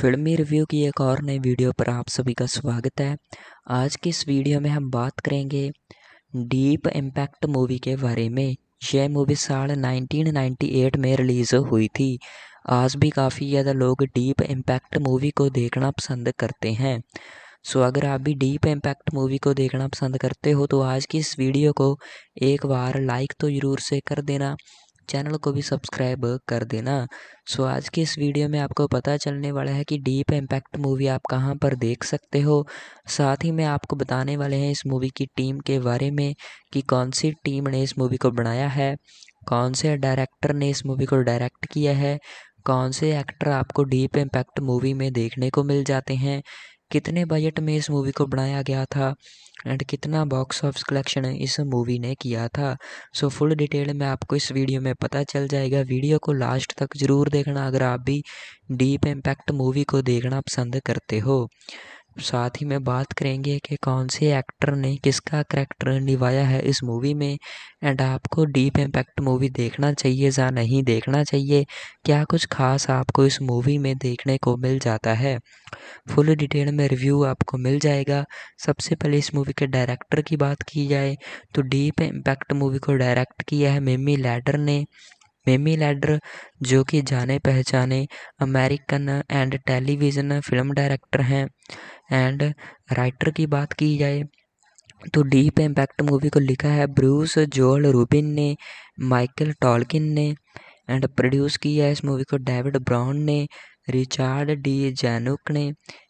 फिल्मी रिव्यू की एक और नई वीडियो पर आप सभी का स्वागत है आज की इस वीडियो में हम बात करेंगे डीप इम्पैक्ट मूवी के बारे में यह मूवी साल 1998 में रिलीज़ हुई थी आज भी काफ़ी ज़्यादा लोग डीप इम्पैक्ट मूवी को देखना पसंद करते हैं सो अगर आप भी डीप इम्पैक्ट मूवी को देखना पसंद करते हो तो आज की इस वीडियो को एक बार लाइक तो ज़रूर से कर देना चैनल को भी सब्सक्राइब कर देना सो आज के इस वीडियो में आपको पता चलने वाला है कि डीप इम्पैक्ट मूवी आप कहाँ पर देख सकते हो साथ ही मैं आपको बताने वाले हैं इस मूवी की टीम के बारे में कि कौन सी टीम ने इस मूवी को बनाया है कौन से डायरेक्टर ने इस मूवी को डायरेक्ट किया है कौन से एक्टर आपको डीप इम्पैक्ट मूवी में देखने को मिल जाते हैं कितने बजट में इस मूवी को बनाया गया था एंड कितना बॉक्स ऑफिस कलेक्शन इस मूवी ने किया था सो फुल डिटेल में आपको इस वीडियो में पता चल जाएगा वीडियो को लास्ट तक ज़रूर देखना अगर आप भी डीप इम्पैक्ट मूवी को देखना पसंद करते हो साथ ही में बात करेंगे कि कौन से एक्टर ने किसका करैक्टर निभाया है इस मूवी में एंड आपको डीप इम्पैक्ट मूवी देखना चाहिए या नहीं देखना चाहिए क्या कुछ खास आपको इस मूवी में देखने को मिल जाता है फुल डिटेल में रिव्यू आपको मिल जाएगा सबसे पहले इस मूवी के डायरेक्टर की बात की जाए तो डीप इम्पैक्ट मूवी को डायरेक्ट किया है मिमी लैडर ने मेमी लैडर जो कि जाने पहचाने American and television film director हैं एंड राइटर की बात की जाए तो डीप इम्पैक्ट मूवी को लिखा है ब्रूस जोल रूबिन ने माइकल टॉलकिन ने एंड प्रोड्यूस किया है इस मूवी को डेविड ब्राउन ने रिचार्ड डी जैनुक ने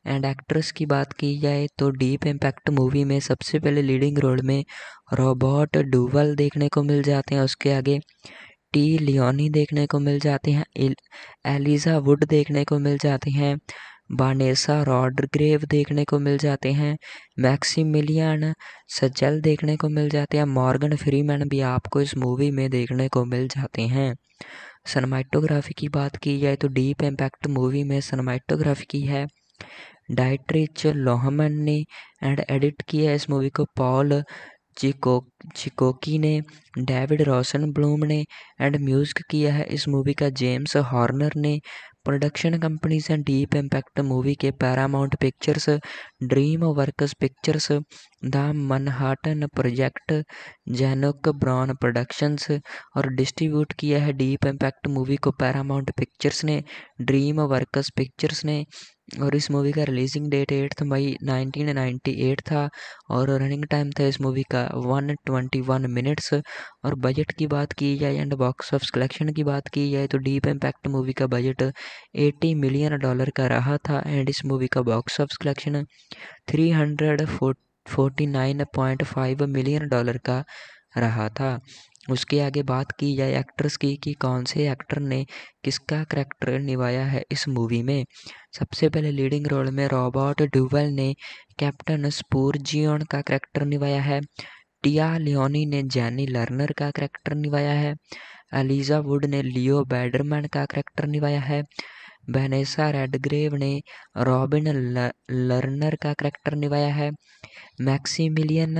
एंड एक्ट्रेस की बात की जाए तो डीप इम्पैक्ट मूवी में सबसे पहले लीडिंग रोल में रॉबर्ट डूवल देखने को मिल जाते हैं उसके आगे टी लियोनी देखने को मिल जाती हैं एलिजा वुड देखने को मिल जाती हैं बानेसा रॉड्रग्रेव देखने को मिल जाते हैं मैक्सिमिलियन सजल देखने को मिल जाते हैं मॉर्गन फ्रीमैन भी आपको इस मूवी में देखने को मिल जाते हैं सनमाइटोग्राफी की बात की जाए तो डीप इम्पैक्ट मूवी में सनमाइटोग्राफी की है डायट्रिच लोहमन ने एंड एडिट किया है इस मूवी को पॉल चिको चिकोकी ने डेविड रोशन ब्लूम ने एंड म्यूज़िक किया है इस मूवी का जेम्स हॉर्नर ने प्रोडक्शन कंपनीज हैं डीप इम्पैक्ट मूवी के Paramount Pictures DreamWorks Pictures the Manhattan Project Zanuck Brown productions और डिस्ट्रीब्यूट किया है डीप इम्पैक्ट मूवी को पैरामाउंट पिक्चर्स ने ड्रीम वर्कस पिक्चर्स ने और इस मूवी का releasing date eighth May nineteen ninety eight था और रनिंग टाइम था इस मूवी का वन ट्वेंटी वन मिनट्स और बजट की बात की जाए एंड बॉक्स ऑफ कलेक्शन की बात की जाए तो डीप इम्पैक्ट मूवी का बजट एटी मिलियन डॉलर का रहा था एंड इस मूवी का box of collection three hundred forty nine point five million dollar का रहा था उसके आगे बात की जाए एक्ट्रेस की कि कौन से एक्टर ने किसका करैक्टर निभाया है इस मूवी में सबसे पहले लीडिंग रोल में रॉबर्ट ड्यूवल ने कैप्टन स्पूरजियन का करैक्टर निभाया है टिया लियोनी ने जैनी लर्नर का करैक्टर निभाया है एलिजा वुड ने लियो बैडरमैन का करैक्टर निभाया है वेनेसा रेडग्रेव ने रॉबिन लर्नर का करैक्टर निभाया है मैक्सीमिलियन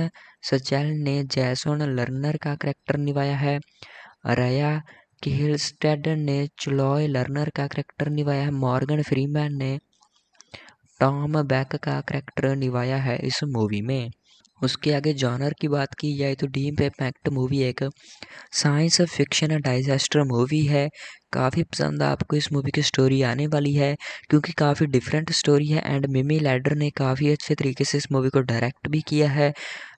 सचैल ने जैसोन लर्नर का करैक्टर निभाया है रया किहिलस्टेड ने चलॉय लर्नर का करैक्टर निभाया है मॉर्गन फ्रीमैन ने टॉम बैक का करैक्टर निभाया है इस मूवी में उसके आगे जॉनर की बात की जाए तो डीम पे पैक्ट मूवी एक साइंस फिक्शन डाइजेस्टर मूवी है काफ़ी पसंद आपको इस मूवी की स्टोरी आने वाली है क्योंकि काफ़ी डिफरेंट स्टोरी है एंड मिमी लैडर ने काफ़ी अच्छे तरीके से इस मूवी को डायरेक्ट भी किया है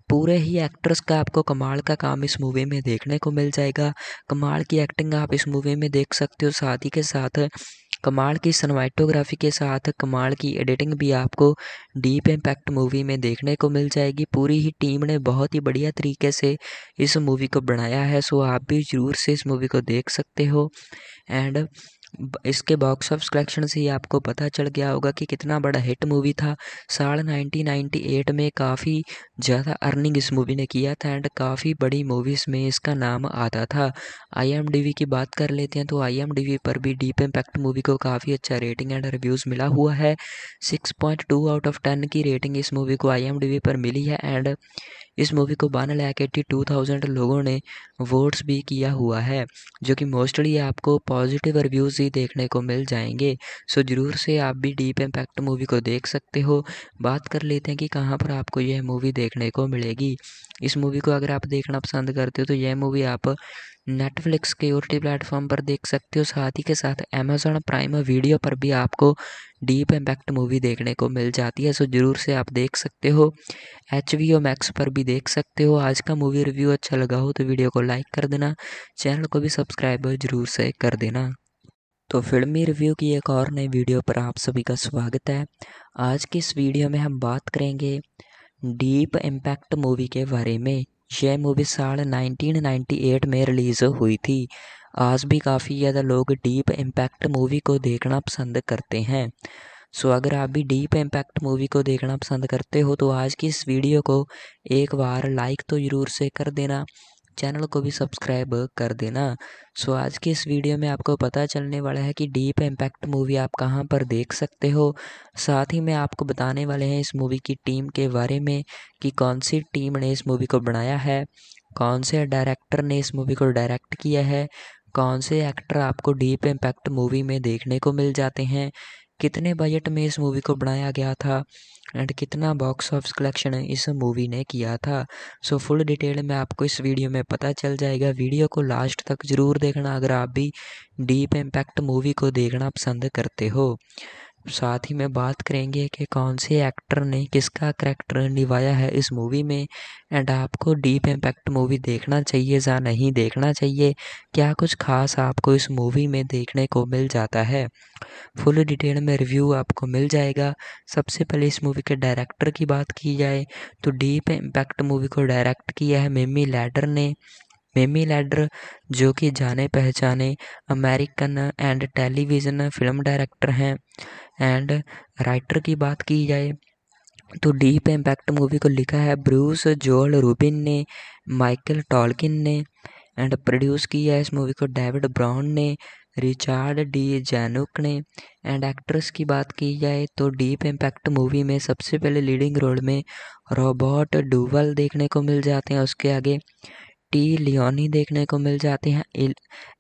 पूरे ही एक्ट्रेस का आपको कमाल का काम इस मूवी में देखने को मिल जाएगा कमाल की एक्टिंग आप इस मूवी में देख सकते हो साथ ही के साथ कमाल की सनमाइटोग्राफी के साथ कमाल की एडिटिंग भी आपको डीप इम्पैक्ट मूवी में देखने को मिल जाएगी पूरी ही टीम ने बहुत ही बढ़िया तरीके से इस मूवी को बनाया है सो आप भी ज़रूर से इस मूवी को देख सकते हो एंड इसके बॉक्स ऑफ कलेक्शन से ही आपको पता चल गया होगा कि कितना बड़ा हिट मूवी था साल 1998 में काफ़ी ज़्यादा अर्निंग इस मूवी ने किया था एंड काफ़ी बड़ी मूवीज़ में इसका नाम आता था आई की बात कर लेते हैं तो आई पर भी डीप इम्पैक्ट मूवी को काफ़ी अच्छा रेटिंग एंड रिव्यूज़ मिला हुआ है सिक्स आउट ऑफ टेन की रेटिंग इस मूवी को आई पर मिली है एंड इस मूवी को one lakh eighty two thousand लोगों ने वोट्स भी किया हुआ है जो कि मोस्टली आपको पॉजिटिव रिव्यूज़ ही देखने को मिल जाएंगे सो ज़रूर से आप भी डीप इम्पैक्ट मूवी को देख सकते हो बात कर लेते हैं कि कहाँ पर आपको यह मूवी देखने को मिलेगी इस मूवी को अगर आप देखना पसंद करते हो तो यह मूवी आप नेटफ्लिक्स सिक्योरिटी प्लेटफॉर्म पर देख सकते हो साथ ही के साथ अमेजोन प्राइम वीडियो पर भी आपको डीप इम्पैक्ट मूवी देखने को मिल जाती है सो ज़रूर से आप देख सकते हो एच वी ओ मैक्स पर भी देख सकते हो आज का मूवी रिव्यू अच्छा लगा हो तो वीडियो को लाइक कर देना चैनल को भी सब्सक्राइब ज़रूर से कर देना तो फिल्मी रिव्यू की एक और नई वीडियो पर आप सभी का स्वागत है आज की इस वीडियो में हम बात करेंगे डीप इम्पैक्ट मूवी के बारे में यह मूवी साल 1998 में रिलीज़ हुई थी आज भी काफ़ी ज़्यादा लोग डीप इम्पैक्ट मूवी को देखना पसंद करते हैं सो अगर आप भी डीप इम्पैक्ट मूवी को देखना पसंद करते हो तो आज की इस वीडियो को एक बार लाइक तो ज़रूर से कर देना चैनल को भी सब्सक्राइब कर देना सो so, आज के इस वीडियो में आपको पता चलने वाला है कि डीप इम्पैक्ट मूवी आप कहाँ पर देख सकते हो साथ ही मैं आपको बताने वाले हैं इस मूवी की टीम के बारे में कि कौन सी टीम ने इस मूवी को बनाया है कौन से डायरेक्टर ने इस मूवी को डायरेक्ट किया है कौन से एक्टर आपको डीप इम्पैक्ट मूवी में देखने को मिल जाते हैं कितने बजट में इस मूवी को बनाया गया था एंड कितना बॉक्स ऑफिस कलेक्शन इस मूवी ने किया था सो फुल डिटेल में आपको इस वीडियो में पता चल जाएगा वीडियो को लास्ट तक ज़रूर देखना अगर आप भी डीप इम्पैक्ट मूवी को देखना पसंद करते हो साथ ही में बात करेंगे कि कौन से एक्टर ने किसका करैक्टर निभाया है इस मूवी में एंड आपको डीप इम्पैक्ट मूवी देखना चाहिए या नहीं देखना चाहिए क्या कुछ खास आपको इस मूवी में देखने को मिल जाता है फुल डिटेल में रिव्यू आपको मिल जाएगा सबसे पहले इस मूवी के डायरेक्टर की बात की जाए तो डीप इम्पैक्ट मूवी को डायरेक्ट किया है मिमी लैडर ने मेमी लैडर जो कि जाने पहचाने American and television film director हैं एंड राइटर की बात की जाए तो डीप इम्पैक्ट मूवी को लिखा है ब्रूस जोल रूबिन ने माइकल टॉलकिन ने एंड प्रोड्यूस किया है इस मूवी को डेविड ब्राउन ने रिचार्ड डी जैनुक ने एंड एक्ट्रेस की बात की जाए तो डीप इम्पैक्ट मूवी में सबसे पहले लीडिंग रोल में रॉबर्ट डूवल देखने को मिल जाते हैं उसके आगे टी लियोनी देखने को मिल जाती हैं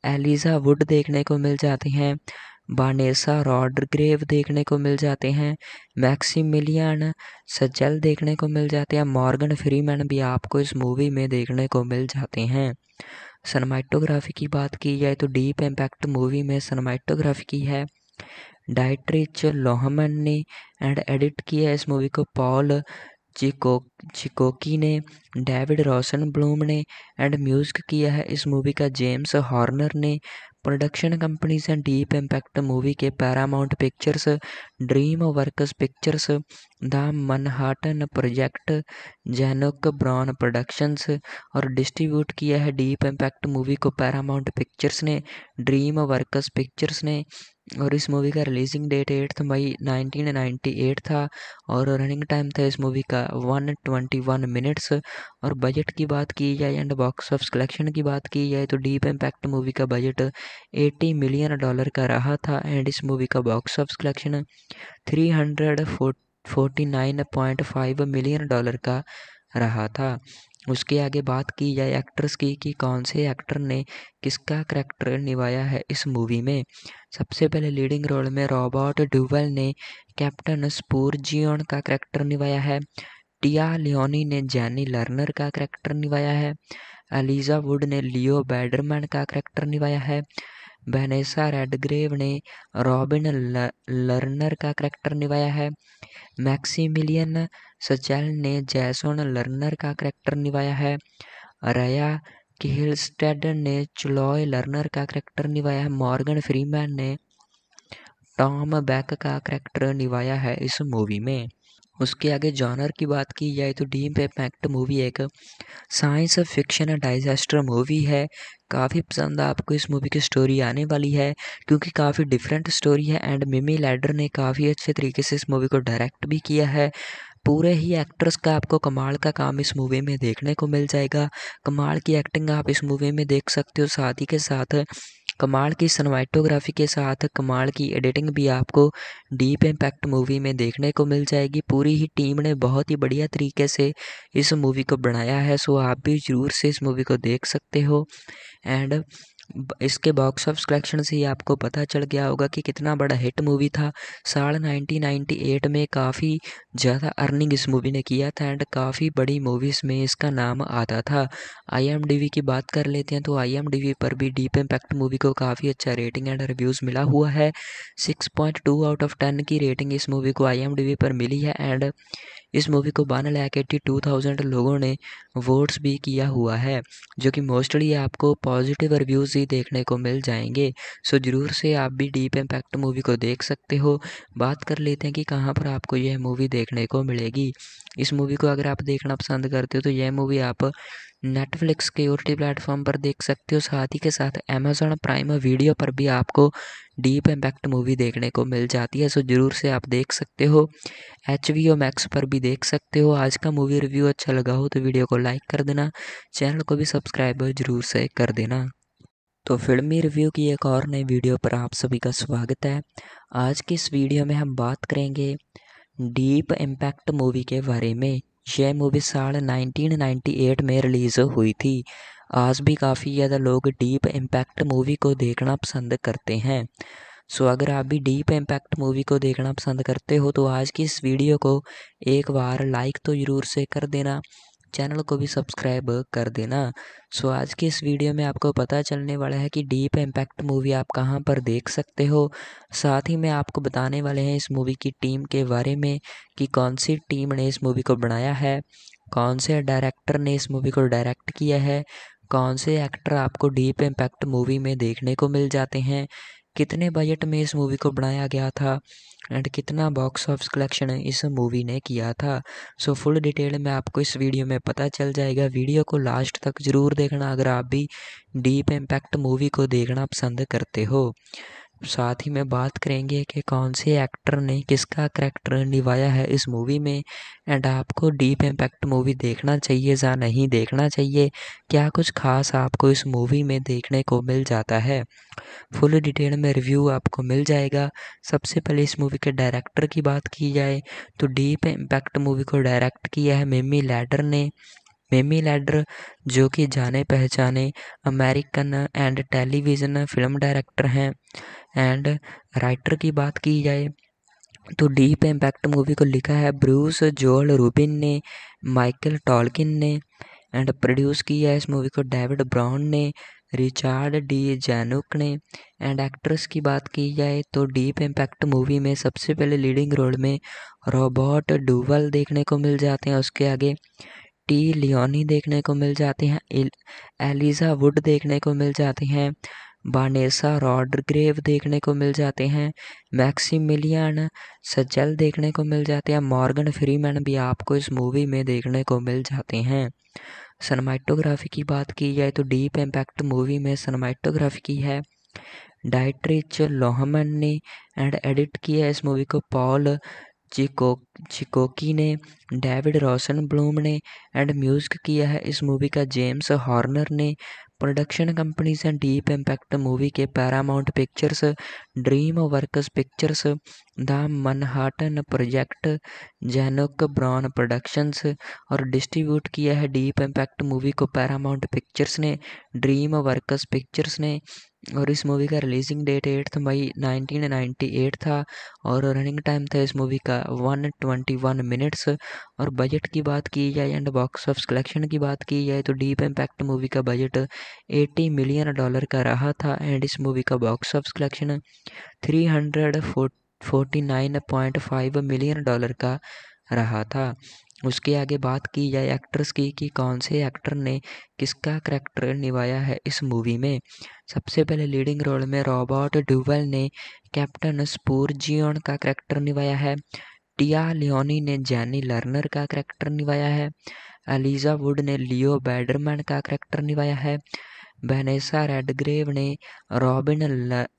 एलिजा वुड देखने को मिल जाती हैं बानेसा रॉड्रग्रेव देखने को मिल जाते हैं मैक्सिमिलियन सजल देखने को मिल जाते हैं मॉर्गन फ्रीमैन भी आपको इस मूवी में देखने को मिल जाते हैं सनमाइटोग्राफी की बात की जाए तो डीप इम्पैक्ट मूवी में सनमाइटोग्राफी की है डायट्रिच लोहमन ने एंड एडिट किया इस मूवी को पॉल चिको चिकोकी ने डेविड रोशन ब्लूम ने एंड म्यूजिक किया है इस मूवी का जेम्स हॉर्नर ने प्रोडक्शन कंपनीज हैं डीप इम्पैक्ट मूवी के Paramount Pictures DreamWorks Pictures the Manhattan Project Zanuck Brown productions और डिस्ट्रीब्यूट किया है डीप इम्पैक्ट मूवी को पैरामाउंट पिक्चर्स ने ड्रीम वर्कस पिक्चर्स ने और इस मूवी का रिलीजिंग डेट एट्थ मई 1998 था और रनिंग टाइम था इस मूवी का 121 मिनट्स और बजट की बात की जाए एंड बॉक्स ऑफ कलेक्शन की बात की जाए तो डीप इम्पैक्ट मूवी का बजट 80 मिलियन डॉलर का रहा था एंड इस मूवी का box of collection 340 49.5 million dollar का रहा था उसके आगे बात की जाए एक्ट्रेस की कि कौन से एक्टर ने किसका करैक्टर निभाया है इस मूवी में सबसे पहले लीडिंग रोल में रॉबर्ट ड्यूवल ने कैप्टन स्पूर जियोन का करैक्टर निभाया है टिया लियोनी ने जैनी लर्नर का करैक्टर निभाया है एलिजा वुड ने लियो बैडरमैन का करैक्टर निभाया है वेनेसा रेडग्रेव ने रॉबिन लर्नर का करैक्टर निभाया है मैक्सीमिलियन सचैल ने जैसोन लर्नर का करैक्टर निभाया है रया किहिलस्टेड ने चलॉय लर्नर का करैक्टर निभाया है मॉर्गन फ्रीमैन ने टॉम बैक का करैक्टर निभाया है इस मूवी में उसके आगे जॉनर की बात की जाए तो डीम पे पैक्ट मूवी एक science fiction and disaster movie है काफ़ी पसंद आपको इस मूवी की स्टोरी आने वाली है क्योंकि काफ़ी डिफरेंट स्टोरी है एंड मिमी लैडर ने काफ़ी अच्छे तरीके से इस मूवी को डायरेक्ट भी किया है पूरे ही एक्ट्रेस का आपको कमाल का काम इस मूवी में देखने को मिल जाएगा कमाल की एक्टिंग आप इस मूवी में देख सकते हो साथ ही के साथ कमाल की सनमाइटोग्राफी के साथ कमाल की एडिटिंग भी आपको डीप इम्पैक्ट मूवी में देखने को मिल जाएगी पूरी ही टीम ने बहुत ही बढ़िया तरीके से इस मूवी को बनाया है सो आप भी ज़रूर से इस मूवी को देख सकते हो एंड इसके बॉक्स ऑफ कलेक्शन से ही आपको पता चल गया होगा कि कितना बड़ा हिट मूवी था साल 1998 में काफ़ी ज़्यादा अर्निंग इस मूवी ने किया था एंड काफ़ी बड़ी मूवीज़ में इसका नाम आता था आईएमडीवी की बात कर लेते हैं तो आईएमडीवी पर भी डीप इम्पैक्ट मूवी को काफ़ी अच्छा रेटिंग एंड रिव्यूज़ मिला हुआ है सिक्स आउट ऑफ टेन की रेटिंग इस मूवी को आई पर मिली है एंड इस मूवी को one lakh eighty two thousand लोगों ने वोट्स भी किया हुआ है जो कि मोस्टली आपको पॉजिटिव रिव्यूज़ ही देखने को मिल जाएंगे सो ज़रूर से आप भी डीप इम्पैक्ट मूवी को देख सकते हो बात कर लेते हैं कि कहाँ पर आपको यह मूवी देखने को मिलेगी इस मूवी को अगर आप देखना पसंद करते हो तो यह मूवी आप नेटफ्लिक्स के ओर टी प्लेटफॉर्म पर देख सकते हो साथ ही के साथ अमेज़ोन प्राइम वीडियो पर भी आपको डीप इम्पैक्ट मूवी देखने को मिल जाती है सो ज़रूर से आप देख सकते हो एच वी ओ मैक्स पर भी देख सकते हो आज का मूवी रिव्यू अच्छा लगा हो तो वीडियो को लाइक कर देना चैनल को भी सब्सक्राइब ज़रूर से कर देना तो फिल्मी रिव्यू की एक और नई वीडियो पर आप सभी का स्वागत है आज की इस वीडियो में हम बात करेंगे डीप इम्पैक्ट मूवी के बारे में यह मूवी साल 1998 में रिलीज़ हुई थी आज भी काफ़ी ज़्यादा लोग डीप इम्पैक्ट मूवी को देखना पसंद करते हैं सो अगर आप भी डीप इम्पैक्ट मूवी को देखना पसंद करते हो तो आज की इस वीडियो को एक बार लाइक तो ज़रूर से कर देना चैनल को भी सब्सक्राइब कर देना सो आज की इस वीडियो में आपको पता चलने वाला है कि डीप इम्पैक्ट मूवी आप कहाँ पर देख सकते हो साथ ही मैं आपको बताने वाले हैं इस मूवी की टीम के बारे में कि कौन सी टीम ने इस मूवी को बनाया है कौन से डायरेक्टर ने इस मूवी को डायरेक्ट किया है कौन से एक्टर आपको डीप इम्पैक्ट मूवी में देखने को मिल जाते हैं कितने बजट में इस मूवी को बनाया गया था एंड कितना बॉक्स ऑफिस कलेक्शन इस मूवी ने किया था सो फुल डिटेल में आपको इस वीडियो में पता चल जाएगा वीडियो को लास्ट तक ज़रूर देखना अगर आप भी डीप इम्पैक्ट मूवी को देखना पसंद करते हो साथ ही में बात करेंगे कि कौन से एक्टर ने किसका करैक्टर निभाया है इस मूवी में एंड आपको डीप इम्पैक्ट मूवी देखना चाहिए या नहीं देखना चाहिए क्या कुछ खास आपको इस मूवी में देखने को मिल जाता है फुल डिटेल में रिव्यू आपको मिल जाएगा सबसे पहले इस मूवी के डायरेक्टर की बात की जाए तो डीप इम्पैक्ट मूवी को डायरेक्ट किया है मिमी लैडर ने मेमी लैडर जो कि जाने पहचाने American and television film director हैं एंड राइटर की बात की जाए तो डीप इम्पैक्ट मूवी को लिखा है ब्रूस जोल रूबिन ने माइकल टॉलकिन ने एंड प्रोड्यूस किया है इस मूवी को डेविड ब्राउन ने रिचार्ड डी जैनुक ने एंड एक्ट्रेस की बात की जाए तो डीप इम्पैक्ट मूवी में सबसे पहले लीडिंग रोल में रॉबर्ट डूवल देखने को मिल जाते हैं उसके आगे टी लियोनी देखने को मिल जाती हैं एलिज़ा वुड देखने को मिल जाती हैं बानेसा रॉड्रग्रेव देखने को मिल जाते हैं मैक्सीमिलियन सजल देखने को मिल जाते हैं मॉर्गन फ्रीमैन भी आपको इस मूवी में देखने को मिल जाते हैं सनमाइटोग्राफी की बात की जाए तो डीप इम्पैक्ट मूवी में सनमाइटोग्राफी की है डायट्रिच लोहमन ने एंड एडिट किया है इस मूवी को पॉल चिको चिकोकी ने डेविड रोशन ब्लूम ने एंड म्यूजिक किया है इस मूवी का जेम्स हॉर्नर ने प्रोडक्शन कंपनीज हैं डीप इम्पैक्ट मूवी के Paramount Pictures DreamWorks Pictures the Manhattan Project Zanuck Brown productions और डिस्ट्रीब्यूट किया है डीप इम्पैक्ट मूवी को पैरामाउंट पिक्चर्स ने ड्रीम वर्कस पिक्चर्स ने और इस मूवी का releasing date eighth May nineteen ninety eight था और रनिंग टाइम था इस मूवी का वन ट्वेंटी वन मिनट्स और बजट की बात की जाए एंड बॉक्स ऑफ कलेक्शन की बात की जाए तो डीप इम्पैक्ट मूवी का बजट एटी मिलियन डॉलर का रहा था एंड इस मूवी का box of collection three hundred forty nine point five million dollar का रहा था उसके आगे बात की जाए एक्ट्रेस की कि कौन से एक्टर ने किसका करैक्टर निभाया है इस मूवी में सबसे पहले लीडिंग रोल में रॉबर्ट ड्यूवल ने कैप्टन स्पूरजियन का करैक्टर निभाया है टिया लियोनी ने जैनी लर्नर का करैक्टर निभाया है एलिजा वुड ने लियो बैडरमैन का करैक्टर निभाया है वनेसा रेडग्रेव ने रॉबिन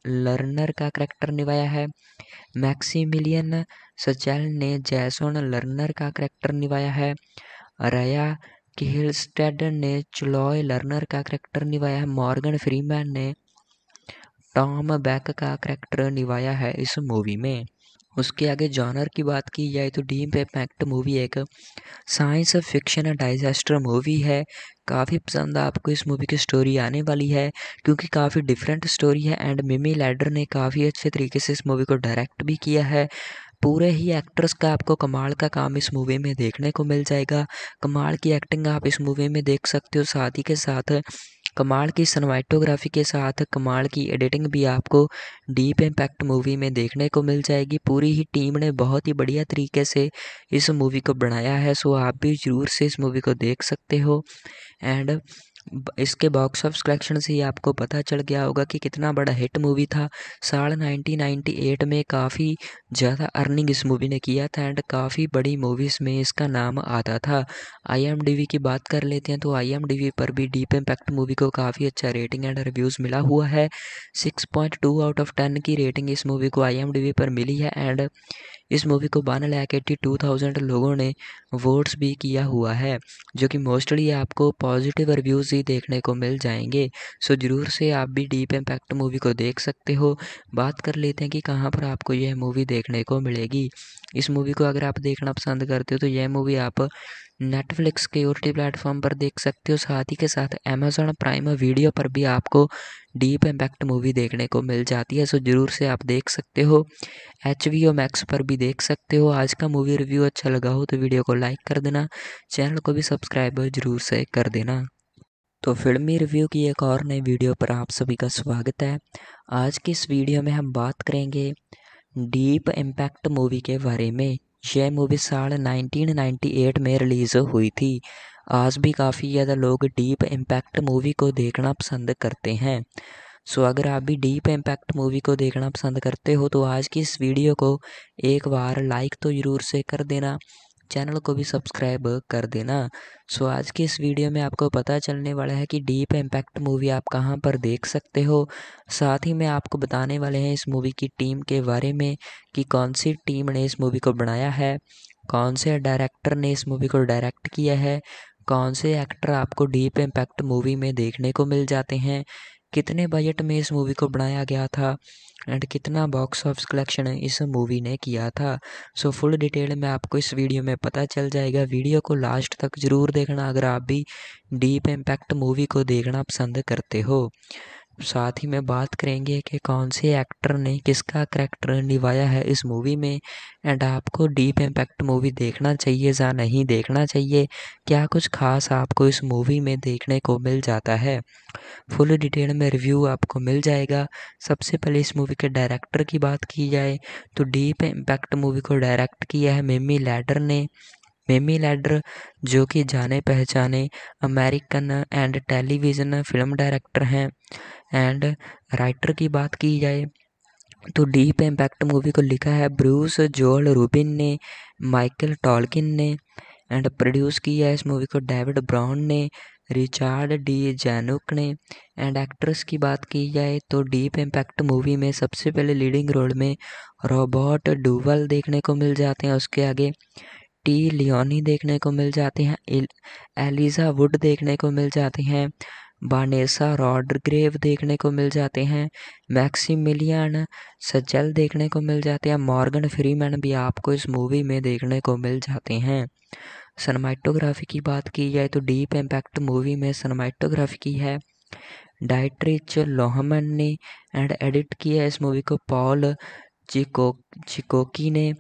लर्नर का करैक्टर निभाया है मैक्सीमिलियन सचैल ने जैसोन लर्नर का करैक्टर निभाया है रया किहिलस्टेड ने चुलॉय लर्नर का करैक्टर निभाया है मॉर्गन फ्रीमैन ने टॉम बैक का करैक्टर निभाया है इस मूवी में उसके आगे जॉनर की बात की जाए तो डीम इम्पैक्ट मूवी एक साइंस फिक्शन डाइजेस्टर मूवी है काफ़ी पसंद आपको इस मूवी की स्टोरी आने वाली है क्योंकि काफ़ी डिफरेंट स्टोरी है एंड मिमी लैडर ने काफ़ी अच्छे तरीके से इस मूवी को डायरेक्ट भी किया है पूरे ही एक्ट्रेस का आपको कमाल का काम इस मूवी में देखने को मिल जाएगा कमाल की एक्टिंग आप इस मूवी में देख सकते हो साथ ही के साथ कमाल की सनमाइटोग्राफी के साथ कमाल की एडिटिंग भी आपको डीप इम्पैक्ट मूवी में देखने को मिल जाएगी पूरी ही टीम ने बहुत ही बढ़िया तरीके से इस मूवी को बनाया है सो आप भी ज़रूर से इस मूवी को देख सकते हो एंड इसके बॉक्स ऑफ कलेक्शन से ही आपको पता चल गया होगा कि कितना बड़ा हिट मूवी था साल नाइनटीन नाइन्टी एट में काफ़ी ज़्यादा अर्निंग इस मूवी ने किया था एंड काफ़ी बड़ी मूवीज़ में इसका नाम आता था आई की बात कर लेते हैं तो आई पर भी डीप इम्पैक्ट मूवी को काफ़ी अच्छा रेटिंग एंड रिव्यूज़ मिला हुआ है six point two out of ten की रेटिंग इस मूवी को आई पर मिली है एंड इस मूवी को one lakh eighty two thousand लोगों ने वोट्स भी किया हुआ है जो कि मोस्टली आपको पॉजिटिव रिव्यूज़ ही देखने को मिल जाएंगे सो ज़रूर से आप भी डीप इम्पैक्ट मूवी को देख सकते हो बात कर लेते हैं कि कहाँ पर आपको यह मूवी देखने को मिलेगी इस मूवी को अगर आप देखना पसंद करते हो तो यह मूवी आप नेटफ्लिक्स के टी प्लेटफॉर्म पर देख सकते हो साथ ही के साथ अमेज़ोन प्राइम वीडियो पर भी आपको डीप इम्पैक्ट मूवी देखने को मिल जाती है सो ज़रूर से आप देख सकते हो एच वी ओ मैक्स पर भी देख सकते हो आज का मूवी रिव्यू अच्छा लगा हो तो वीडियो को लाइक कर देना चैनल को भी सब्सक्राइब ज़रूर से कर देना तो फिल्मी रिव्यू की एक और नई वीडियो पर आप सभी का स्वागत है आज की इस वीडियो में हम बात करेंगे डीप इम्पैक्ट मूवी के बारे में यह मूवी साल 1998 में रिलीज़ हुई थी आज भी काफ़ी ज़्यादा लोग डीप इम्पैक्ट मूवी को देखना पसंद करते हैं सो अगर आप भी डीप इम्पैक्ट मूवी को देखना पसंद करते हो तो आज की इस वीडियो को एक बार लाइक तो ज़रूर से कर देना चैनल को भी सब्सक्राइब कर देना सो आज की इस वीडियो में आपको पता चलने वाला है कि डीप इम्पैक्ट मूवी आप कहाँ पर देख सकते हो साथ ही मैं आपको बताने वाले हैं इस मूवी की टीम के बारे में कि कौन सी टीम ने इस मूवी को बनाया है कौन से डायरेक्टर ने इस मूवी को डायरेक्ट किया है कौन से एक्टर आपको डीप इम्पैक्ट मूवी में देखने को मिल जाते हैं कितने बजट में इस मूवी को बनाया गया था एंड कितना बॉक्स ऑफिस कलेक्शन इस मूवी ने किया था सो फुल डिटेल में आपको इस वीडियो में पता चल जाएगा वीडियो को लास्ट तक ज़रूर देखना अगर आप भी डीप इम्पैक्ट मूवी को देखना पसंद करते हो साथ ही में बात करेंगे कि कौन से एक्टर ने किसका करैक्टर निभाया है इस मूवी में एंड आपको डीप इम्पैक्ट मूवी देखना चाहिए या नहीं देखना चाहिए क्या कुछ खास आपको इस मूवी में देखने को मिल जाता है फुल डिटेल में रिव्यू आपको मिल जाएगा सबसे पहले इस मूवी के डायरेक्टर की बात की जाए तो डीप इम्पैक्ट मूवी को डायरेक्ट किया है मेमी लैडर ने मेमी लैडर जो कि जाने पहचाने American and television film director हैं एंड राइटर की बात की जाए तो डीप इम्पैक्ट मूवी को लिखा है ब्रूस जोल रूबिन ने माइकल टॉलकिन ने एंड प्रोड्यूस किया है इस मूवी को डेविड ब्राउन ने रिचार्ड डी जैनुक ने एंड एक्ट्रेस की बात की जाए तो डीप इम्पैक्ट मूवी में सबसे पहले लीडिंग रोल में रॉबर्ट डूवल देखने को मिल जाते हैं उसके आगे टी लियोनी देखने को मिल जाते हैं एलिजा वुड देखने को मिल जाते हैं वानेसा रॉडग्रेव देखने को मिल जाते हैं मैक्सिमिलियन सजल देखने को मिल जाते हैं मॉर्गन फ्रीमैन भी आपको इस मूवी में देखने को मिल जाते हैं सनमाइटोग्राफी की बात की जाए तो डीप इम्पैक्ट मूवी में सनमाइटोग्राफी की है डायट्रिच लोहमन ने एंड एडिट किया है इस मूवी को पॉल चिको चिकोकी ने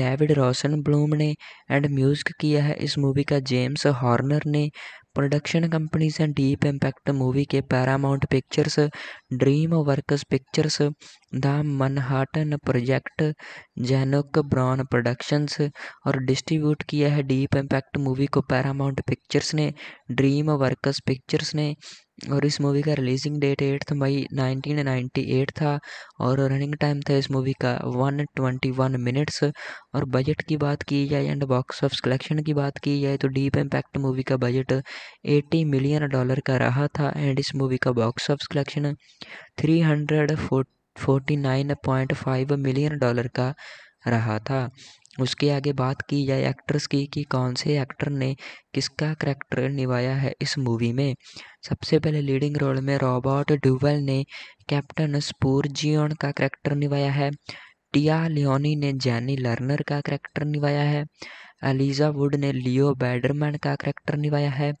डेविड रोशन ब्लूम ने एंड म्यूजिक किया है इस मूवी का जेम्स हॉर्नर ने प्रोडक्शन कंपनीज हैं डीप इम्पैक्ट मूवी के Paramount Pictures DreamWorks Pictures the Manhattan Project Zanuck Brown productions और डिस्ट्रीब्यूट किया है डीप इम्पैक्ट मूवी को पैरामाउंट पिक्चर्स ने ड्रीम वर्कस पिक्चर्स ने और इस मूवी का रिलीजिंग डेट एट्थ मई 1998 था और रनिंग टाइम था इस मूवी का 121 मिनट्स और बजट की बात की जाए एंड बॉक्स ऑफ कलेक्शन की बात की जाए तो डीप इम्पैक्ट मूवी का बजट 80 मिलियन डॉलर का रहा था एंड इस मूवी का box of collection 349.5 million dollar का रहा था उसके आगे बात की जाए एक्ट्रेस की कि कौन से एक्टर ने किसका करैक्टर निभाया है इस मूवी में सबसे पहले लीडिंग रोल में रॉबर्ट ड्यूवल ने कैप्टन स्पूर का करैक्टर निभाया है टिया लियोनी ने जैनी लर्नर का करैक्टर निभाया है एलिजा वुड ने लियो बैडरमैन का करैक्टर निभाया है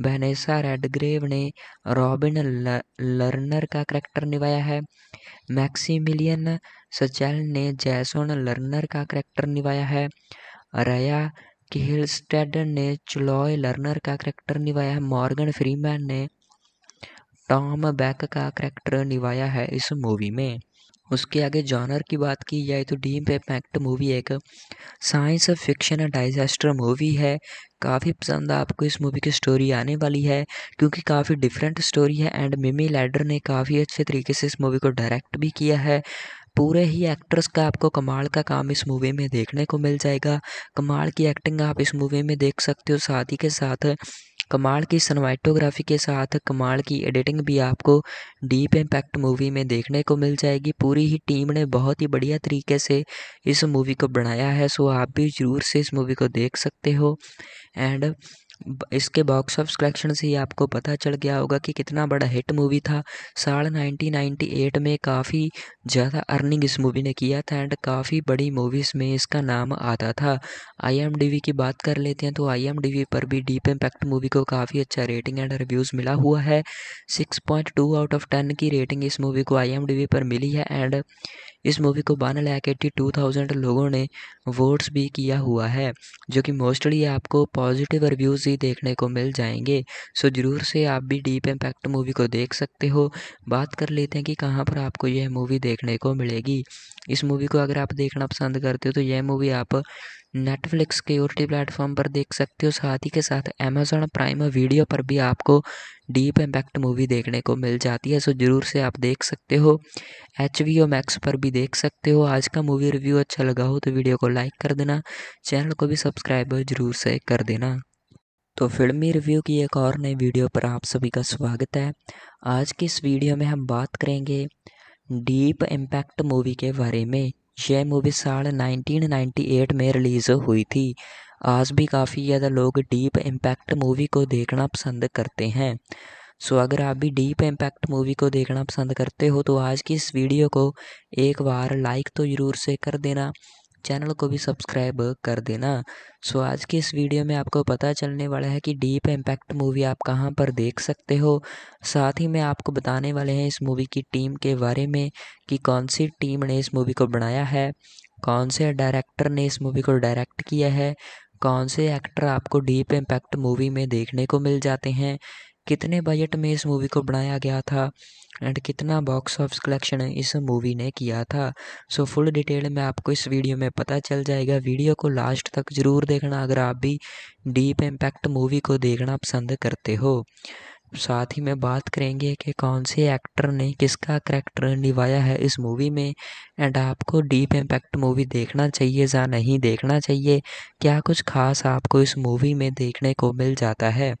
बैनेसा रेडग्रेव ने रॉबिन लर्नर का करैक्टर निभाया है मैक्सीमिलियन सचैल ने जैसोन लर्नर का करैक्टर निभाया है रया किहिलस्टेड ने चुलॉय लर्नर का करैक्टर निभाया है मॉर्गन फ्रीमैन ने टॉम बैक का करैक्टर निभाया है इस मूवी में उसके आगे जॉनर की बात की जाए तो डीम पे पैक्ट मूवी एक साइंस फिक्शन डाइजेस्टर मूवी है काफ़ी पसंद आपको इस मूवी की स्टोरी आने वाली है क्योंकि काफ़ी डिफरेंट स्टोरी है एंड मिमी लैडर ने काफ़ी अच्छे तरीके से इस मूवी को डायरेक्ट भी किया है पूरे ही एक्ट्रेस का आपको कमाल का काम इस मूवी में देखने को मिल जाएगा कमाल की एक्टिंग आप इस मूवी में देख सकते हो साथ ही के साथ कमाल की सनमाइटोग्राफी के साथ कमाल की एडिटिंग भी आपको डीप इम्पैक्ट मूवी में देखने को मिल जाएगी पूरी ही टीम ने बहुत ही बढ़िया तरीके से इस मूवी को बनाया है सो आप भी ज़रूर से इस मूवी को देख सकते हो एंड इसके बॉक्स ऑफ कलेक्शन से ही आपको पता चल गया होगा कि कितना बड़ा हिट मूवी था साल 1998 में काफ़ी ज़्यादा अर्निंग इस मूवी ने किया था एंड काफ़ी बड़ी मूवीज़ में इसका नाम आता था आई की बात कर लेते हैं तो आई पर भी डीप इम्पैक्ट मूवी को काफ़ी अच्छा रेटिंग एंड रिव्यूज़ मिला हुआ है सिक्स आउट ऑफ टेन की रेटिंग इस मूवी को आई पर मिली है एंड इस मूवी को one lakh eighty two thousand लोगों ने वोट्स भी किया हुआ है जो कि मोस्टली आपको पॉजिटिव रिव्यूज़ ही देखने को मिल जाएंगे सो ज़रूर से आप भी डीप इम्पैक्ट मूवी को देख सकते हो बात कर लेते हैं कि कहाँ पर आपको यह मूवी देखने को मिलेगी इस मूवी को अगर आप देखना पसंद करते हो तो यह मूवी आप नेटफ्लिक्स के ओर टी प्लेटफॉर्म पर देख सकते हो साथ ही के साथ अमेजोन प्राइम वीडियो पर भी आपको डीप इम्पैक्ट मूवी देखने को मिल जाती है सो ज़रूर से आप देख सकते हो एच वी ओ मैक्स पर भी देख सकते हो आज का मूवी रिव्यू अच्छा लगा हो तो वीडियो को लाइक कर देना चैनल को भी सब्सक्राइब ज़रूर से कर देना तो फिल्मी रिव्यू की एक और नई वीडियो पर आप सभी का स्वागत है आज की इस वीडियो में हम बात करेंगे डीप इम्पैक्ट मूवी के बारे में यह मूवी साल 1998 में रिलीज़ हुई थी आज भी काफ़ी ज़्यादा लोग डीप इम्पैक्ट मूवी को देखना पसंद करते हैं सो अगर आप भी डीप इम्पैक्ट मूवी को देखना पसंद करते हो तो आज की इस वीडियो को एक बार लाइक तो ज़रूर से कर देना चैनल को भी सब्सक्राइब कर देना सो आज के इस वीडियो में आपको पता चलने वाला है कि डीप इम्पैक्ट मूवी आप कहाँ पर देख सकते हो साथ ही मैं आपको बताने वाले हैं इस मूवी की टीम के बारे में कि कौन सी टीम ने इस मूवी को बनाया है कौन से डायरेक्टर ने इस मूवी को डायरेक्ट किया है कौन से एक्टर आपको डीप इम्पैक्ट मूवी में देखने को मिल जाते हैं कितने बजट में इस मूवी को बनाया गया था एंड कितना बॉक्स ऑफिस कलेक्शन इस मूवी ने किया था सो फुल डिटेल में आपको इस वीडियो में पता चल जाएगा वीडियो को लास्ट तक ज़रूर देखना अगर आप भी डीप इम्पैक्ट मूवी को देखना पसंद करते हो साथ ही में बात करेंगे कि कौन से एक्टर ने किसका करैक्टर निभाया है इस मूवी में एंड आपको डीप इम्पैक्ट मूवी देखना चाहिए या नहीं देखना चाहिए क्या कुछ खास आपको इस मूवी में देखने को मिल जाता है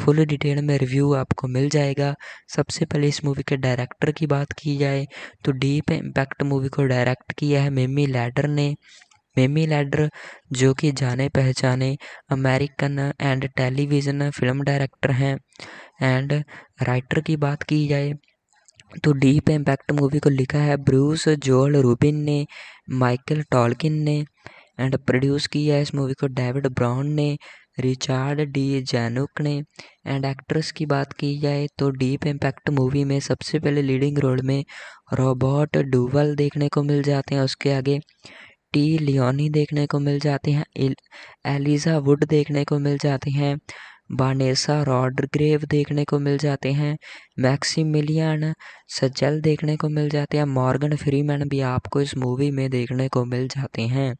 फुल डिटेल में रिव्यू आपको मिल जाएगा सबसे पहले इस मूवी के डायरेक्टर की बात की जाए तो डीप इम्पैक्ट मूवी को डायरेक्ट किया है मिमी लैडर ने मेमी लैडर जो कि जाने पहचाने American and television film director हैं एंड राइटर की बात की जाए तो डीप इम्पैक्ट मूवी को लिखा है ब्रूस जोल रूबिन ने माइकल टॉलकिन ने एंड प्रोड्यूस किया है इस मूवी को डेविड ब्राउन ने रिचार्ड डी जैनुक ने एंड एक्ट्रेस की बात की जाए तो डीप इम्पैक्ट मूवी में सबसे पहले लीडिंग रोल में रॉबर्ट डूवल देखने को मिल जाते हैं उसके आगे टी लियोनी देखने को मिल जाती हैं एलिज़ा वुड देखने को मिल जाती हैं बानेसा रॉडग्रेव देखने को मिल जाते हैं मैक्सिमिलियन सजल देखने को मिल जाते हैं मॉर्गन फ्रीमैन भी आपको इस मूवी में देखने को मिल जाते हैं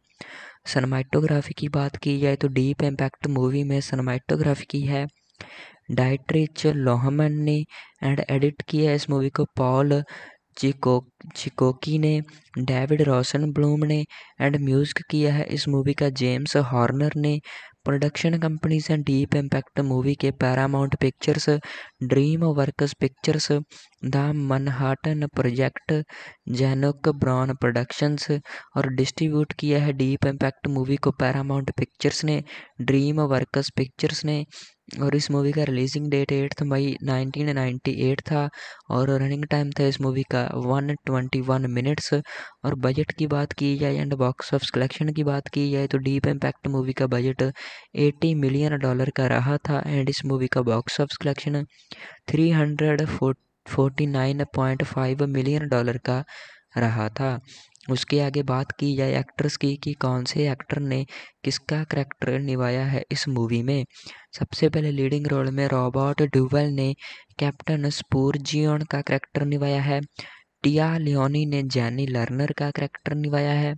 सनमाइटोग्राफी की बात की जाए तो डीप इम्पैक्ट मूवी में सनमाइटोग्राफी की है डायट्रिच लोहमन ने एंड एडिट किया है इस मूवी को पॉल चिको चिकोकी ने डेविड रोशन ब्लूम ने एंड म्यूजिक किया है इस मूवी का जेम्स हॉर्नर ने प्रोडक्शन कंपनीज हैं डीप इम्पैक्ट मूवी के Paramount Pictures DreamWorks Pictures the Manhattan Project Zanuck Brown productions और डिस्ट्रीब्यूट किया है डीप इम्पैक्ट मूवी को पैरामाउंट पिक्चर्स ने ड्रीम वर्कस पिक्चर्स ने और इस मूवी का रिलीजिंग डेट एट्थ तो मई नाइनटीन नाइन्टी एट था और रनिंग टाइम था इस मूवी का वन ट्वेंटी वन मिनट्स और बजट की बात की जाए एंड बॉक्स ऑफ कलेक्शन की बात की जाए तो डीप इम्पैक्ट मूवी का बजट एट्टी मिलियन डॉलर का रहा था एंड इस मूवी का box of collection three hundred forty nine point five million dollar का रहा था उसके आगे बात की जाए एक्ट्रेस की कि कौन से एक्टर ने किसका करैक्टर निभाया है इस मूवी में सबसे पहले लीडिंग रोल में रॉबर्ट ड्यूवल ने कैप्टन स्पूर जियोन का करैक्टर निभाया है टिया लियोनी ने जैनी लर्नर का करैक्टर निभाया है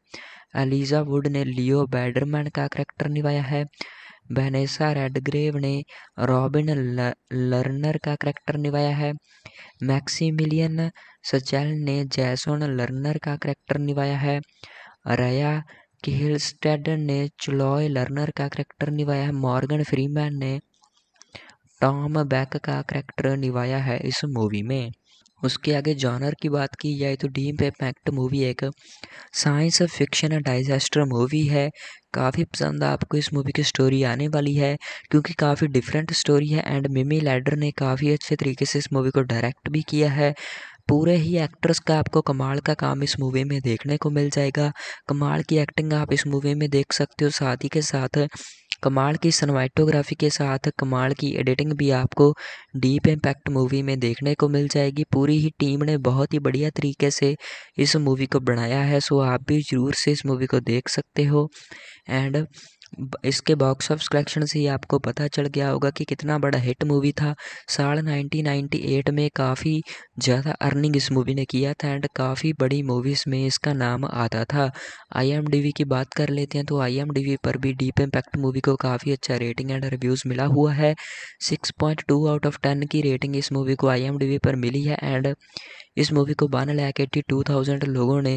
एलिजा वुड ने लियो बैडरमैन का करैक्टर निभाया है वेनेसा रेडग्रेव ने रॉबिन लर्नर का करैक्टर निभाया है मैक्सीमिलियन सचैल ने जैसोन लर्नर का करैक्टर निभाया है रया किहिलस्टेड ने चुलॉय लर्नर का करैक्टर निभाया है मॉर्गन फ्रीमैन ने टॉम बैक का करैक्टर निभाया है इस मूवी में उसके आगे जॉनर की बात की जाए तो डीम पे पैक्ट मूवी एक science fiction and disaster movie है काफ़ी पसंद आपको इस मूवी की स्टोरी आने वाली है क्योंकि काफ़ी डिफरेंट स्टोरी है एंड मिमी लैडर ने काफ़ी अच्छे तरीके से इस मूवी को डायरेक्ट भी किया है पूरे ही एक्ट्रेस का आपको कमाल का काम इस मूवी में देखने को मिल जाएगा कमाल की एक्टिंग आप इस मूवी में देख सकते हो साथ ही के साथ कमाल की सनमाइटोग्राफी के साथ कमाल की एडिटिंग भी आपको डीप इम्पैक्ट मूवी में देखने को मिल जाएगी पूरी ही टीम ने बहुत ही बढ़िया तरीके से इस मूवी को बनाया है सो आप भी ज़रूर से इस मूवी को देख सकते हो एंड इसके बॉक्स ऑफ कलेक्शन से ही आपको पता चल गया होगा कि कितना बड़ा हिट मूवी था साल 1998 में काफ़ी ज़्यादा अर्निंग इस मूवी ने किया था एंड काफ़ी बड़ी मूवीज़ में इसका नाम आता था आई की बात कर लेते हैं तो आई पर भी डीप इम्पैक्ट मूवी को काफ़ी अच्छा रेटिंग एंड रिव्यूज़ मिला हुआ है सिक्स आउट ऑफ टेन की रेटिंग इस मूवी को आई पर मिली है एंड इस मूवी को one lakh eighty two thousand लोगों ने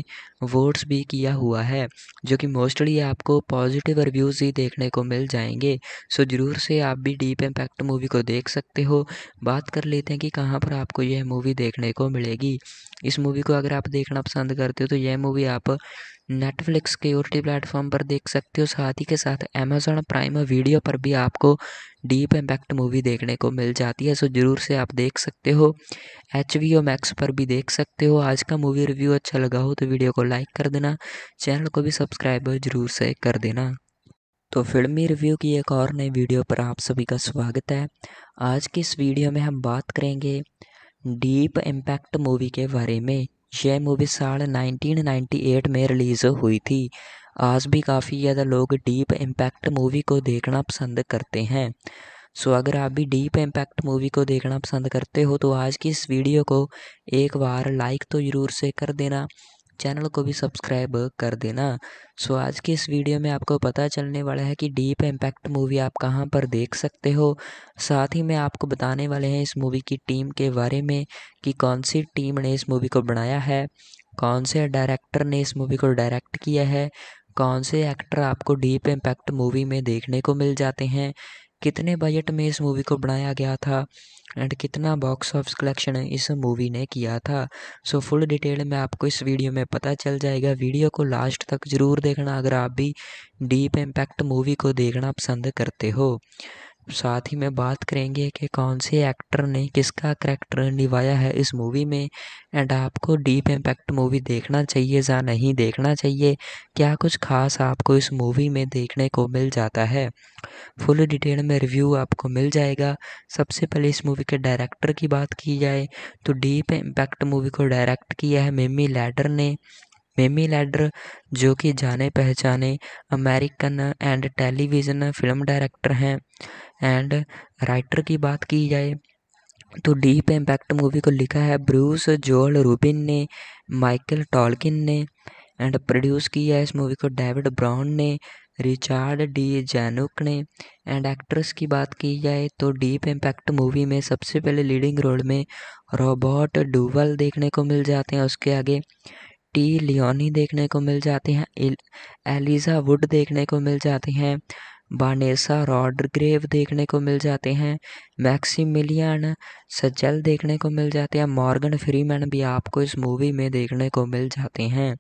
वोट्स भी किया हुआ है जो कि मोस्टली आपको पॉजिटिव रिव्यूज़ ही देखने को मिल जाएंगे सो ज़रूर से आप भी डीप इम्पैक्ट मूवी को देख सकते हो बात कर लेते हैं कि कहाँ पर आपको यह मूवी देखने को मिलेगी इस मूवी को अगर आप देखना पसंद करते हो तो यह मूवी आप नेटफ्लिक्स के टी प्लेटफॉर्म पर देख सकते हो साथ ही के साथ अमेजोन प्राइम वीडियो पर भी आपको डीप इम्पैक्ट मूवी देखने को मिल जाती है सो ज़रूर से आप देख सकते हो एच वी ओ मैक्स पर भी देख सकते हो आज का मूवी रिव्यू अच्छा लगा हो तो वीडियो को लाइक कर देना चैनल को भी सब्सक्राइब ज़रूर से कर देना तो फिल्मी रिव्यू की एक और नई वीडियो पर आप सभी का स्वागत है आज की इस वीडियो में हम बात करेंगे डीप इम्पैक्ट मूवी के बारे में यह मूवी साल 1998 में रिलीज़ हुई थी आज भी काफ़ी ज़्यादा लोग डीप इम्पैक्ट मूवी को देखना पसंद करते हैं सो अगर आप भी डीप इम्पैक्ट मूवी को देखना पसंद करते हो तो आज की इस वीडियो को एक बार लाइक तो ज़रूर से कर देना चैनल को भी सब्सक्राइब कर देना सो आज के इस वीडियो में आपको पता चलने वाला है कि डीप इम्पैक्ट मूवी आप कहाँ पर देख सकते हो साथ ही मैं आपको बताने वाले हैं इस मूवी की टीम के बारे में कि कौन सी टीम ने इस मूवी को बनाया है कौन से डायरेक्टर ने इस मूवी को डायरेक्ट किया है कौन से एक्टर आपको डीप इम्पैक्ट मूवी में देखने को मिल जाते हैं कितने बजट में इस मूवी को बनाया गया था एंड कितना बॉक्स ऑफिस कलेक्शन इस मूवी ने किया था सो फुल डिटेल में आपको इस वीडियो में पता चल जाएगा वीडियो को लास्ट तक ज़रूर देखना अगर आप भी डीप इम्पैक्ट मूवी को देखना पसंद करते हो साथ ही में बात करेंगे कि कौन से एक्टर ने किसका करैक्टर निभाया है इस मूवी में एंड आपको डीप इम्पैक्ट मूवी देखना चाहिए या नहीं देखना चाहिए क्या कुछ खास आपको इस मूवी में देखने को मिल जाता है फुल डिटेल में रिव्यू आपको मिल जाएगा सबसे पहले इस मूवी के डायरेक्टर की बात की जाए तो डीप इम्पैक्ट मूवी को डायरेक्ट किया है मेमी लैडर ने मेमी लैडर जो कि जाने पहचाने American and television film director हैं एंड राइटर की बात की जाए तो डीप इम्पैक्ट मूवी को लिखा है ब्रूस जोल रूबिन ने माइकल टॉलकिन ने एंड प्रोड्यूस किया है इस मूवी को डेविड ब्राउन ने रिचार्ड डी जैनुक ने एंड एक्ट्रेस की बात की जाए तो डीप इम्पैक्ट मूवी में सबसे पहले लीडिंग रोल में रॉबर्ट डूवल देखने को मिल जाते हैं उसके आगे टी लियोनी देखने को मिल जाते हैं एलिजा वुड देखने को मिल जाते हैं वानेसा रॉडग्रेव देखने को मिल जाते हैं मैक्सिमिलियन सजल देखने को मिल जाते हैं मॉर्गन फ्रीमैन भी आपको इस मूवी में देखने को मिल जाते हैं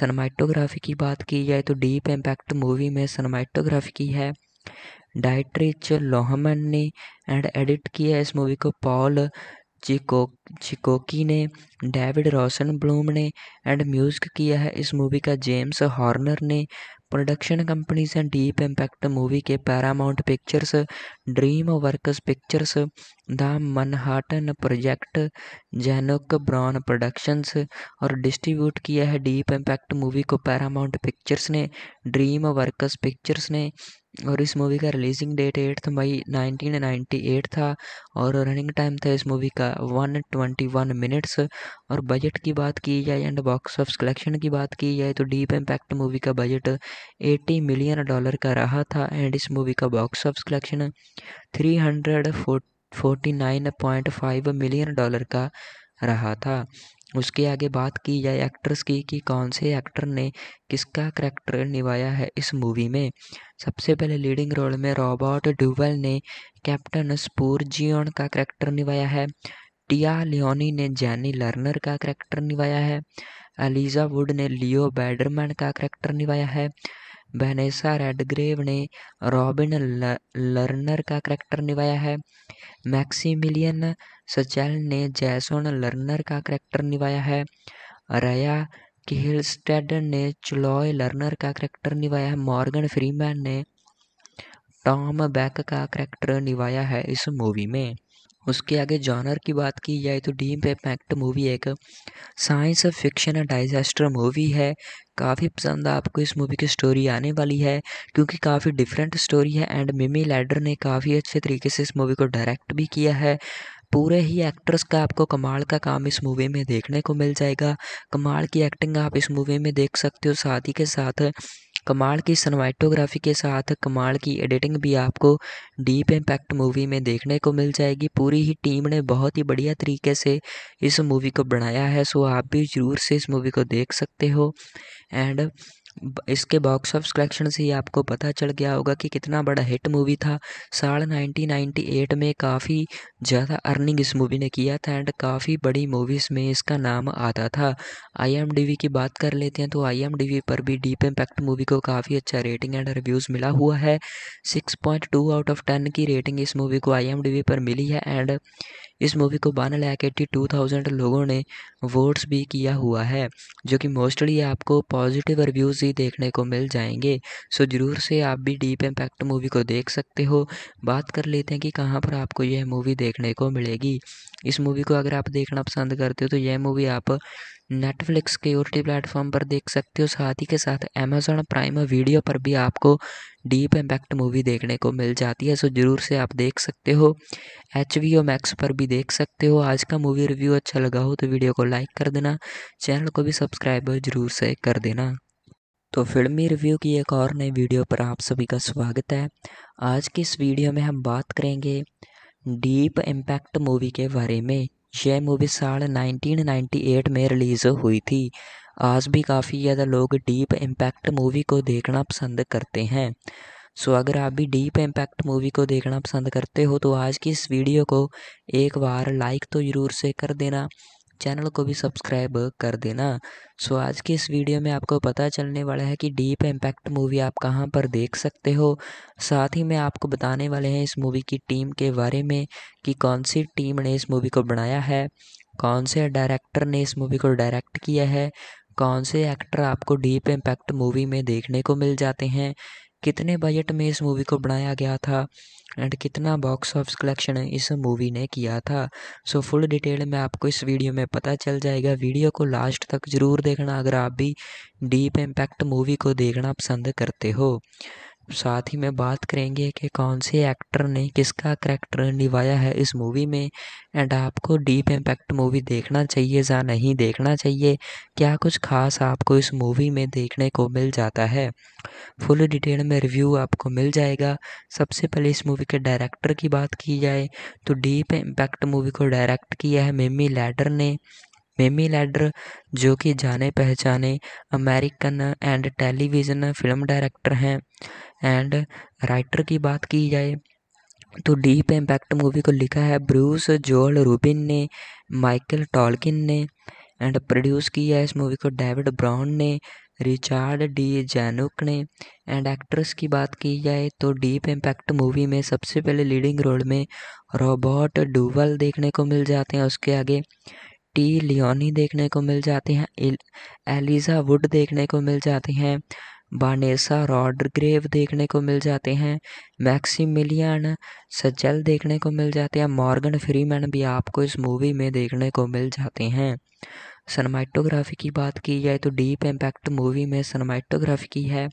सनमाइटोग्राफी की बात की जाए तो डीप इम्पैक्ट मूवी में सनमाइटोग्राफी की है डायट्रिच लोहमन ने एंड एडिट किया इस मूवी को पॉल चिको चिकोकी ने डेविड रोशन ब्लूम ने एंड म्यूजिक किया है इस मूवी का जेम्स हॉर्नर ने प्रोडक्शन कंपनी से डीप इम्पैक्ट मूवी के Paramount Pictures DreamWorks Pictures the Manhattan Project Zanuck Brown productions और डिस्ट्रीब्यूट किया है डीप इम्पैक्ट मूवी को पैरामाउंट पिक्चर्स ने ड्रीम वर्कस पिक्चर्स ने और इस मूवी का रिलीजिंग डेट एट्थ मई 1998 था और रनिंग टाइम था इस मूवी का 121 मिनट्स और बजट की बात की जाए एंड बॉक्स ऑफ कलेक्शन की बात की जाए तो डीप इम्पैक्ट मूवी का बजट 80 मिलियन डॉलर का रहा था एंड इस मूवी का box of collection three hundred forty nine point five million dollar का रहा था उसके आगे बात की जाए एक्ट्रेस की कि कौन से एक्टर ने किसका करैक्टर निभाया है इस मूवी में सबसे पहले लीडिंग रोल में रॉबर्ट ड्यूवल ने कैप्टन स्पूर जियोन का करैक्टर निभाया है टिया लियोनी ने जैनी लर्नर का करैक्टर निभाया है एलिजा वुड ने लियो बैडरमैन का करैक्टर निभाया है वेनेसा रेडग्रेव ने रॉबिन लर्नर का करैक्टर निभाया है मैक्सीमिलियन सचैल ने जैसोन लर्नर का करैक्टर निभाया है रया किहिलस्टेड ने चलॉय लर्नर का करैक्टर निभाया है मॉर्गन फ्रीमैन ने टॉम बैक का करैक्टर निभाया है इस मूवी में उसके आगे जॉनर की बात की जाए तो डीम पे पैक्ट मूवी एक साइंस फिक्शन डाइजेस्टर मूवी है काफ़ी पसंद आपको इस मूवी की स्टोरी आने वाली है क्योंकि काफ़ी डिफरेंट स्टोरी है एंड मिमी लैडर ने काफ़ी अच्छे तरीके से इस मूवी को डायरेक्ट भी किया है पूरे ही एक्ट्रेस का आपको कमाल का काम इस मूवी में देखने को मिल जाएगा कमाल की एक्टिंग आप इस मूवी में देख सकते हो साथ ही के साथ कमाल की सनमाइटोग्राफी के साथ कमाल की एडिटिंग भी आपको डीप इम्पैक्ट मूवी में देखने को मिल जाएगी पूरी ही टीम ने बहुत ही बढ़िया तरीके से इस मूवी को बनाया है सो आप भी ज़रूर से इस मूवी को देख सकते हो एंड इसके बॉक्स ऑफ कलेक्शन से ही आपको पता चल गया होगा कि कितना बड़ा हिट मूवी था साल 1998 में काफ़ी ज़्यादा अर्निंग इस मूवी ने किया था एंड काफ़ी बड़ी मूवीज़ में इसका नाम आता था आई की बात कर लेते हैं तो आई पर भी डीप इम्पैक्ट मूवी को काफ़ी अच्छा रेटिंग एंड रिव्यूज़ मिला हुआ है सिक्स आउट ऑफ टेन की रेटिंग इस मूवी को आई पर मिली है एंड इस मूवी को one lakh eighty two thousand लोगों ने वोट्स भी किया हुआ है जो कि मोस्टली आपको पॉजिटिव रिव्यूज़ ही देखने को मिल जाएंगे सो ज़रूर से आप भी डीप इम्पैक्ट मूवी को देख सकते हो बात कर लेते हैं कि कहाँ पर आपको यह मूवी देखने को मिलेगी इस मूवी को अगर आप देखना पसंद करते हो तो यह मूवी आप नेटफ्लिक्स के ओर टी प्लेटफॉर्म पर देख सकते हो साथ ही के साथ अमेज़ोन प्राइम वीडियो पर भी आपको डीप इम्पैक्ट मूवी देखने को मिल जाती है सो ज़रूर से आप देख सकते हो एच वी ओ मैक्स पर भी देख सकते हो आज का मूवी रिव्यू अच्छा लगा हो तो वीडियो को लाइक कर देना चैनल को भी सब्सक्राइब जरूर से कर देना तो फिल्मी रिव्यू की एक और नई वीडियो पर आप सभी का स्वागत है आज की इस वीडियो में हम बात करेंगे डीप इम्पैक्ट मूवी के बारे में यह मूवी साल 1998 में रिलीज़ हुई थी आज भी काफ़ी ज़्यादा लोग डीप इम्पैक्ट मूवी को देखना पसंद करते हैं सो अगर आप भी डीप इम्पैक्ट मूवी को देखना पसंद करते हो तो आज की इस वीडियो को एक बार लाइक तो ज़रूर से कर देना चैनल को भी सब्सक्राइब कर देना सो so, आज की इस वीडियो में आपको पता चलने वाला है कि डीप इम्पैक्ट मूवी आप कहाँ पर देख सकते हो साथ ही मैं आपको बताने वाले हैं इस मूवी की टीम के बारे में कि कौन सी टीम ने इस मूवी को बनाया है कौन से डायरेक्टर ने इस मूवी को डायरेक्ट किया है कौन से एक्टर आपको डीप इम्पैक्ट मूवी में देखने को मिल जाते हैं कितने बजट में इस मूवी को बनाया गया था एंड कितना बॉक्स ऑफिस कलेक्शन इस मूवी ने किया था सो फुल डिटेल में आपको इस वीडियो में पता चल जाएगा वीडियो को लास्ट तक ज़रूर देखना अगर आप भी डीप इम्पैक्ट मूवी को देखना पसंद करते हो साथ ही में बात करेंगे कि कौन से एक्टर ने किसका करैक्टर निभाया है इस मूवी में एंड आपको डीप इम्पैक्ट मूवी देखना चाहिए या नहीं देखना चाहिए क्या कुछ खास आपको इस मूवी में देखने को मिल जाता है फुल डिटेल में रिव्यू आपको मिल जाएगा सबसे पहले इस मूवी के डायरेक्टर की बात की जाए तो डीप इम्पैक्ट मूवी को डायरेक्ट किया है मिमी लैडर ने मेमी लैडर जो कि जाने पहचाने American and television film director हैं एंड राइटर की बात की जाए तो डीप इम्पैक्ट मूवी को लिखा है ब्रूस जोल रूबिन ने माइकल टॉलकिन ने एंड प्रोड्यूस किया है इस मूवी को डेविड ब्राउन ने रिचार्ड डी जैनुक ने एंड एक्ट्रेस की बात की जाए तो डीप इम्पैक्ट मूवी में सबसे पहले लीडिंग रोल में रॉबर्ट डूवल देखने को मिल जाते हैं उसके आगे टी लियोनी देखने को मिल जाती हैं एलिजा वुड देखने को मिल जाती हैं बानेसा रॉड्रग्रेव देखने को मिल जाते हैं मैक्सिमिलियन सजल देखने को मिल जाते हैं मॉर्गन फ्रीमैन भी आपको इस मूवी में देखने को मिल जाते हैं सनमाइटोग्राफी की बात की जाए तो डीप इम्पैक्ट मूवी में सनमाइटोग्राफी की है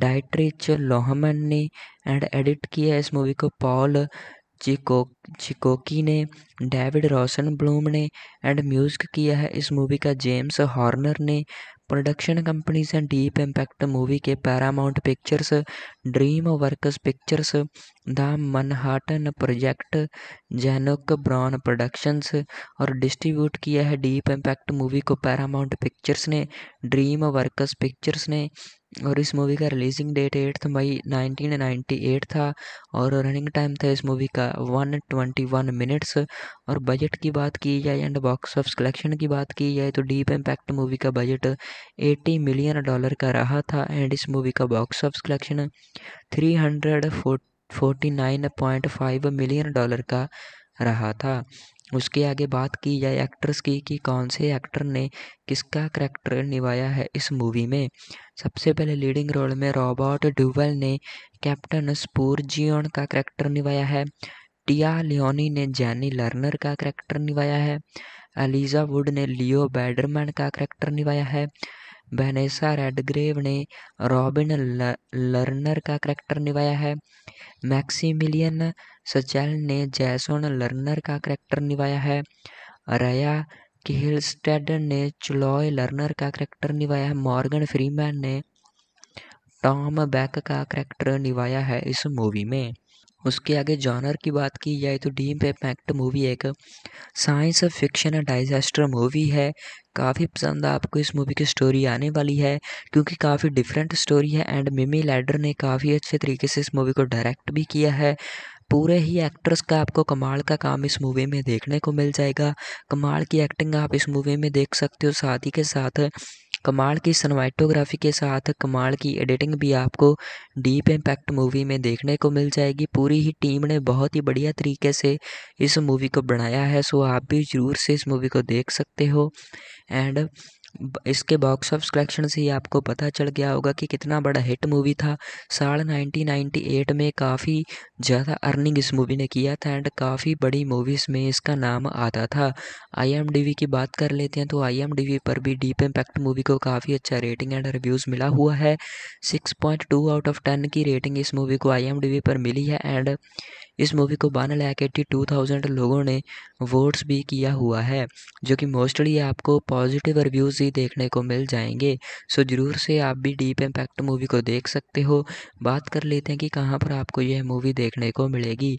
डायट्रिच लोहमन ने एंड एडिट किया इस मूवी को पॉल चिको चिकोकी ने डेविड रोशन ब्लूम ने एंड म्यूजिक किया है इस मूवी का जेम्स हॉर्नर ने प्रोडक्शन कंपनीज हैं डीप इम्पैक्ट मूवी के Paramount Pictures DreamWorks Pictures the Manhattan Project Zanuck Brown productions और डिस्ट्रीब्यूट किया है डीप इम्पैक्ट मूवी को पैरामाउंट पिक्चर्स ने ड्रीम वर्कस पिक्चर्स ने और इस मूवी का releasing date eighth May nineteen ninety eight था और रनिंग टाइम था इस मूवी का वन ट्वेंटी वन मिनट्स और बजट की बात की जाए एंड बॉक्स ऑफ कलेक्शन की बात की जाए तो डीप इम्पैक्ट मूवी का बजट एटी मिलियन डॉलर का रहा था एंड इस मूवी का box of collection three hundred forty nine point five million dollar का रहा था उसके आगे बात की जाए एक्ट्रेस की कि कौन से एक्टर ने किसका करैक्टर निभाया है इस मूवी में सबसे पहले लीडिंग रोल में रॉबर्ट ड्यूवल ने कैप्टन स्पूर जियोन का करैक्टर निभाया है टिया लियोनी ने जैनी लर्नर का करैक्टर निभाया है एलिजा वुड ने लियो बैडरमैन का करैक्टर निभाया है वैनेसा रेडग्रेव ने रॉबिन लर्नर का करैक्टर निभाया है मैक्सीमिलियन सचैल ने जैसोन लर्नर का करैक्टर निभाया है रया किहिलस्टेड ने चलॉय लर्नर का करैक्टर निभाया है मॉर्गन फ्रीमैन ने टॉम बैक का करैक्टर निभाया है इस मूवी में उसके आगे जॉनर की बात की जाए तो डीम पे पैक्ट मूवी एक साइंस फिक्शन डाइजेस्टर मूवी है काफ़ी पसंद आपको इस मूवी की स्टोरी आने वाली है क्योंकि काफ़ी डिफरेंट स्टोरी है एंड मिमी लैडर ने काफ़ी अच्छे तरीके से इस मूवी को डायरेक्ट भी किया है पूरे ही एक्ट्रेस का आपको कमाल का काम इस मूवी में देखने को मिल जाएगा कमाल की एक्टिंग आप इस मूवी में देख सकते हो साथ ही के साथ कमाल की सनमाइटोग्राफी के साथ कमाल की एडिटिंग भी आपको डीप इम्पैक्ट मूवी में देखने को मिल जाएगी पूरी ही टीम ने बहुत ही बढ़िया तरीके से इस मूवी को बनाया है सो आप भी ज़रूर से इस मूवी को देख सकते हो एंड इसके बॉक्स ऑफ कलेक्शन से ही आपको पता चल गया होगा कि कितना बड़ा हिट मूवी था साल 1998 में काफ़ी ज़्यादा अर्निंग इस मूवी ने किया था एंड काफ़ी बड़ी मूवीज़ में इसका नाम आता था आई की बात कर लेते हैं तो आई पर भी डीप इम्पैक्ट मूवी को काफ़ी अच्छा रेटिंग एंड रिव्यूज़ मिला हुआ है सिक्स आउट ऑफ टेन की रेटिंग इस मूवी को आई पर मिली है एंड इस मूवी को one lakh eighty two thousand लोगों ने वोट्स भी किया हुआ है जो कि मोस्टली आपको पॉजिटिव रिव्यूज़ ही देखने को मिल जाएंगे सो ज़रूर से आप भी डीप इम्पैक्ट मूवी को देख सकते हो बात कर लेते हैं कि कहाँ पर आपको यह मूवी देखने को मिलेगी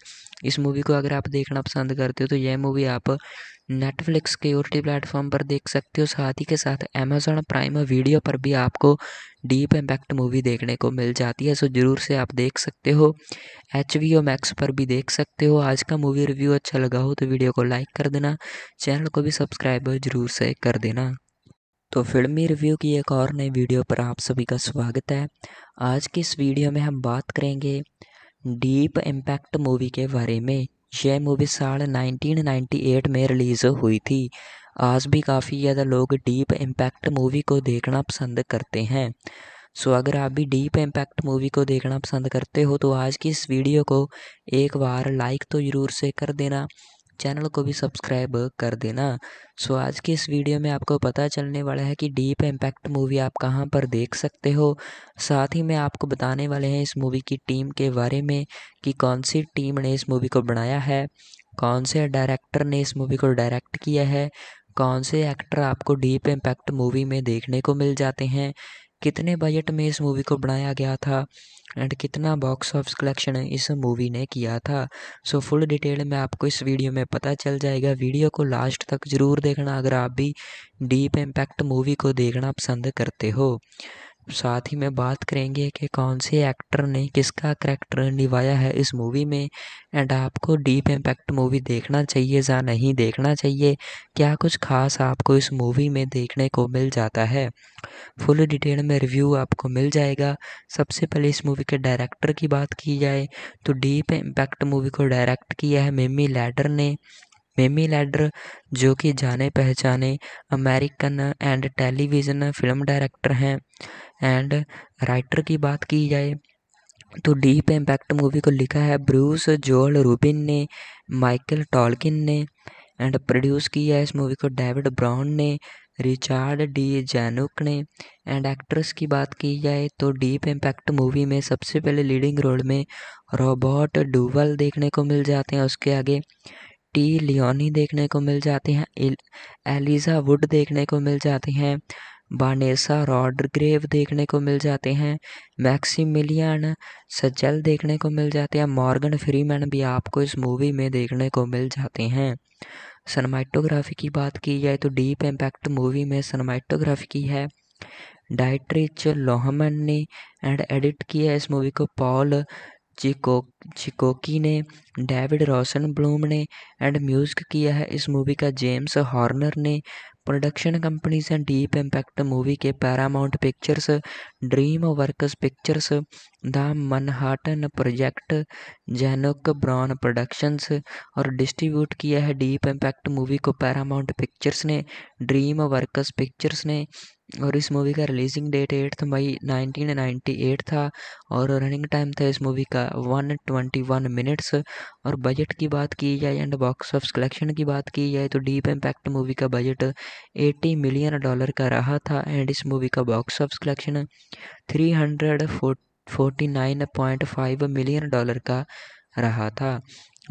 इस मूवी को अगर आप देखना पसंद करते हो तो यह मूवी आप नेटफ्लिक्स के ओर टी प्लेटफॉर्म पर देख सकते हो साथ ही के साथ अमेज़ोन प्राइम वीडियो पर भी आपको डीप इम्पैक्ट मूवी देखने को मिल जाती है सो ज़रूर से आप देख सकते हो एच वी ओ मैक्स पर भी देख सकते हो आज का मूवी रिव्यू अच्छा लगा हो तो वीडियो को लाइक कर देना चैनल को भी सब्सक्राइब ज़रूर से कर देना तो फिल्मी रिव्यू की एक और नई वीडियो पर आप सभी का स्वागत है आज की इस वीडियो में हम बात करेंगे डीप इम्पैक्ट मूवी के बारे में यह मूवी साल 1998 में रिलीज़ हुई थी आज भी काफ़ी ज़्यादा लोग डीप इम्पैक्ट मूवी को देखना पसंद करते हैं सो अगर आप भी डीप इम्पैक्ट मूवी को देखना पसंद करते हो तो आज की इस वीडियो को एक बार लाइक तो ज़रूर से कर देना चैनल को भी सब्सक्राइब कर देना सो आज की इस वीडियो में आपको पता चलने वाला है कि डीप इम्पैक्ट मूवी आप कहाँ पर देख सकते हो साथ ही मैं आपको बताने वाले हैं इस मूवी की टीम के बारे में कि कौन सी टीम ने इस मूवी को बनाया है कौन से डायरेक्टर ने इस मूवी को डायरेक्ट किया है कौन से एक्टर आपको डीप इम्पैक्ट मूवी में देखने को मिल जाते हैं कितने बजट में इस मूवी को बनाया गया था एंड कितना बॉक्स ऑफिस कलेक्शन इस मूवी ने किया था सो फुल डिटेल में आपको इस वीडियो में पता चल जाएगा वीडियो को लास्ट तक ज़रूर देखना अगर आप भी डीप इम्पैक्ट मूवी को देखना पसंद करते हो साथ ही में बात करेंगे कि कौन से एक्टर ने किसका करैक्टर निभाया है इस मूवी में एंड आपको डीप इम्पैक्ट मूवी देखना चाहिए या नहीं देखना चाहिए क्या कुछ खास आपको इस मूवी में देखने को मिल जाता है फुल डिटेल में रिव्यू आपको मिल जाएगा सबसे पहले इस मूवी के डायरेक्टर की बात की जाए तो डीप इम्पैक्ट मूवी को डायरेक्ट किया है मिमी लैडर ने मेमी लैडर जो कि जाने पहचाने American and television film director हैं एंड राइटर की बात की जाए तो डीप इम्पैक्ट मूवी को लिखा है ब्रूस जोल रूबिन ने माइकल टॉलकिन ने एंड प्रोड्यूस किया है इस मूवी को डेविड ब्राउन ने रिचार्ड डी जैनुक ने एंड एक्ट्रेस की बात की जाए तो डीप इम्पैक्ट मूवी में सबसे पहले लीडिंग रोल में रॉबर्ट डूवल देखने को मिल जाते हैं उसके आगे टी लियोनी देखने को मिल जाते हैं एलिजा वुड देखने को मिल जाते हैं वानेसा रॉडग्रेव देखने को मिल जाते हैं मैक्सीमिलियन सजल देखने को मिल जाते हैं मॉर्गन फ्रीमैन भी आपको इस मूवी में देखने को मिल जाते हैं सनमाइटोग्राफी की बात की जाए तो डीप इम्पैक्ट मूवी में सनमाइटोग्राफी की है डायट्रिच लोहमन ने एंड एडिट किया इस मूवी को पॉल चिको चिकोकी ने डेविड रोशन ब्लूम ने एंड म्यूजिक किया है इस मूवी का जेम्स हॉर्नर ने प्रोडक्शन कंपनीज हैं डीप इम्पैक्ट मूवी के Paramount Pictures DreamWorks Pictures the Manhattan Project Zanuck Brown productions और डिस्ट्रीब्यूट किया है डीप इम्पैक्ट मूवी को पैरामाउंट पिक्चर्स ने ड्रीम वर्कस पिक्चर्स ने और इस मूवी का releasing date eight May nineteen ninety eight था और रनिंग टाइम था इस मूवी का वन ट्वेंटी वन मिनट्स और बजट की बात की जाए एंड बॉक्स ऑफ कलेक्शन की बात की जाए तो डीप इम्पैक्ट मूवी का बजट एटी मिलियन डॉलर का रहा था एंड इस मूवी का box of collection three hundred forty nine point five million dollar का रहा था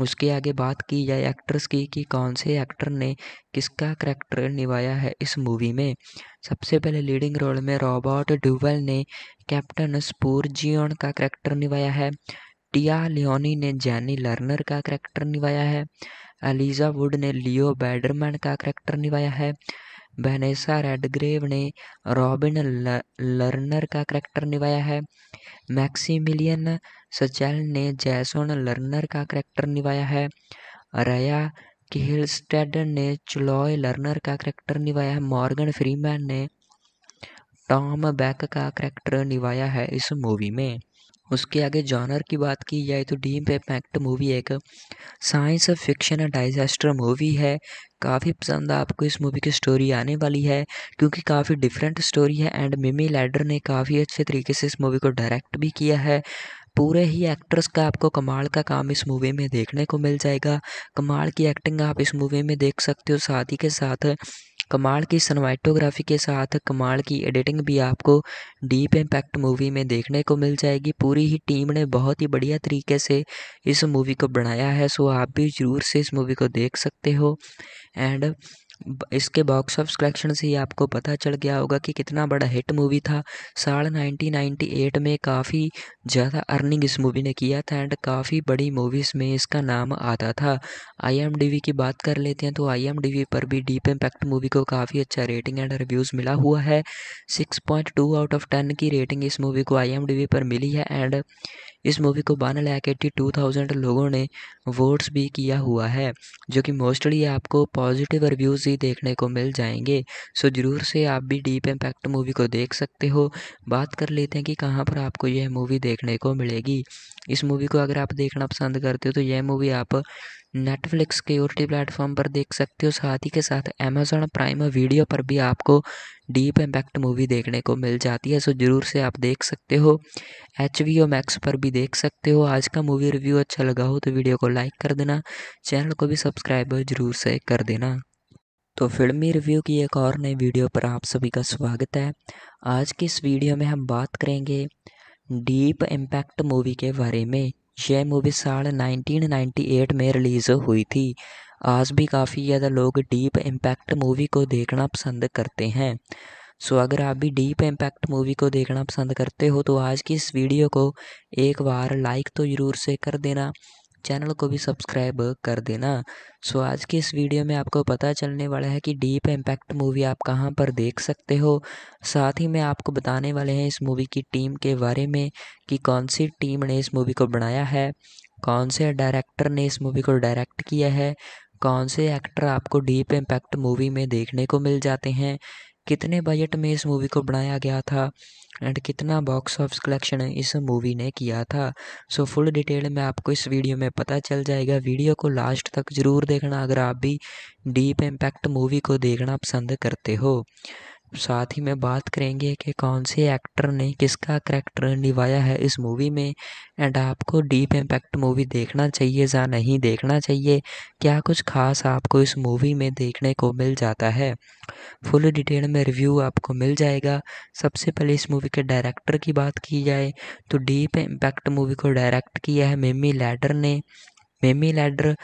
उसके आगे बात की जाए एक्ट्रेस की कि कौन से एक्टर ने किसका करैक्टर निभाया है इस मूवी में सबसे पहले लीडिंग रोल में रॉबर्ट ड्यूवल ने कैप्टन स्पूरजियन का करैक्टर निभाया है टिया लियोनी ने जैनी लर्नर का करैक्टर निभाया है एलिजा वुड ने लियो बैडरमैन का करैक्टर निभाया है वनेसा रेडग्रेव ने रॉबिन लर्नर का करैक्टर निभाया है मैक्सीमिलियन सचैल ने जैसोन लर्नर का करैक्टर निभाया है रया किहिलस्टेड ने चुलॉय लर्नर का करैक्टर निभाया है मॉर्गन फ्रीमैन ने टॉम बैक का करैक्टर निभाया है इस मूवी में उसके आगे जॉनर की बात की जाए तो डीम इम्पैक्ट मूवी एक साइंस फिक्शन डाइजेस्टर मूवी है काफ़ी पसंद आपको इस मूवी की स्टोरी आने वाली है क्योंकि काफ़ी डिफरेंट स्टोरी है एंड मिमी लैडर ने काफ़ी अच्छे तरीके से इस मूवी को डायरेक्ट भी किया है पूरे ही एक्ट्रेस का आपको कमाल का काम इस मूवी में देखने को मिल जाएगा कमाल की एक्टिंग आप इस मूवी में देख सकते हो साथ ही के साथ कमाल की सनमाइटोग्राफी के साथ कमाल की एडिटिंग भी आपको डीप इम्पैक्ट मूवी में देखने को मिल जाएगी पूरी ही टीम ने बहुत ही बढ़िया तरीके से इस मूवी को बनाया है सो आप भी ज़रूर से इस मूवी को देख सकते हो एंड इसके बॉक्स ऑफ कलेक्शन से ही आपको पता चल गया होगा कि कितना बड़ा हिट मूवी था साल नाइनटीन नाइन्टी एट में काफ़ी ज़्यादा अर्निंग इस मूवी ने किया था एंड काफ़ी बड़ी मूवीज़ में इसका नाम आता था आई की बात कर लेते हैं तो आई पर भी डीप इम्पैक्ट मूवी को काफ़ी अच्छा रेटिंग एंड रिव्यूज़ मिला हुआ है six point two out of ten की रेटिंग इस मूवी को आई पर मिली है एंड इस मूवी को one lakh eighty two thousand लोगों ने वोट्स भी किया हुआ है जो कि मोस्टली आपको पॉजिटिव रिव्यूज़ ही देखने को मिल जाएंगे सो ज़रूर से आप भी डीप इम्पैक्ट मूवी को देख सकते हो बात कर लेते हैं कि कहाँ पर आपको यह मूवी देखने को मिलेगी इस मूवी को अगर आप देखना पसंद करते हो तो यह मूवी आप नेटफ्लिक्स के ओ टी प्लेटफॉर्म पर देख सकते हो साथ ही के साथ अमेजोन प्राइम वीडियो पर भी आपको डीप इम्पैक्ट मूवी देखने को मिल जाती है सो ज़रूर से आप देख सकते हो एच वी ओ मैक्स पर भी देख सकते हो आज का मूवी रिव्यू अच्छा लगा हो तो वीडियो को लाइक कर देना चैनल को भी सब्सक्राइब जरूर से कर देना तो फिल्मी रिव्यू की एक और नई वीडियो पर आप सभी का स्वागत है आज की इस वीडियो में हम बात करेंगे डीप इम्पैक्ट मूवी के बारे में यह मूवी साल नाइनटीन नाइन्टी एट में रिलीज़ हुई थी आज भी काफ़ी ज़्यादा लोग डीप इम्पैक्ट मूवी को देखना पसंद करते हैं सो अगर आप भी डीप इम्पैक्ट मूवी को देखना पसंद करते हो तो आज की इस वीडियो को एक बार लाइक तो ज़रूर से कर देना चैनल को भी सब्सक्राइब कर देना सो आज की इस वीडियो में आपको पता चलने वाला है कि डीप इम्पैक्ट मूवी आप कहाँ पर देख सकते हो साथ ही मैं आपको बताने वाले हैं इस मूवी की टीम के बारे में कि कौन सी टीम ने इस मूवी को बनाया है कौन से डायरेक्टर ने इस मूवी को डायरेक्ट किया है कौन से एक्टर आपको डीप इम्पैक्ट मूवी में देखने को मिल जाते हैं कितने बजट में इस मूवी को बनाया गया था एंड कितना बॉक्स ऑफिस कलेक्शन इस मूवी ने किया था सो फुल डिटेल में आपको इस वीडियो में पता चल जाएगा वीडियो को लास्ट तक ज़रूर देखना अगर आप भी डीप इम्पैक्ट मूवी को देखना पसंद करते हो साथ ही में बात करेंगे कि कौन से एक्टर ने किसका करैक्टर निभाया है इस मूवी में एंड आपको डीप इम्पैक्ट मूवी देखना चाहिए या नहीं देखना चाहिए क्या कुछ खास आपको इस मूवी में देखने को मिल जाता है फुल डिटेल में रिव्यू आपको मिल जाएगा सबसे पहले इस मूवी के डायरेक्टर की बात की जाए तो डीप इम्पैक्ट मूवी को डायरेक्ट किया है मिमी लैडर ने मेमी लैडर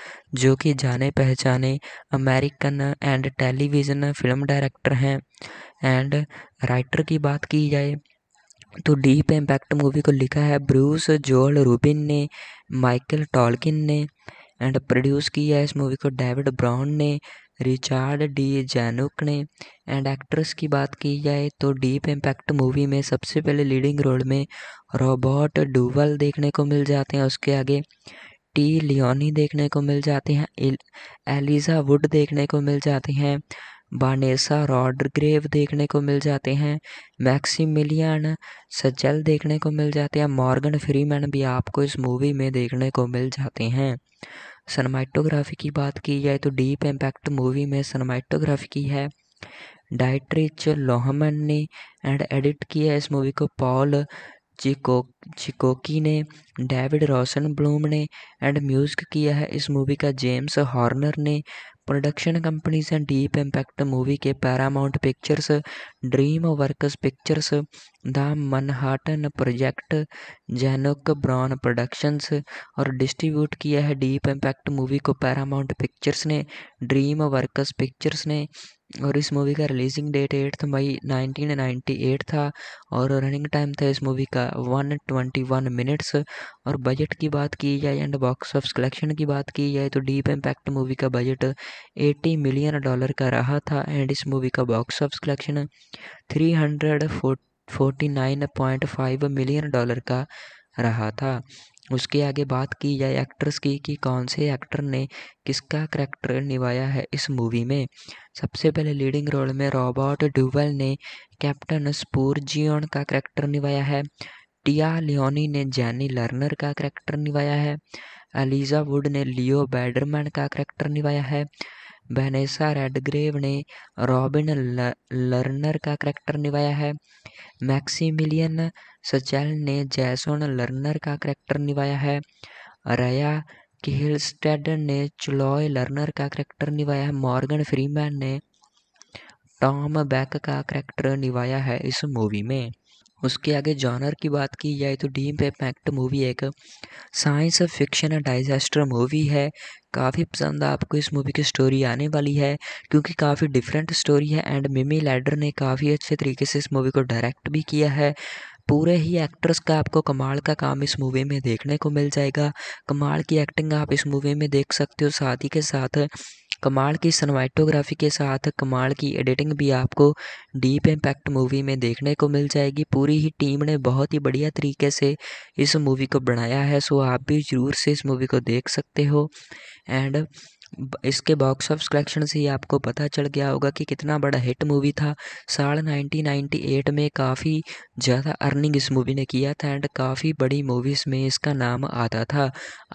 जो कि जाने पहचाने American and television film director हैं एंड राइटर की बात की जाए तो डीप इम्पैक्ट मूवी को लिखा है ब्रूस जोल रूबिन ने माइकल टॉलकिन ने एंड प्रोड्यूस किया है इस मूवी को डेविड ब्राउन ने रिचार्ड डी जैनुक ने एंड एक्ट्रेस की बात की जाए तो डीप इम्पैक्ट मूवी में सबसे पहले लीडिंग रोल में रॉबर्ट डूवल देखने को मिल जाते हैं उसके आगे टी लियोनी देखने को मिल जाती हैं एलिजा वुड देखने को मिल जाती हैं बानेसा रॉडग्रेव देखने को मिल जाते हैं मैक्सिमिलियन सजल देखने को मिल जाते हैं मॉर्गन फ्रीमैन भी आपको इस मूवी में देखने को मिल जाते हैं सनमाइटोग्राफी की बात की जाए तो डीप इम्पैक्ट मूवी में सनमाइटोग्राफी की है डायट्रिच लोहमन ने एंड एडिट किया है इस मूवी को पॉल चिको चिकोकी ने डेविड रोशन ब्लूम ने एंड म्यूजिक किया है इस मूवी का जेम्स हॉर्नर ने प्रोडक्शन कंपनीज हैं डीप इम्पैक्ट मूवी के Paramount Pictures DreamWorks Pictures the Manhattan Project Zanuck Brown productions और डिस्ट्रीब्यूट किया है डीप इम्पैक्ट मूवी को पैरामाउंट पिक्चर्स ने ड्रीम वर्कस पिक्चर्स ने और इस मूवी का रिलीजिंग डेट एट्थ मई 1998 था और रनिंग टाइम था इस मूवी का 121 मिनट्स और बजट की बात की जाए एंड बॉक्स ऑफ कलेक्शन की बात की जाए तो डीप इम्पैक्ट मूवी का बजट 80 मिलियन डॉलर का रहा था एंड इस मूवी का box of collection 349.5 million dollar का रहा था उसके आगे बात की जाए एक्ट्रेस की कि कौन से एक्टर ने किसका करैक्टर निभाया है इस मूवी में सबसे पहले लीडिंग रोल में रॉबर्ट ड्यूवल ने कैप्टन स्पूर का करैक्टर निभाया है टिया लियोनी ने जैनी लर्नर का करैक्टर निभाया है एलिजा वुड ने लियो बैडरमैन का करैक्टर निभाया है वेनेसा रेडग्रेव ने रॉबिन लर्नर का करैक्टर निभाया है मैक्सीमिलियन सचैल ने जैसोन लर्नर का करैक्टर निभाया है रया किहिलस्टेड ने चलॉय लर्नर का करैक्टर निभाया है मॉर्गन फ्रीमैन ने टॉम बैक का करैक्टर निभाया है इस मूवी में उसके आगे जॉनर की बात की जाए तो डीम पे पैक्ट मूवी एक science fiction and disaster movie है काफ़ी पसंद आपको इस मूवी की स्टोरी आने वाली है क्योंकि काफ़ी डिफरेंट स्टोरी है एंड मिमी लैडर ने काफ़ी अच्छे तरीके से इस मूवी को डायरेक्ट भी किया है पूरे ही एक्ट्रेस का आपको कमाल का काम इस मूवी में देखने को मिल जाएगा कमाल की एक्टिंग आप इस मूवी में देख सकते हो साथ ही के साथ कमाल की सनमाइटोग्राफी के साथ कमाल की एडिटिंग भी आपको डीप इम्पैक्ट मूवी में देखने को मिल जाएगी पूरी ही टीम ने बहुत ही बढ़िया तरीके से इस मूवी को बनाया है सो आप भी ज़रूर से इस मूवी को देख सकते हो एंड इसके बॉक्स ऑफ कलेक्शन से ही आपको पता चल गया होगा कि कितना बड़ा हिट मूवी था साल 1998 में काफ़ी ज़्यादा अर्निंग इस मूवी ने किया था एंड काफ़ी बड़ी मूवीज़ में इसका नाम आता था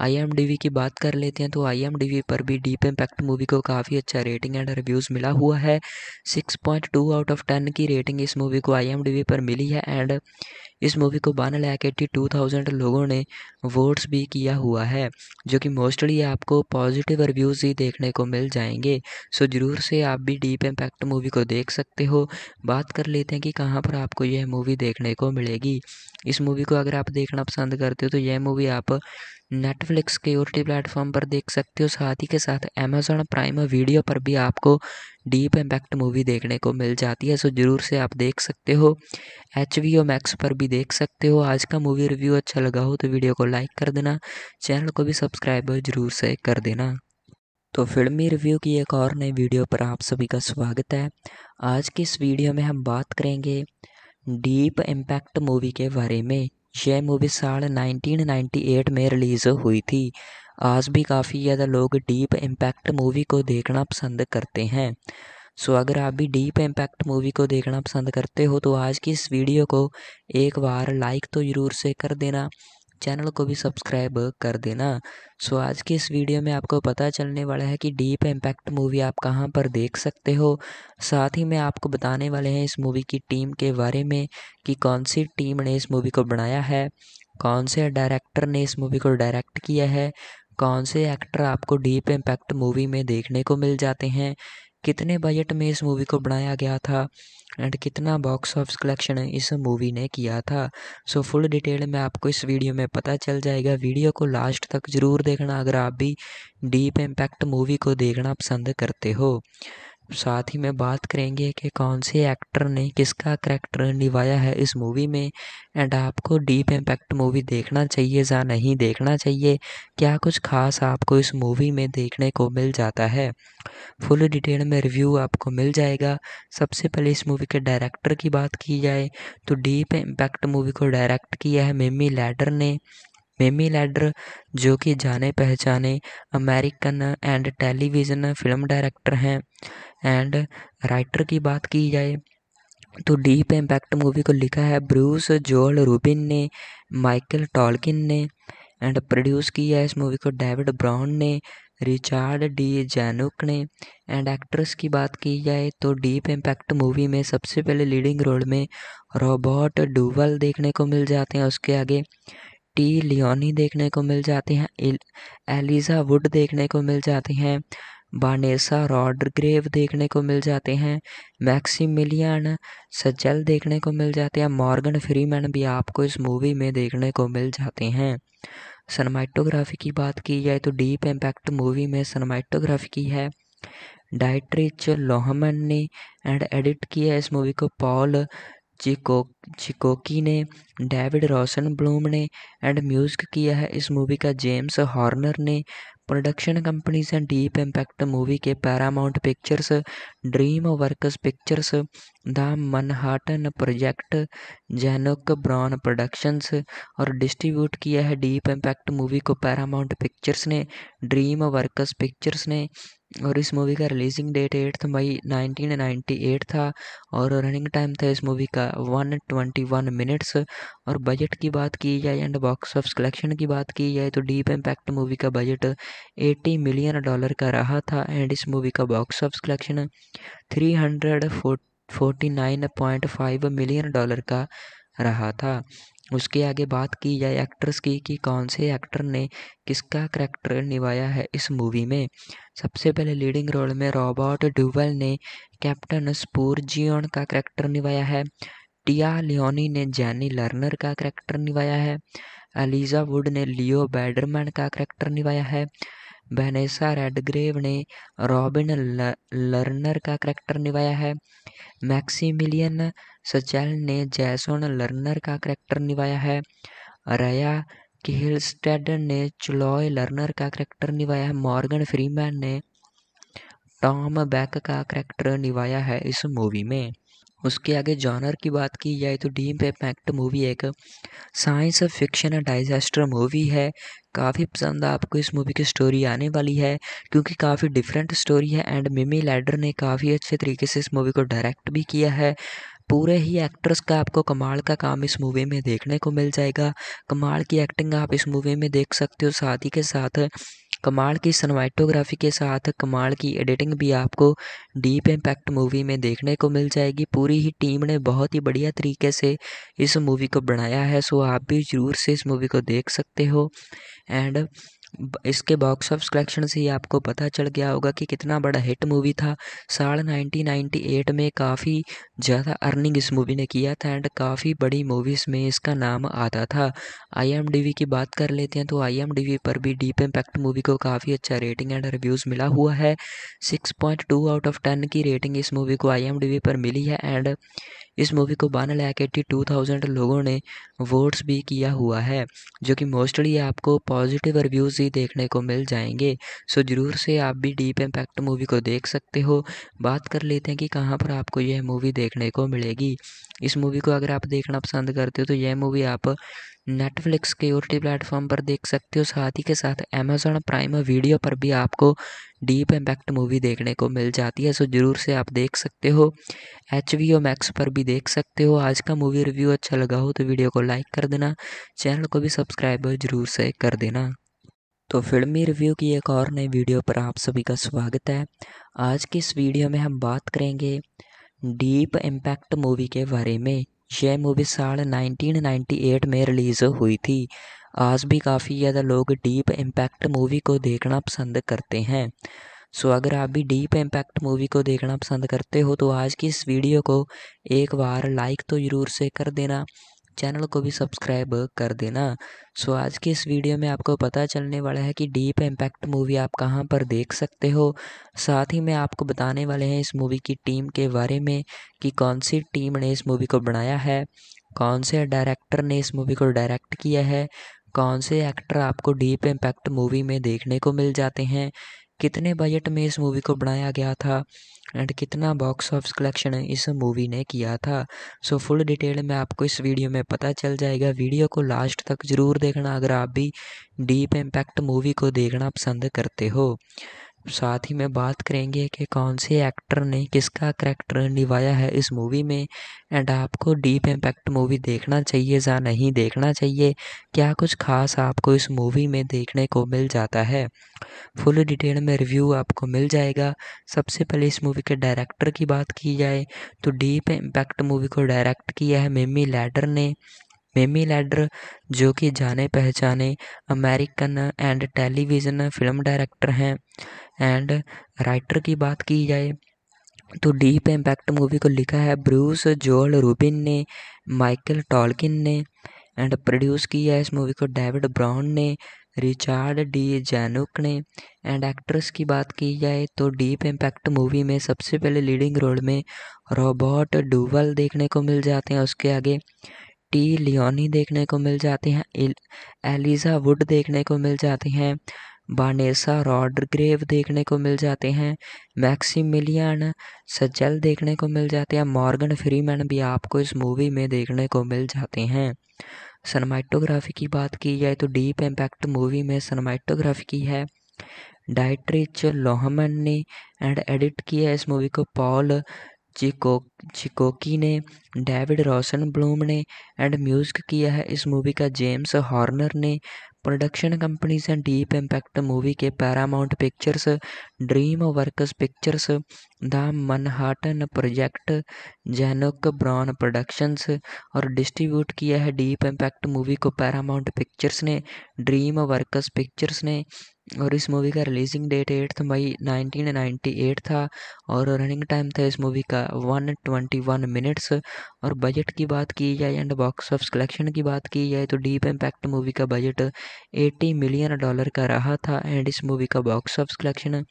आई की बात कर लेते हैं तो आई पर भी डीप इम्पैक्ट मूवी को काफ़ी अच्छा रेटिंग एंड रिव्यूज़ मिला हुआ है सिक्स आउट ऑफ टेन की रेटिंग इस मूवी को आई पर मिली है एंड इस मूवी को one lakh eighty two thousand लोगों ने वोट्स भी किया हुआ है जो कि मोस्टली आपको पॉजिटिव रिव्यूज़ ही देखने को मिल जाएंगे सो ज़रूर से आप भी डीप इम्पैक्ट मूवी को देख सकते हो बात कर लेते हैं कि कहाँ पर आपको यह मूवी देखने को मिलेगी इस मूवी को अगर आप देखना पसंद करते हो तो यह मूवी आप नेटफ्लिक्स के ओर टी प्लेटफॉर्म पर देख सकते हो साथ ही के साथ अमेजोन प्राइम वीडियो पर भी आपको डीप इम्पैक्ट मूवी देखने को मिल जाती है सो ज़रूर से आप देख सकते हो एच वी ओ मैक्स पर भी देख सकते हो आज का मूवी रिव्यू अच्छा लगा हो तो वीडियो को लाइक कर देना चैनल को भी सब्सक्राइब ज़रूर से कर देना तो फिल्मी रिव्यू की एक और नई वीडियो पर आप सभी का स्वागत है आज की इस वीडियो में हम बात करेंगे डीप इम्पैक्ट मूवी के बारे में यह मूवी साल 1998 में रिलीज़ हुई थी आज भी काफ़ी ज़्यादा लोग डीप इम्पैक्ट मूवी को देखना पसंद करते हैं सो अगर आप भी डीप इम्पैक्ट मूवी को देखना पसंद करते हो तो आज की इस वीडियो को एक बार लाइक तो ज़रूर से कर देना चैनल को भी सब्सक्राइब कर देना सो आज के इस वीडियो में आपको पता चलने वाला है कि डीप इम्पैक्ट मूवी आप कहाँ पर देख सकते हो साथ ही मैं आपको बताने वाले हैं इस मूवी की टीम के बारे में कि कौन सी टीम ने इस मूवी को बनाया है कौन से डायरेक्टर ने इस मूवी को डायरेक्ट किया है कौन से एक्टर आपको डीप इम्पैक्ट मूवी में देखने को मिल जाते हैं कितने बजट में इस मूवी को बनाया गया था एंड कितना बॉक्स ऑफिस कलेक्शन इस मूवी ने किया था सो फुल डिटेल में आपको इस वीडियो में पता चल जाएगा वीडियो को लास्ट तक ज़रूर देखना अगर आप भी डीप इम्पैक्ट मूवी को देखना पसंद करते हो साथ ही में बात करेंगे कि कौन से एक्टर ने किसका करैक्टर निभाया है इस मूवी में एंड आपको डीप इम्पैक्ट मूवी देखना चाहिए या नहीं देखना चाहिए क्या कुछ खास आपको इस मूवी में देखने को मिल जाता है फुल डिटेल में रिव्यू आपको मिल जाएगा सबसे पहले इस मूवी के डायरेक्टर की बात की जाए तो डीप इम्पैक्ट मूवी को डायरेक्ट किया है मिमी लैडर ने मेमी लैडर जो कि जाने पहचाने American and television film director हैं एंड राइटर की बात की जाए तो डीप इम्पैक्ट मूवी को लिखा है ब्रूस जोल रूबिन ने माइकल टॉलकिन ने एंड प्रोड्यूस किया है इस मूवी को डेविड ब्राउन ने रिचार्ड डी जैनुक ने एंड एक्ट्रेस की बात की जाए तो डीप इम्पैक्ट मूवी में सबसे पहले लीडिंग रोल में रॉबर्ट डूवल देखने को मिल जाते हैं उसके आगे टी लियोनी देखने को मिल जाते हैं एलिजा वुड देखने को मिल जाते हैं वानेसा रॉडग्रेव देखने को मिल जाते हैं मैक्सिमिलियन सजल देखने को मिल जाते हैं मॉर्गन फ्रीमैन भी आपको इस मूवी में देखने को मिल जाते हैं सनमाइटोग्राफी की बात की जाए तो डीप इम्पैक्ट मूवी में सनमाइटोग्राफी की है डायट्रिच लोहमन ने एंड एडिट किया है इस मूवी को पॉल चिको चिकोकी ने डेविड रोशन ब्लूम ने एंड म्यूजिक किया है इस मूवी का जेम्स हॉर्नर ने प्रोडक्शन कंपनीज हैं डीप इम्पैक्ट मूवी के Paramount Pictures DreamWorks Pictures the Manhattan Project Zanuck Brown productions और डिस्ट्रीब्यूट किया है डीप इम्पैक्ट मूवी को पैरामाउंट पिक्चर्स ने ड्रीम वर्कस पिक्चर्स ने और इस मूवी का रिलीजिंग डेट एट्थ मई 1998 था और रनिंग टाइम था इस मूवी का 121 मिनट्स और बजट की बात की जाए एंड बॉक्स ऑफ कलेक्शन की बात की जाए तो डीप इम्पैक्ट मूवी का बजट 80 मिलियन डॉलर का रहा था एंड इस मूवी का box of collection three hundred forty 49.5 million dollar का रहा था उसके आगे बात की जाए एक्ट्रेस की कि कौन से एक्टर ने किसका करैक्टर निभाया है इस मूवी में सबसे पहले लीडिंग रोल में रॉबर्ट ड्यूवल ने कैप्टन स्पूर का करैक्टर निभाया है टिया लियोनी ने जैनी लर्नर का करैक्टर निभाया है एलिजा वुड ने लियो बैडरमैन का करैक्टर निभाया है वेनेसा रेडग्रेव ने रॉबिन लर्नर का करैक्टर निभाया है मैक्सीमिलियन सचैल ने जैसोन लर्नर का करैक्टर निभाया है रया किहिलस्टेड ने चुलॉय लर्नर का करैक्टर निभाया है मॉर्गन फ्रीमैन ने टॉम बैक का करैक्टर निभाया है इस मूवी में उसके आगे जॉनर की बात की जाए तो डीम पैक्ट मूवी एक science fiction and disaster movie है काफ़ी पसंद आपको इस मूवी की स्टोरी आने वाली है क्योंकि काफ़ी डिफरेंट स्टोरी है एंड मिमी लैडर ने काफ़ी अच्छे तरीके से इस मूवी को डायरेक्ट भी किया है पूरे ही एक्ट्रेस का आपको कमाल का काम इस मूवी में देखने को मिल जाएगा कमाल की एक्टिंग आप इस मूवी में देख सकते हो साथ ही के साथ कमाल की सनमाइटोग्राफी के साथ कमाल की एडिटिंग भी आपको डीप इम्पैक्ट मूवी में देखने को मिल जाएगी पूरी ही टीम ने बहुत ही बढ़िया तरीके से इस मूवी को बनाया है सो आप भी ज़रूर से इस मूवी को देख सकते हो एंड इसके बॉक्स ऑफ कलेक्शन से ही आपको पता चल गया होगा कि कितना बड़ा हिट मूवी था साल 1998 में काफ़ी ज़्यादा अर्निंग इस मूवी ने किया था एंड काफ़ी बड़ी मूवीज़ में इसका नाम आता था आई की बात कर लेते हैं तो आई पर भी डीप इम्पैक्ट मूवी को काफ़ी अच्छा रेटिंग एंड रिव्यूज़ मिला हुआ है सिक्स आउट ऑफ टेन की रेटिंग इस मूवी को आई पर मिली है एंड इस मूवी को one lakh eighty two thousand लोगों ने वोट्स भी किया हुआ है जो कि मोस्टली आपको पॉजिटिव रिव्यूज़ ही देखने को मिल जाएंगे सो ज़रूर से आप भी डीप इम्पैक्ट मूवी को देख सकते हो बात कर लेते हैं कि कहाँ पर आपको यह मूवी देखने को मिलेगी इस मूवी को अगर आप देखना पसंद करते हो तो यह मूवी आप नेटफ्लिक्स के ओर टी प्लेटफॉर्म पर देख सकते हो साथ ही के साथ अमेज़ोन प्राइम वीडियो पर भी आपको डीप इम्पैक्ट मूवी देखने को मिल जाती है सो ज़रूर से आप देख सकते हो एच वी ओ मैक्स पर भी देख सकते हो आज का मूवी रिव्यू अच्छा लगा हो तो वीडियो को लाइक कर देना चैनल को भी सब्सक्राइब ज़रूर से कर देना तो फिल्मी रिव्यू की एक और नई वीडियो पर आप सभी का स्वागत है आज की इस वीडियो में हम बात करेंगे डीप इम्पैक्ट मूवी के बारे में यह मूवी साल 1998 में रिलीज़ हुई थी आज भी काफ़ी ज़्यादा लोग डीप इम्पैक्ट मूवी को देखना पसंद करते हैं सो so, अगर आप भी डीप इम्पैक्ट मूवी को देखना पसंद करते हो तो आज की इस वीडियो को एक बार लाइक तो ज़रूर से कर देना चैनल को भी सब्सक्राइब कर देना सो so, आज की इस वीडियो में आपको पता चलने वाला है कि डीप इम्पैक्ट मूवी आप कहाँ पर देख सकते हो साथ ही मैं आपको बताने वाले हैं इस मूवी की टीम के बारे में कि कौन सी टीम ने इस मूवी को बनाया है कौन से डायरेक्टर ने इस मूवी को डायरेक्ट किया है कौन से एक्टर आपको डीप इम्पैक्ट मूवी में देखने को मिल जाते हैं कितने बजट में इस मूवी को बनाया गया था एंड कितना बॉक्स ऑफिस कलेक्शन इस मूवी ने किया था सो फुल डिटेल में आपको इस वीडियो में पता चल जाएगा वीडियो को लास्ट तक ज़रूर देखना अगर आप भी डीप इम्पैक्ट मूवी को देखना पसंद करते हो साथ ही में बात करेंगे कि कौन से एक्टर ने किसका करैक्टर निभाया है इस मूवी में एंड आपको डीप इम्पैक्ट मूवी देखना चाहिए या नहीं देखना चाहिए क्या कुछ खास आपको इस मूवी में देखने को मिल जाता है फुल डिटेल में रिव्यू आपको मिल जाएगा सबसे पहले इस मूवी के डायरेक्टर की बात की जाए तो डीप इम्पैक्ट मूवी को डायरेक्ट किया है मिमी लैडर ने मेमी लैडर जो कि जाने पहचाने American and television film director हैं एंड राइटर की बात की जाए तो डीप इम्पैक्ट मूवी को लिखा है ब्रूस जोल रूबिन ने माइकल टॉलकिन ने एंड प्रोड्यूस किया है इस मूवी को डेविड ब्राउन ने रिचार्ड डी जैनुक ने एंड एक्ट्रेस की बात की जाए तो डीप इम्पैक्ट मूवी में सबसे पहले लीडिंग रोल में रॉबर्ट डूवल देखने को मिल जाते हैं उसके आगे टी लियोनी देखने को मिल जाती हैं एलिजा वुड देखने को मिल जाती हैं बानेसा रॉड्रग्रेव देखने को मिल जाते हैं मैक्सिमिलियन सजल देखने को मिल जाते हैं मॉर्गन फ्रीमैन भी आपको इस मूवी में देखने को मिल जाते हैं सनमाइटोग्राफी की बात की जाए तो डीप इम्पैक्ट मूवी में सनमाइटोग्राफी की है डायट्रिच लोहमन ने एंड एडिट किया है इस मूवी को पॉल चिको चिकोकी ने डेविड रोशन ब्लूम ने एंड म्यूजिक किया है इस मूवी का जेम्स हॉर्नर ने प्रोडक्शन कंपनीज हैं डीप इम्पैक्ट मूवी के Paramount Pictures DreamWorks Pictures the Manhattan Project Zanuck Brown productions और डिस्ट्रीब्यूट किया है डीप इम्पैक्ट मूवी को पैरामाउंट पिक्चर्स ने ड्रीम वर्कस पिक्चर्स ने और इस मूवी का releasing date eighth May nineteen ninety eight था और रनिंग टाइम था इस मूवी का वन ट्वेंटी वन मिनट्स और बजट की बात की जाए एंड बॉक्स ऑफ कलेक्शन की बात की जाए तो डीप इम्पैक्ट मूवी का बजट एटी मिलियन डॉलर का रहा था एंड इस मूवी का box of collection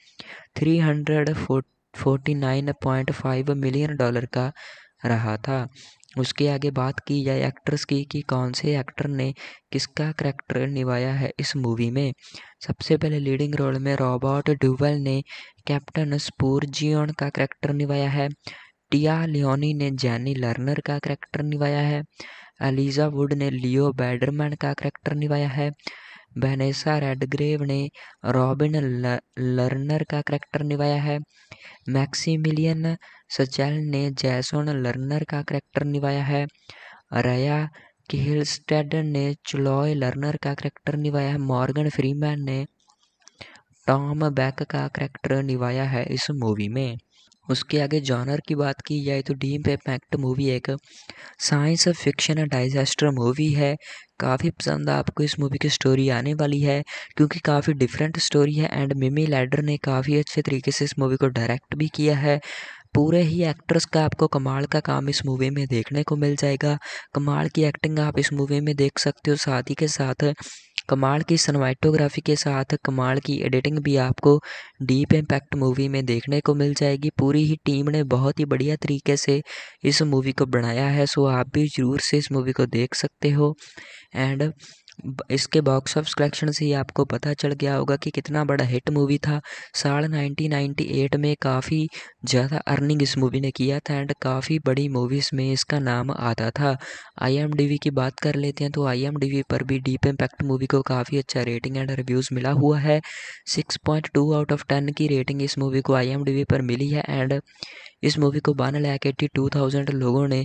three hundred forty nine point five million dollar का रहा था उसके आगे बात की जाए एक्ट्रेस की कि कौन से एक्टर ने किसका करैक्टर निभाया है इस मूवी में सबसे पहले लीडिंग रोल में रॉबर्ट ड्यूवल ने कैप्टन स्पूरजियन का करैक्टर निभाया है टिया लियोनी ने जैनी लर्नर का करैक्टर निभाया है एलिजा वुड ने लियो बैडरमैन का करैक्टर निभाया है वैनेसा रेडग्रेव ने रॉबिन लर्नर का करैक्टर निभाया है मैक्सीमिलियन सचैल ने जैसन लर्नर का करैक्टर निभाया है रया किहिलस्टेड ने चुलॉय लर्नर का करैक्टर निभाया है मॉर्गन फ्रीमैन ने टॉम बैक का करैक्टर निभाया है इस मूवी में उसके आगे जॉनर की बात की जाए तो डीम पे पैक्ट मूवी एक साइंस फिक्शन डाइजेस्टर मूवी है काफ़ी पसंद आपको इस मूवी की स्टोरी आने वाली है क्योंकि काफ़ी डिफरेंट स्टोरी है एंड मिमी लैडर ने काफ़ी अच्छे तरीके से इस मूवी को डायरेक्ट भी किया है पूरे ही एक्ट्रेस का आपको कमाल का काम इस मूवी में देखने को मिल जाएगा कमाल की एक्टिंग आप इस मूवी में देख सकते हो साथ ही के साथ कमाल की सनमाइटोग्राफी के साथ कमाल की एडिटिंग भी आपको डीप इम्पैक्ट मूवी में देखने को मिल जाएगी पूरी ही टीम ने बहुत ही बढ़िया तरीके से इस मूवी को बनाया है सो आप भी ज़रूर से इस मूवी को देख सकते हो एंड इसके बॉक्स ऑफ कलेक्शन से ही आपको पता चल गया होगा कि कितना बड़ा हिट मूवी था साल 1998 में काफ़ी ज़्यादा अर्निंग इस मूवी ने किया था एंड काफ़ी बड़ी मूवीज़ में इसका नाम आता था आई की बात कर लेते हैं तो आई पर भी डीप इम्पैक्ट मूवी को काफ़ी अच्छा रेटिंग एंड रिव्यूज़ मिला हुआ है सिक्स आउट ऑफ टेन की रेटिंग इस मूवी को आई पर मिली है एंड इस मूवी को one lakh eighty two thousand लोगों ने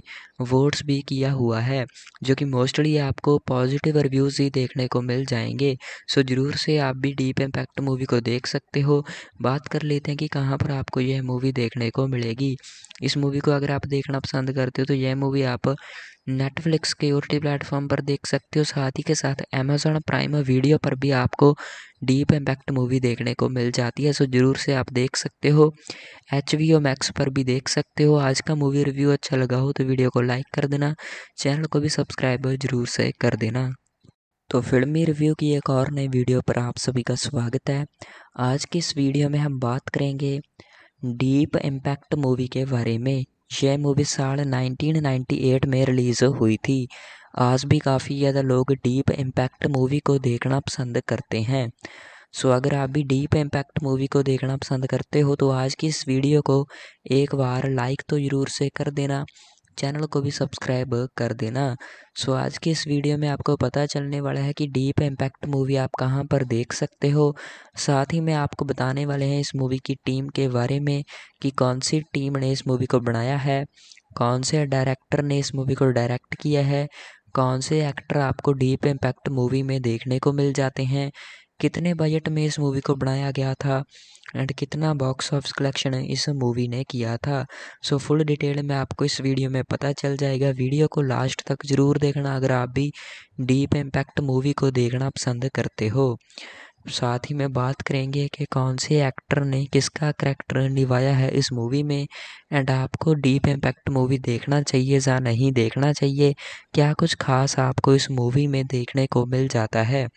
वोट्स भी किया हुआ है जो कि मोस्टली आपको पॉजिटिव रिव्यूज़ ही देखने को मिल जाएंगे सो ज़रूर से आप भी डीप इम्पैक्ट मूवी को देख सकते हो बात कर लेते हैं कि कहाँ पर आपको यह मूवी देखने को मिलेगी इस मूवी को अगर आप देखना पसंद करते हो तो यह मूवी आप नेटफ्लिक्स के ओर टी प्लेटफॉर्म पर देख सकते हो साथ ही के साथ अमेज़ॉन प्राइम वीडियो पर भी आपको डीप इम्पैक्ट मूवी देखने को मिल जाती है सो ज़रूर से आप देख सकते हो एच वी ओ मैक्स पर भी देख सकते हो आज का मूवी रिव्यू अच्छा लगा हो तो वीडियो को लाइक कर देना चैनल को भी सब्सक्राइब जरूर से कर देना तो फिल्मी रिव्यू की एक और नई वीडियो पर आप सभी का स्वागत है आज की इस वीडियो में हम बात करेंगे डीप इम्पैक्ट मूवी के बारे में यह मूवी साल 1998 में रिलीज़ हुई थी आज भी काफ़ी ज़्यादा लोग डीप इम्पैक्ट मूवी को देखना पसंद करते हैं सो अगर आप भी डीप इम्पैक्ट मूवी को देखना पसंद करते हो तो आज की इस वीडियो को एक बार लाइक तो ज़रूर से कर देना चैनल को भी सब्सक्राइब कर देना सो so, आज की इस वीडियो में आपको पता चलने वाला है कि डीप इम्पैक्ट मूवी आप कहाँ पर देख सकते हो साथ ही मैं आपको बताने वाले हैं इस मूवी की टीम के बारे में कि कौन सी टीम ने इस मूवी को बनाया है कौन से डायरेक्टर ने इस मूवी को डायरेक्ट किया है कौन से एक्टर आपको डीप इम्पैक्ट मूवी में देखने को मिल जाते हैं कितने बजट में इस मूवी को बनाया गया था एंड कितना बॉक्स ऑफिस कलेक्शन इस मूवी ने किया था सो फुल डिटेल में आपको इस वीडियो में पता चल जाएगा वीडियो को लास्ट तक ज़रूर देखना अगर आप भी डीप इम्पैक्ट मूवी को देखना पसंद करते हो साथ ही में बात करेंगे कि कौन से एक्टर ने किसका करैक्टर निभाया है इस मूवी में एंड आपको डीप इम्पैक्ट मूवी देखना चाहिए या नहीं देखना चाहिए क्या कुछ खास आपको इस मूवी में देखने को मिल जाता है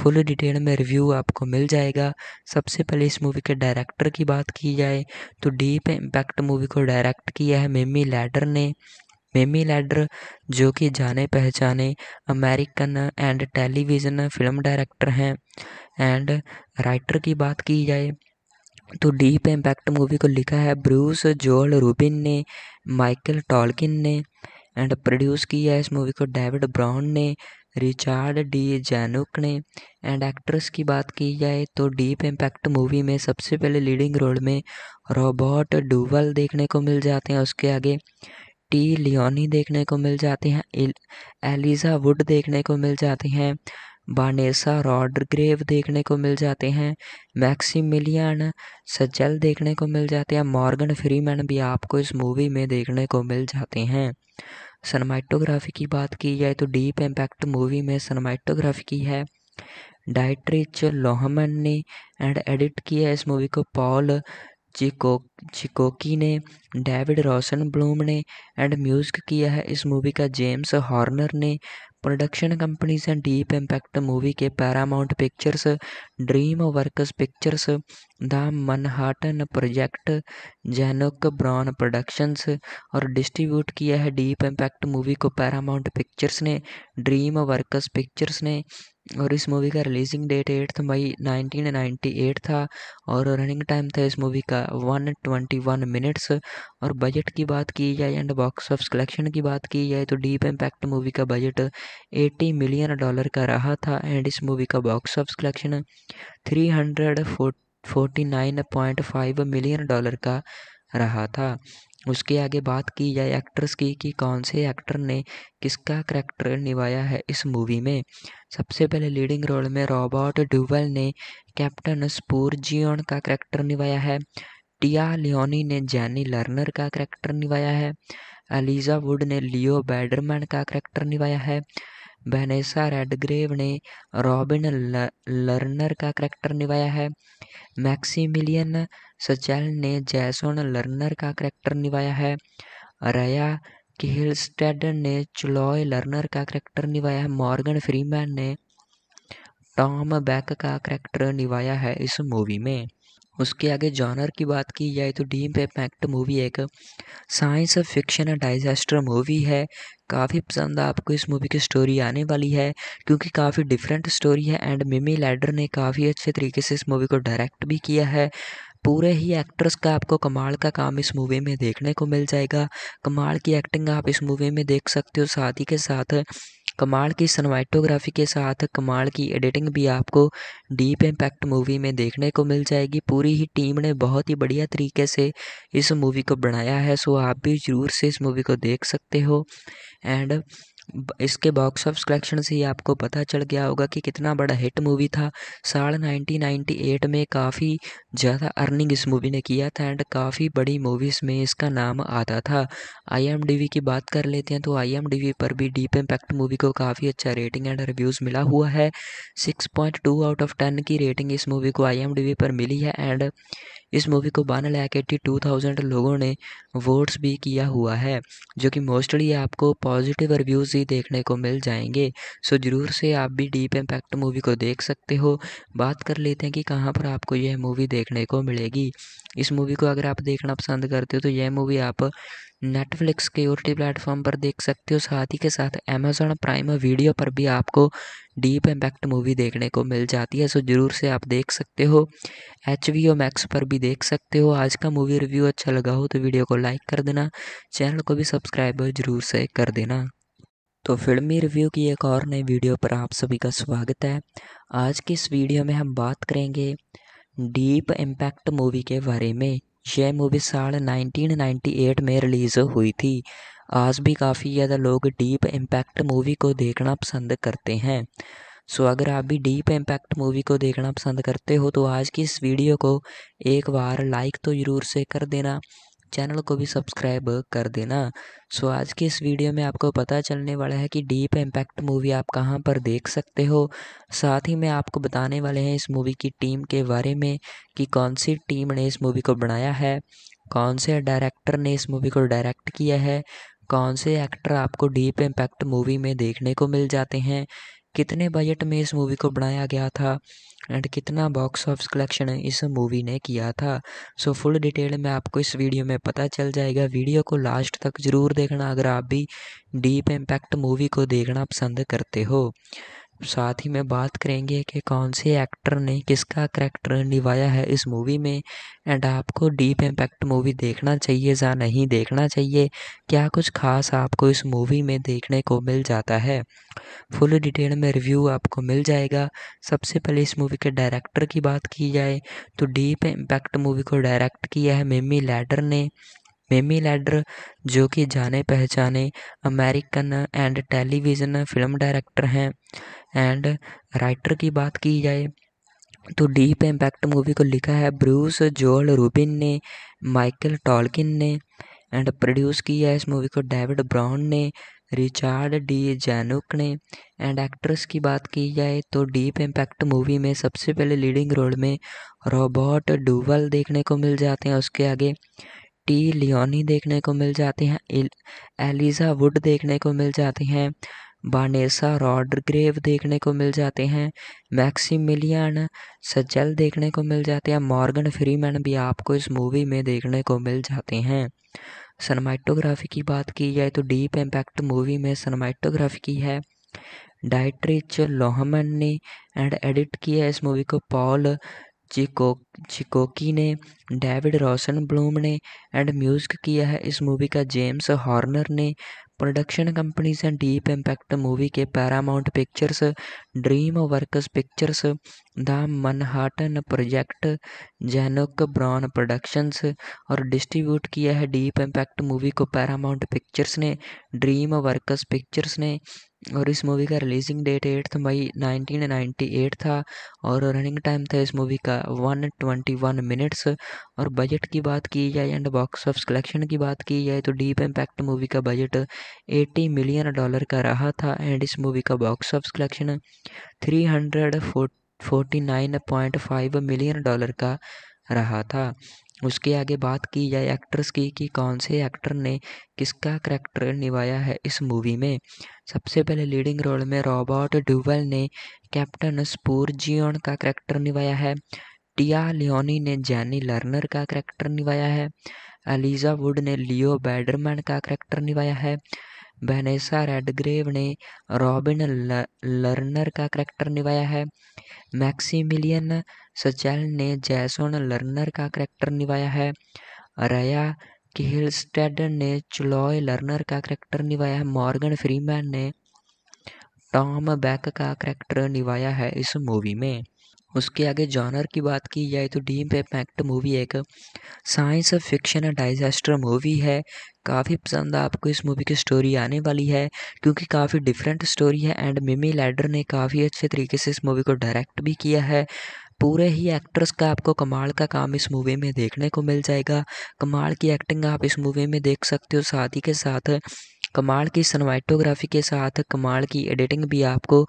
फुल डिटेल में रिव्यू आपको मिल जाएगा सबसे पहले इस मूवी के डायरेक्टर की बात की जाए तो डीप इम्पैक्ट मूवी को डायरेक्ट किया है मिमी लैडर ने मेमी लैडर जो कि जाने पहचाने American and television film director हैं एंड राइटर की बात की जाए तो डीप इम्पैक्ट मूवी को लिखा है ब्रूस जोल रूबिन ने माइकल टॉलकिन ने एंड प्रोड्यूस किया है इस मूवी को डेविड ब्राउन ने रिचार्ड डी जैनुक ने एंड एक्ट्रेस की बात की जाए तो डीप इम्पैक्ट मूवी में सबसे पहले लीडिंग रोल में रॉबर्ट डूवल देखने को मिल जाते हैं उसके आगे टी लियोनी देखने को मिल जाते हैं एलिजा वुड देखने को मिल जाते हैं वानेसा रॉडग्रेव देखने को मिल जाते हैं मैक्सिमिलियन सजल देखने को मिल जाते हैं मॉर्गन फ्रीमैन भी आपको इस मूवी में देखने को मिल जाते हैं सनमाइटोग्राफी की बात की जाए तो डीप इम्पैक्ट मूवी में सनमाइटोग्राफी की है डायट्रिच लोहमन ने एंड एडिट किया इस मूवी को पॉल चिको चिकोकी ने डेविड रोशन ब्लूम ने एंड म्यूजिक किया है इस मूवी का जेम्स हॉर्नर ने production companies and Deep impact movie के Paramount Pictures DreamWorks Pictures the Manhattan Project Zanuck Brown productions और डिस्ट्रीब्यूट किया है डीप इम्पैक्ट मूवी को पैरामाउंट पिक्चर्स ने ड्रीम वर्कस पिक्चर्स ने और इस मूवी का releasing date eighth May nineteen ninety eight था और रनिंग टाइम था इस मूवी का वन ट्वेंटी वन मिनट्स और बजट की बात की जाए एंड बॉक्स ऑफ कलेक्शन की बात की जाए तो डीप इम्पैक्ट मूवी का बजट एटी मिलियन डॉलर का रहा था एंड इस मूवी का box of collection three hundred forty nine point five million dollar का रहा था उसके आगे बात की जाए एक्ट्रेस की कि कौन से एक्टर ने किसका करैक्टर निभाया है इस मूवी में सबसे पहले लीडिंग रोल में रॉबर्ट ड्यूवल ने कैप्टन स्पूर जियोन का करैक्टर निभाया है टिया लियोनी ने जैनी लर्नर का करैक्टर निभाया है एलिजा वुड ने लियो बैडरमैन का करैक्टर निभाया है वैनेसा रेडग्रेव ने रॉबिन लर्नर का करैक्टर निभाया है मैक्सीमिलियन सचैल ने जैसोन लर्नर का करैक्टर निभाया है रया किहिलस्टेड ने चलॉय लर्नर का करैक्टर निभाया है मॉर्गन फ्रीमैन ने टॉम बैक का करैक्टर निभाया है इस मूवी में उसके आगे जॉनर की बात की जाए तो डीम पे पैक्ट मूवी एक साइंस फिक्शन डाइजेस्टर मूवी है काफ़ी पसंद आपको इस मूवी की स्टोरी आने वाली है क्योंकि काफ़ी डिफरेंट स्टोरी है एंड मिमी लैडर ने काफ़ी अच्छे तरीके से इस मूवी को डायरेक्ट भी किया है पूरे ही एक्ट्रेस का आपको कमाल का काम इस मूवी में देखने को मिल जाएगा कमाल की एक्टिंग आप इस मूवी में देख सकते हो साथ ही के साथ कमाल की सनमाइटोग्राफी के साथ कमाल की एडिटिंग भी आपको डीप इम्पैक्ट मूवी में देखने को मिल जाएगी पूरी ही टीम ने बहुत ही बढ़िया तरीके से इस मूवी को बनाया है सो आप भी ज़रूर से इस मूवी को देख सकते हो एंड इसके बॉक्स ऑफ कलेक्शन से ही आपको पता चल गया होगा कि कितना बड़ा हिट मूवी था साल 1998 में काफ़ी ज़्यादा अर्निंग इस मूवी ने किया था एंड काफ़ी बड़ी मूवीज़ में इसका नाम आता था आई की बात कर लेते हैं तो आई पर भी डीप इम्पैक्ट मूवी को काफ़ी अच्छा रेटिंग एंड रिव्यूज़ मिला हुआ है सिक्स आउट ऑफ टेन की रेटिंग इस मूवी को आई पर मिली है एंड इस मूवी को one lakh eighty two thousand लोगों ने वोट्स भी किया हुआ है जो कि मोस्टली आपको पॉजिटिव रिव्यूज़ ही देखने को मिल जाएंगे सो ज़रूर से आप भी डीप इम्पैक्ट मूवी को देख सकते हो बात कर लेते हैं कि कहाँ पर आपको यह मूवी देखने को मिलेगी इस मूवी को अगर आप देखना पसंद करते हो तो यह मूवी आप नेटफ्लिक्स के ओर टी प्लेटफॉर्म पर देख सकते हो साथ ही के साथ अमेजोन प्राइम वीडियो पर भी आपको डीप इम्पैक्ट मूवी देखने को मिल जाती है सो ज़रूर से आप देख सकते हो एच वी ओ मैक्स पर भी देख सकते हो आज का मूवी रिव्यू अच्छा लगा हो तो वीडियो को लाइक कर देना चैनल को भी सब्सक्राइब ज़रूर से कर देना तो फिल्मी रिव्यू की एक और नई वीडियो पर आप सभी का स्वागत है आज की इस वीडियो में हम बात करेंगे डीप इम्पैक्ट मूवी के बारे में यह मूवी साल 1998 में रिलीज़ हुई थी आज भी काफ़ी ज़्यादा लोग डीप इम्पैक्ट मूवी को देखना पसंद करते हैं सो अगर आप भी डीप इम्पैक्ट मूवी को देखना पसंद करते हो तो आज की इस वीडियो को एक बार लाइक तो ज़रूर से कर देना चैनल को भी सब्सक्राइब कर देना सो आज के इस वीडियो में आपको पता चलने वाला है कि डीप इम्पैक्ट मूवी आप कहाँ पर देख सकते हो साथ ही मैं आपको बताने वाले हैं इस मूवी की टीम के बारे में कि कौन सी टीम ने इस मूवी को बनाया है कौन से डायरेक्टर ने इस मूवी को डायरेक्ट किया है कौन से एक्टर आपको डीप इम्पैक्ट मूवी में देखने को मिल जाते हैं कितने बजट में इस मूवी को बनाया गया था एंड कितना बॉक्स ऑफिस कलेक्शन इस मूवी ने किया था सो फुल डिटेल में आपको इस वीडियो में पता चल जाएगा वीडियो को लास्ट तक ज़रूर देखना अगर आप भी डीप इम्पैक्ट मूवी को देखना पसंद करते हो साथ ही में बात करेंगे कि कौन से एक्टर ने किसका करैक्टर निभाया है इस मूवी में एंड आपको डीप इम्पैक्ट मूवी देखना चाहिए या नहीं देखना चाहिए क्या कुछ खास आपको इस मूवी में देखने को मिल जाता है फुल डिटेल में रिव्यू आपको मिल जाएगा सबसे पहले इस मूवी के डायरेक्टर की बात की जाए तो डीप इम्पैक्ट मूवी को डायरेक्ट किया है मिमी लैडर ने मेमी लैडर जो कि जाने पहचाने American and television film director हैं एंड राइटर की बात की जाए तो डीप इम्पैक्ट मूवी को लिखा है ब्रूस जोल रूबिन ने माइकल टॉलकिन ने एंड प्रोड्यूस किया है इस मूवी को डेविड ब्राउन ने रिचार्ड डी जैनुक ने एंड एक्ट्रेस की बात की जाए तो डीप इम्पैक्ट मूवी में सबसे पहले लीडिंग रोल में रॉबर्ट डूवल देखने को मिल जाते हैं उसके आगे टी लियोनी देखने को मिल जाती हैं एलिज़ा वुड देखने को मिल जाती हैं बानेसा रॉड्रग्रेव देखने को मिल जाते हैं मैक्सीमिलियन सजल देखने को मिल जाते हैं मॉर्गन फ्रीमैन भी आपको इस मूवी में देखने को मिल जाते हैं सनमाइटोग्राफी की बात की जाए तो डीप इम्पैक्ट मूवी में सनमाइटोग्राफी की है डायट्रिच लोहमन ने एंड एडिट किया है इस मूवी को पॉल चिको चिकोकी ने डेविड रोशन ब्लूम ने एंड म्यूज़िक किया है इस मूवी का जेम्स हॉर्नर ने प्रोडक्शन कंपनीज हैं डीप इम्पैक्ट मूवी के Paramount Pictures DreamWorks Pictures the Manhattan Project Zanuck Brown productions और डिस्ट्रीब्यूट किया है डीप इम्पैक्ट मूवी को पैरामाउंट पिक्चर्स ने ड्रीम वर्कस पिक्चर्स ने और इस मूवी का releasing date eighth May nineteen ninety eight था और रनिंग टाइम था इस मूवी का वन ट्वेंटी वन मिनट्स और बजट की बात की जाए एंड बॉक्स ऑफ कलेक्शन की बात की जाए तो डीप इम्पैक्ट मूवी का बजट एटी मिलियन डॉलर का रहा था एंड इस मूवी का box of collection three hundred forty nine point five million dollar का रहा था उसके आगे बात की जाए एक्ट्रेस की कि कौन से एक्टर ने किसका करैक्टर निभाया है इस मूवी में सबसे पहले लीडिंग रोल में रॉबर्ट ड्यूवल ने कैप्टन स्पूरजियन का करैक्टर निभाया है टिया लियोनी ने जैनी लर्नर का करैक्टर निभाया है एलिजा वुड ने लियो बैडरमैन का करैक्टर निभाया है वेनेसा रेडग्रेव ने रॉबिन लर्नर का करैक्टर निभाया है मैक्सीमिलियन सचैल ने जैसोन लर्नर का करैक्टर निभाया है रया किहिलस्टेड ने चलॉय लर्नर का करैक्टर निभाया है मॉर्गन फ्रीमैन ने टॉम बैक का करैक्टर निभाया है इस मूवी में उसके आगे जॉनर की बात की जाए तो डीम पे पैक्ट मूवी एक science fiction and disaster movie है काफ़ी पसंद आपको इस मूवी की स्टोरी आने वाली है क्योंकि काफ़ी डिफरेंट स्टोरी है एंड मिमी लैडर ने काफ़ी अच्छे तरीके से इस मूवी को डायरेक्ट भी किया है पूरे ही एक्ट्रेस का आपको कमाल का काम इस मूवी में देखने को मिल जाएगा कमाल की एक्टिंग आप इस मूवी में देख सकते हो साथ ही के साथ कमाल की सनमाइटोग्राफी के साथ कमाल की एडिटिंग भी आपको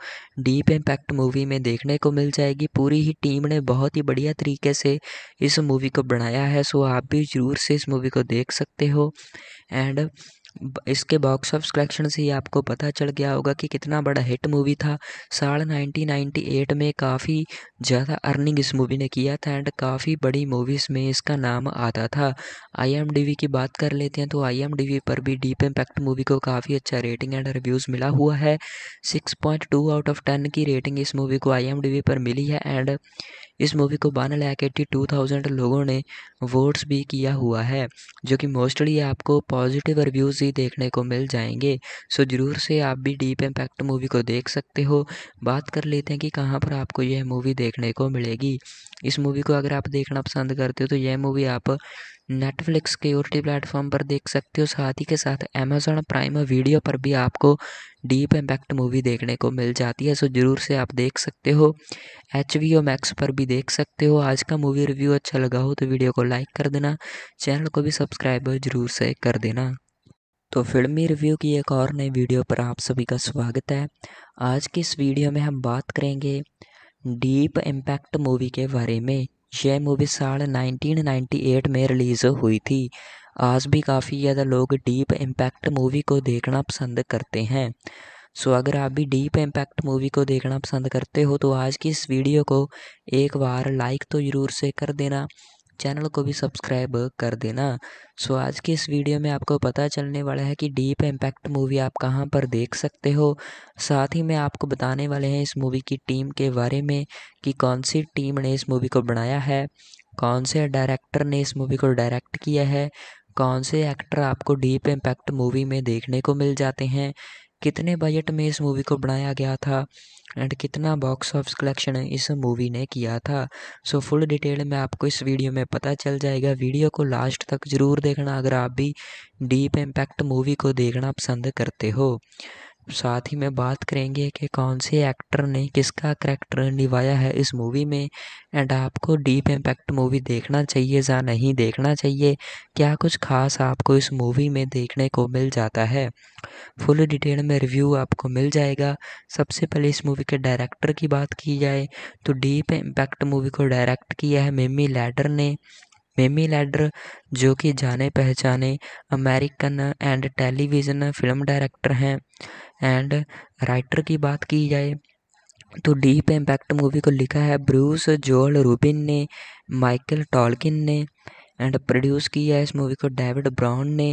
डीप इम्पैक्ट मूवी में देखने को मिल जाएगी पूरी ही टीम ने बहुत ही बढ़िया तरीके से इस मूवी को बनाया है सो आप भी ज़रूर से इस मूवी को देख सकते हो एंड इसके बॉक्स ऑफ कलेक्शन से ही आपको पता चल गया होगा कि कितना बड़ा हिट मूवी था साल नाइनटीन नाइन्टी एट में काफ़ी ज़्यादा अर्निंग इस मूवी ने किया था एंड काफ़ी बड़ी मूवीज़ में इसका नाम आता था आई की बात कर लेते हैं तो आई पर भी डीप इम्पैक्ट मूवी को काफ़ी अच्छा रेटिंग एंड रिव्यूज़ मिला हुआ है six point two out of ten की रेटिंग इस मूवी को आई पर मिली है एंड इस मूवी को one lakh eighty two thousand लोगों ने वोट्स भी किया हुआ है जो कि मोस्टली आपको पॉजिटिव रिव्यूज़ ही देखने को मिल जाएंगे सो ज़रूर से आप भी डीप इम्पैक्ट मूवी को देख सकते हो बात कर लेते हैं कि कहाँ पर आपको यह मूवी देखने को मिलेगी इस मूवी को अगर आप देखना पसंद करते हो तो यह मूवी आप नेटफ्लिक्स के ओ टी प्लेटफॉर्म पर देख सकते हो साथ ही के साथ अमेजोन प्राइम वीडियो पर भी आपको डीप इम्पैक्ट मूवी देखने को मिल जाती है सो ज़रूर से आप देख सकते हो एच वी ओ मैक्स पर भी देख सकते हो आज का मूवी रिव्यू अच्छा लगा हो तो वीडियो को लाइक कर देना चैनल को भी सब्सक्राइब जरूर से कर देना तो फिल्मी रिव्यू की एक और नई वीडियो पर आप सभी का स्वागत है आज की इस वीडियो में हम बात करेंगे डीप इम्पैक्ट मूवी के बारे में यह मूवी साल नाइनटीन नाइन्टी एट में रिलीज़ हुई थी आज भी काफ़ी ज़्यादा लोग डीप इम्पैक्ट मूवी को देखना पसंद करते हैं सो अगर आप भी डीप इम्पैक्ट मूवी को देखना पसंद करते हो तो आज की इस वीडियो को एक बार लाइक तो ज़रूर से कर देना चैनल को भी सब्सक्राइब कर देना सो आज की इस वीडियो में आपको पता चलने वाला है कि डीप इम्पैक्ट मूवी आप कहाँ पर देख सकते हो साथ ही मैं आपको बताने वाले हैं इस मूवी की टीम के बारे में कि कौन सी टीम ने इस मूवी को बनाया है कौन से डायरेक्टर ने इस मूवी को डायरेक्ट किया है कौन से एक्टर आपको डीप इम्पैक्ट मूवी में देखने को मिल जाते हैं कितने बजट में इस मूवी को बनाया गया था एंड कितना बॉक्स ऑफ कलेक्शन इस मूवी ने किया था सो फुल डिटेल में आपको इस वीडियो में पता चल जाएगा वीडियो को लास्ट तक ज़रूर देखना अगर आप भी डीप इम्पैक्ट मूवी को देखना पसंद करते हो साथ ही में बात करेंगे कि कौन से एक्टर ने किसका करैक्टर निभाया है इस मूवी में एंड आपको डीप इम्पैक्ट मूवी देखना चाहिए या नहीं देखना चाहिए क्या कुछ खास आपको इस मूवी में देखने को मिल जाता है फुल डिटेल में रिव्यू आपको मिल जाएगा सबसे पहले इस मूवी के डायरेक्टर की बात की जाए तो डीप इम्पैक्ट मूवी को डायरेक्ट किया है मेमी लैडर ने मेमी लैडर जो कि जाने पहचाने American and television film director हैं एंड राइटर की बात की जाए तो डीप इम्पैक्ट मूवी को लिखा है ब्रूस जोल रूबिन ने माइकल टॉलकिन ने एंड प्रोड्यूस किया है इस मूवी को डेविड ब्राउन ने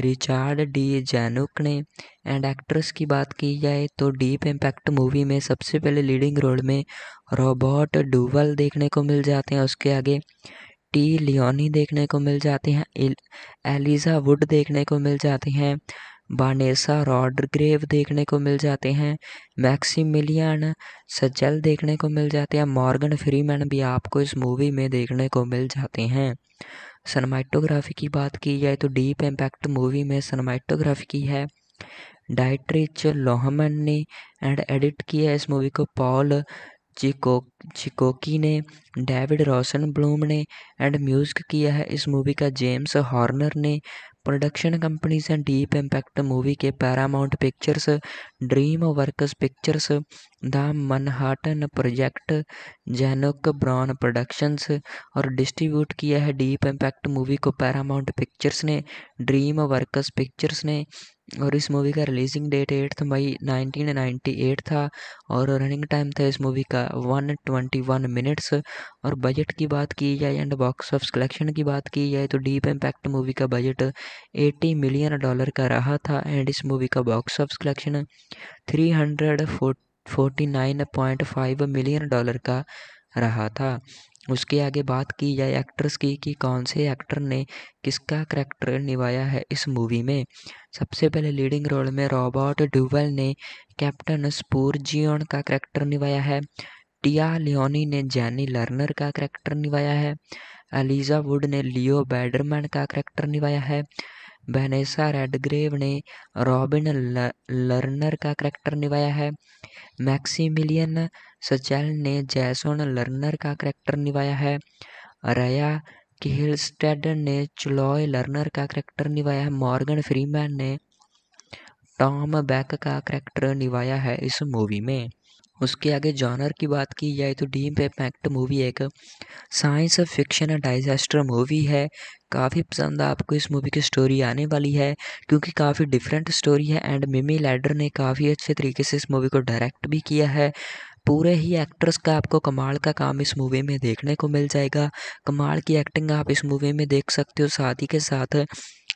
रिचार्ड डी जैनुक ने एंड एक्ट्रेस की बात की जाए तो डीप इम्पैक्ट मूवी में सबसे पहले लीडिंग रोल में रॉबर्ट डूवल देखने को मिल जाते हैं उसके आगे टी लियोनी देखने को मिल जाते हैं एलिजा वुड देखने को मिल जाते हैं वानेसा रॉडग्रेव देखने को मिल जाते हैं मैक्सिमिलियन सजल देखने को मिल जाते हैं मॉर्गन फ्रीमैन भी आपको इस मूवी में देखने को मिल जाते हैं सनमाइटोग्राफी की बात की जाए तो डीप इम्पैक्ट मूवी में सनमाइटोग्राफी की है डायट्रिच लोहमन ने एंड एडिट किया है इस मूवी को पॉल चिको चिकोकी ने डेविड रोशन ब्लूम ने एंड म्यूजिक किया है इस मूवी का जेम्स हॉर्नर ने production companies and Deep impact movie के Paramount Pictures DreamWorks Pictures the Manhattan Project Zanuck Brown productions और डिस्ट्रीब्यूट किया है डीप इम्पैक्ट मूवी को पैरामाउंट पिक्चर्स ने ड्रीम वर्कस पिक्चर्स ने और इस मूवी का रिलीजिंग डेट एट्थ मई 1998 था और रनिंग टाइम था इस मूवी का 121 मिनट्स और बजट की बात की जाए एंड बॉक्स ऑफिस कलेक्शन की बात की जाए तो डीप इम्पैक्ट मूवी का बजट 80 मिलियन डॉलर का रहा था एंड इस मूवी का box office collection 349.5 million dollar का रहा था उसके आगे बात की जाए एक्ट्रेस की कि कौन से एक्टर ने किसका करैक्टर निभाया है इस मूवी में सबसे पहले लीडिंग रोल में रॉबर्ट ड्यूवेल ने कैप्टन स्पूर जियोन का करैक्टर निभाया है टिया लियोनी ने जैनी लर्नर का करैक्टर निभाया है एलिजा वुड ने लियो बैडरमैन का करैक्टर निभाया है वेनेसा रेडग्रेव ने रॉबिन लर्नर का करैक्टर निभाया है मैक्सिमिलियन सचैल ने जैसोन लर्नर का करैक्टर निभाया है रया किहिलस्टेड ने चलॉय लर्नर का करैक्टर निभाया है मॉर्गन फ्रीमैन ने टॉम बैक का करैक्टर निभाया है इस मूवी में उसके आगे जॉनर की बात की जाए तो डीम पे पैक्ट मूवी एक science fiction and disaster movie है काफ़ी पसंद आपको इस मूवी की स्टोरी आने वाली है क्योंकि काफ़ी डिफरेंट स्टोरी है एंड मिमी लैडर ने काफ़ी अच्छे तरीके से इस मूवी को डायरेक्ट भी किया है पूरे ही एक्ट्रेस का आपको कमाल का काम इस मूवी में देखने को मिल जाएगा कमाल की एक्टिंग आप इस मूवी में देख सकते हो साथ ही के साथ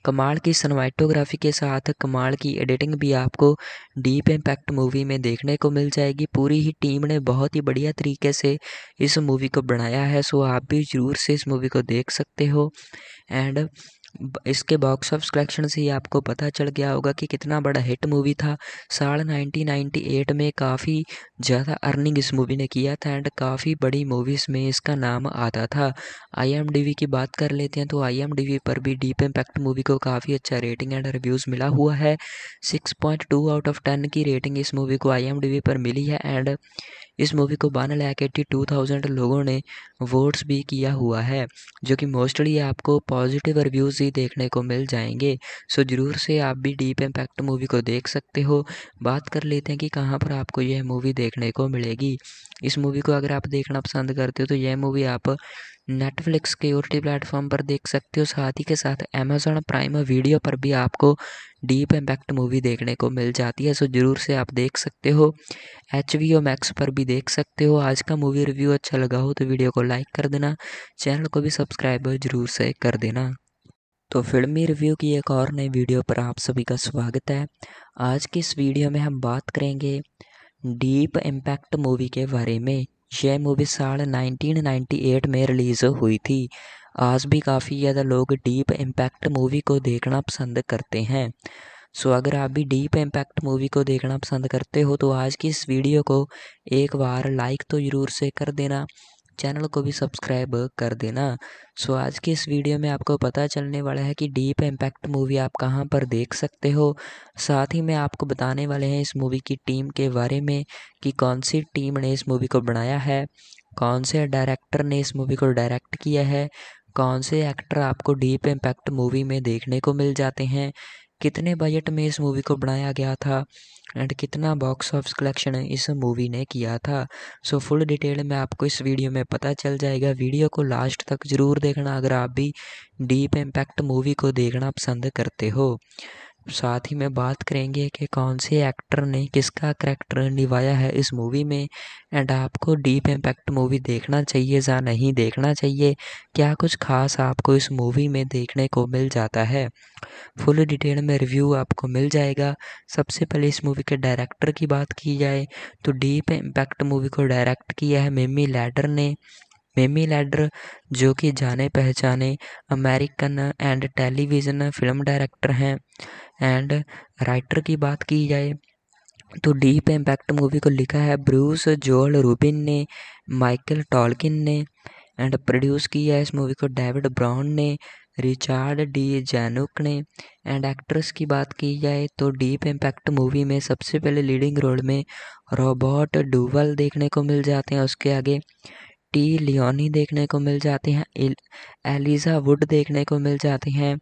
कमाल की सनमाइटोग्राफी के साथ कमाल की एडिटिंग भी आपको डीप इम्पैक्ट मूवी में देखने को मिल जाएगी पूरी ही टीम ने बहुत ही बढ़िया तरीके से इस मूवी को बनाया है सो आप भी ज़रूर से इस मूवी को देख सकते हो एंड इसके बॉक्स ऑफ कलेक्शन से ही आपको पता चल गया होगा कि कितना बड़ा हिट मूवी था साल 1998 में काफ़ी ज़्यादा अर्निंग इस मूवी ने किया था एंड काफ़ी बड़ी मूवीज़ में इसका नाम आता था आई की बात कर लेते हैं तो आई पर भी डीप इम्पैक्ट मूवी को काफ़ी अच्छा रेटिंग एंड रिव्यूज़ मिला हुआ है सिक्स आउट ऑफ टेन की रेटिंग इस मूवी को आई पर मिली है एंड इस मूवी को one lakh eighty two thousand लोगों ने वोट्स भी किया हुआ है जो कि मोस्टली आपको पॉजिटिव रिव्यूज़ ही देखने को मिल जाएंगे सो ज़रूर से आप भी डीप इम्पैक्ट मूवी को देख सकते हो बात कर लेते हैं कि कहाँ पर आपको यह मूवी देखने को मिलेगी इस मूवी को अगर आप देखना पसंद करते हो तो यह मूवी आप नेटफ्लिक्स के ओर टी प्लेटफॉर्म पर देख सकते हो साथ ही के साथ अमेज़ोन प्राइम वीडियो पर भी आपको डीप इम्पैक्ट मूवी देखने को मिल जाती है सो ज़रूर से आप देख सकते हो एच वी ओ मैक्स पर भी देख सकते हो आज का मूवी रिव्यू अच्छा लगा हो तो वीडियो को लाइक कर देना चैनल को भी सब्सक्राइब ज़रूर से कर देना तो फिल्मी रिव्यू की एक और नई वीडियो पर आप सभी का स्वागत है आज की इस वीडियो में हम बात करेंगे डीप इम्पैक्ट मूवी के बारे में यह मूवी साल 1998 में रिलीज़ हुई थी आज भी काफ़ी ज़्यादा लोग डीप इम्पैक्ट मूवी को देखना पसंद करते हैं सो अगर आप भी डीप इम्पैक्ट मूवी को देखना पसंद करते हो तो आज की इस वीडियो को एक बार लाइक तो ज़रूर से कर देना चैनल को भी सब्सक्राइब कर देना सो आज की इस वीडियो में आपको पता चलने वाला है कि डीप इम्पैक्ट मूवी आप कहाँ पर देख सकते हो साथ ही मैं आपको बताने वाले हैं इस मूवी की टीम के बारे में कि कौन सी टीम ने इस मूवी को बनाया है कौन से डायरेक्टर ने इस मूवी को डायरेक्ट किया है कौन से एक्टर आपको डीप इम्पैक्ट मूवी में देखने को मिल जाते हैं कितने बजट में इस मूवी को बनाया गया था एंड कितना बॉक्स ऑफिस कलेक्शन इस मूवी ने किया था सो फुल डिटेल में आपको इस वीडियो में पता चल जाएगा वीडियो को लास्ट तक ज़रूर देखना अगर आप भी डीप इम्पैक्ट मूवी को देखना पसंद करते हो साथ ही में बात करेंगे कि कौन से एक्टर ने किसका करैक्टर निभाया है इस मूवी में एंड आपको डीप इम्पैक्ट मूवी देखना चाहिए या नहीं देखना चाहिए क्या कुछ खास आपको इस मूवी में देखने को मिल जाता है फुल डिटेल में रिव्यू आपको मिल जाएगा सबसे पहले इस मूवी के डायरेक्टर की बात की जाए तो डीप इम्पैक्ट मूवी को डायरेक्ट किया है मिमी लैडर ने मेमी लैडर जो कि जाने पहचाने American and television film director हैं एंड राइटर की बात की जाए तो डीप इम्पैक्ट मूवी को लिखा है ब्रूस जोल रूबिन ने माइकल टॉलकिन ने एंड प्रोड्यूस किया है इस मूवी को डेविड ब्राउन ने रिचार्ड डी जैनुक ने एंड एक्ट्रेस की बात की जाए तो डीप इम्पैक्ट मूवी में सबसे पहले लीडिंग रोल में रॉबर्ट डूवल देखने को मिल जाते हैं उसके आगे टी लियोनी देखने को मिल जाती हैं एलिज़ा वुड देखने को मिल जाती हैं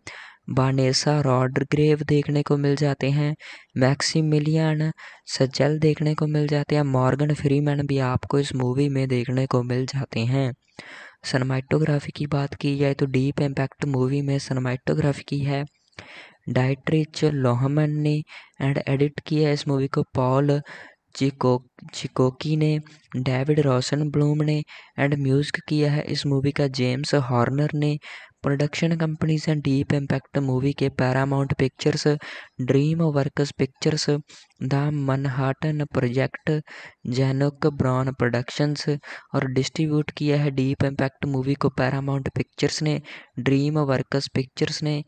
बानेसा रॉडग्रेव देखने को मिल जाते हैं मैक्सिमिलियन सजल देखने को मिल जाते हैं मॉर्गन फ्रीमैन भी आपको इस मूवी में देखने को मिल जाते हैं सनमाइटोग्राफी की बात की जाए तो डीप इम्पैक्ट मूवी में सनमाइटोग्राफी की है डायट्रिच लोहमन ने एंड एडिट किया इस मूवी को पॉल चिको चिकोकी ने डेविड रोशन ब्लूम ने एंड म्यूजिक किया है इस मूवी का जेम्स हॉर्नर ने प्रोडक्शन कंपनीज हैं डीप इम्पैक्ट मूवी के Paramount Pictures DreamWorks Pictures the Manhattan Project Zanuck Brown productions और डिस्ट्रीब्यूट किया है डीप इम्पैक्ट मूवी को पैरामाउंट पिक्चर्स ने ड्रीम वर्कस पिक्चर्स ने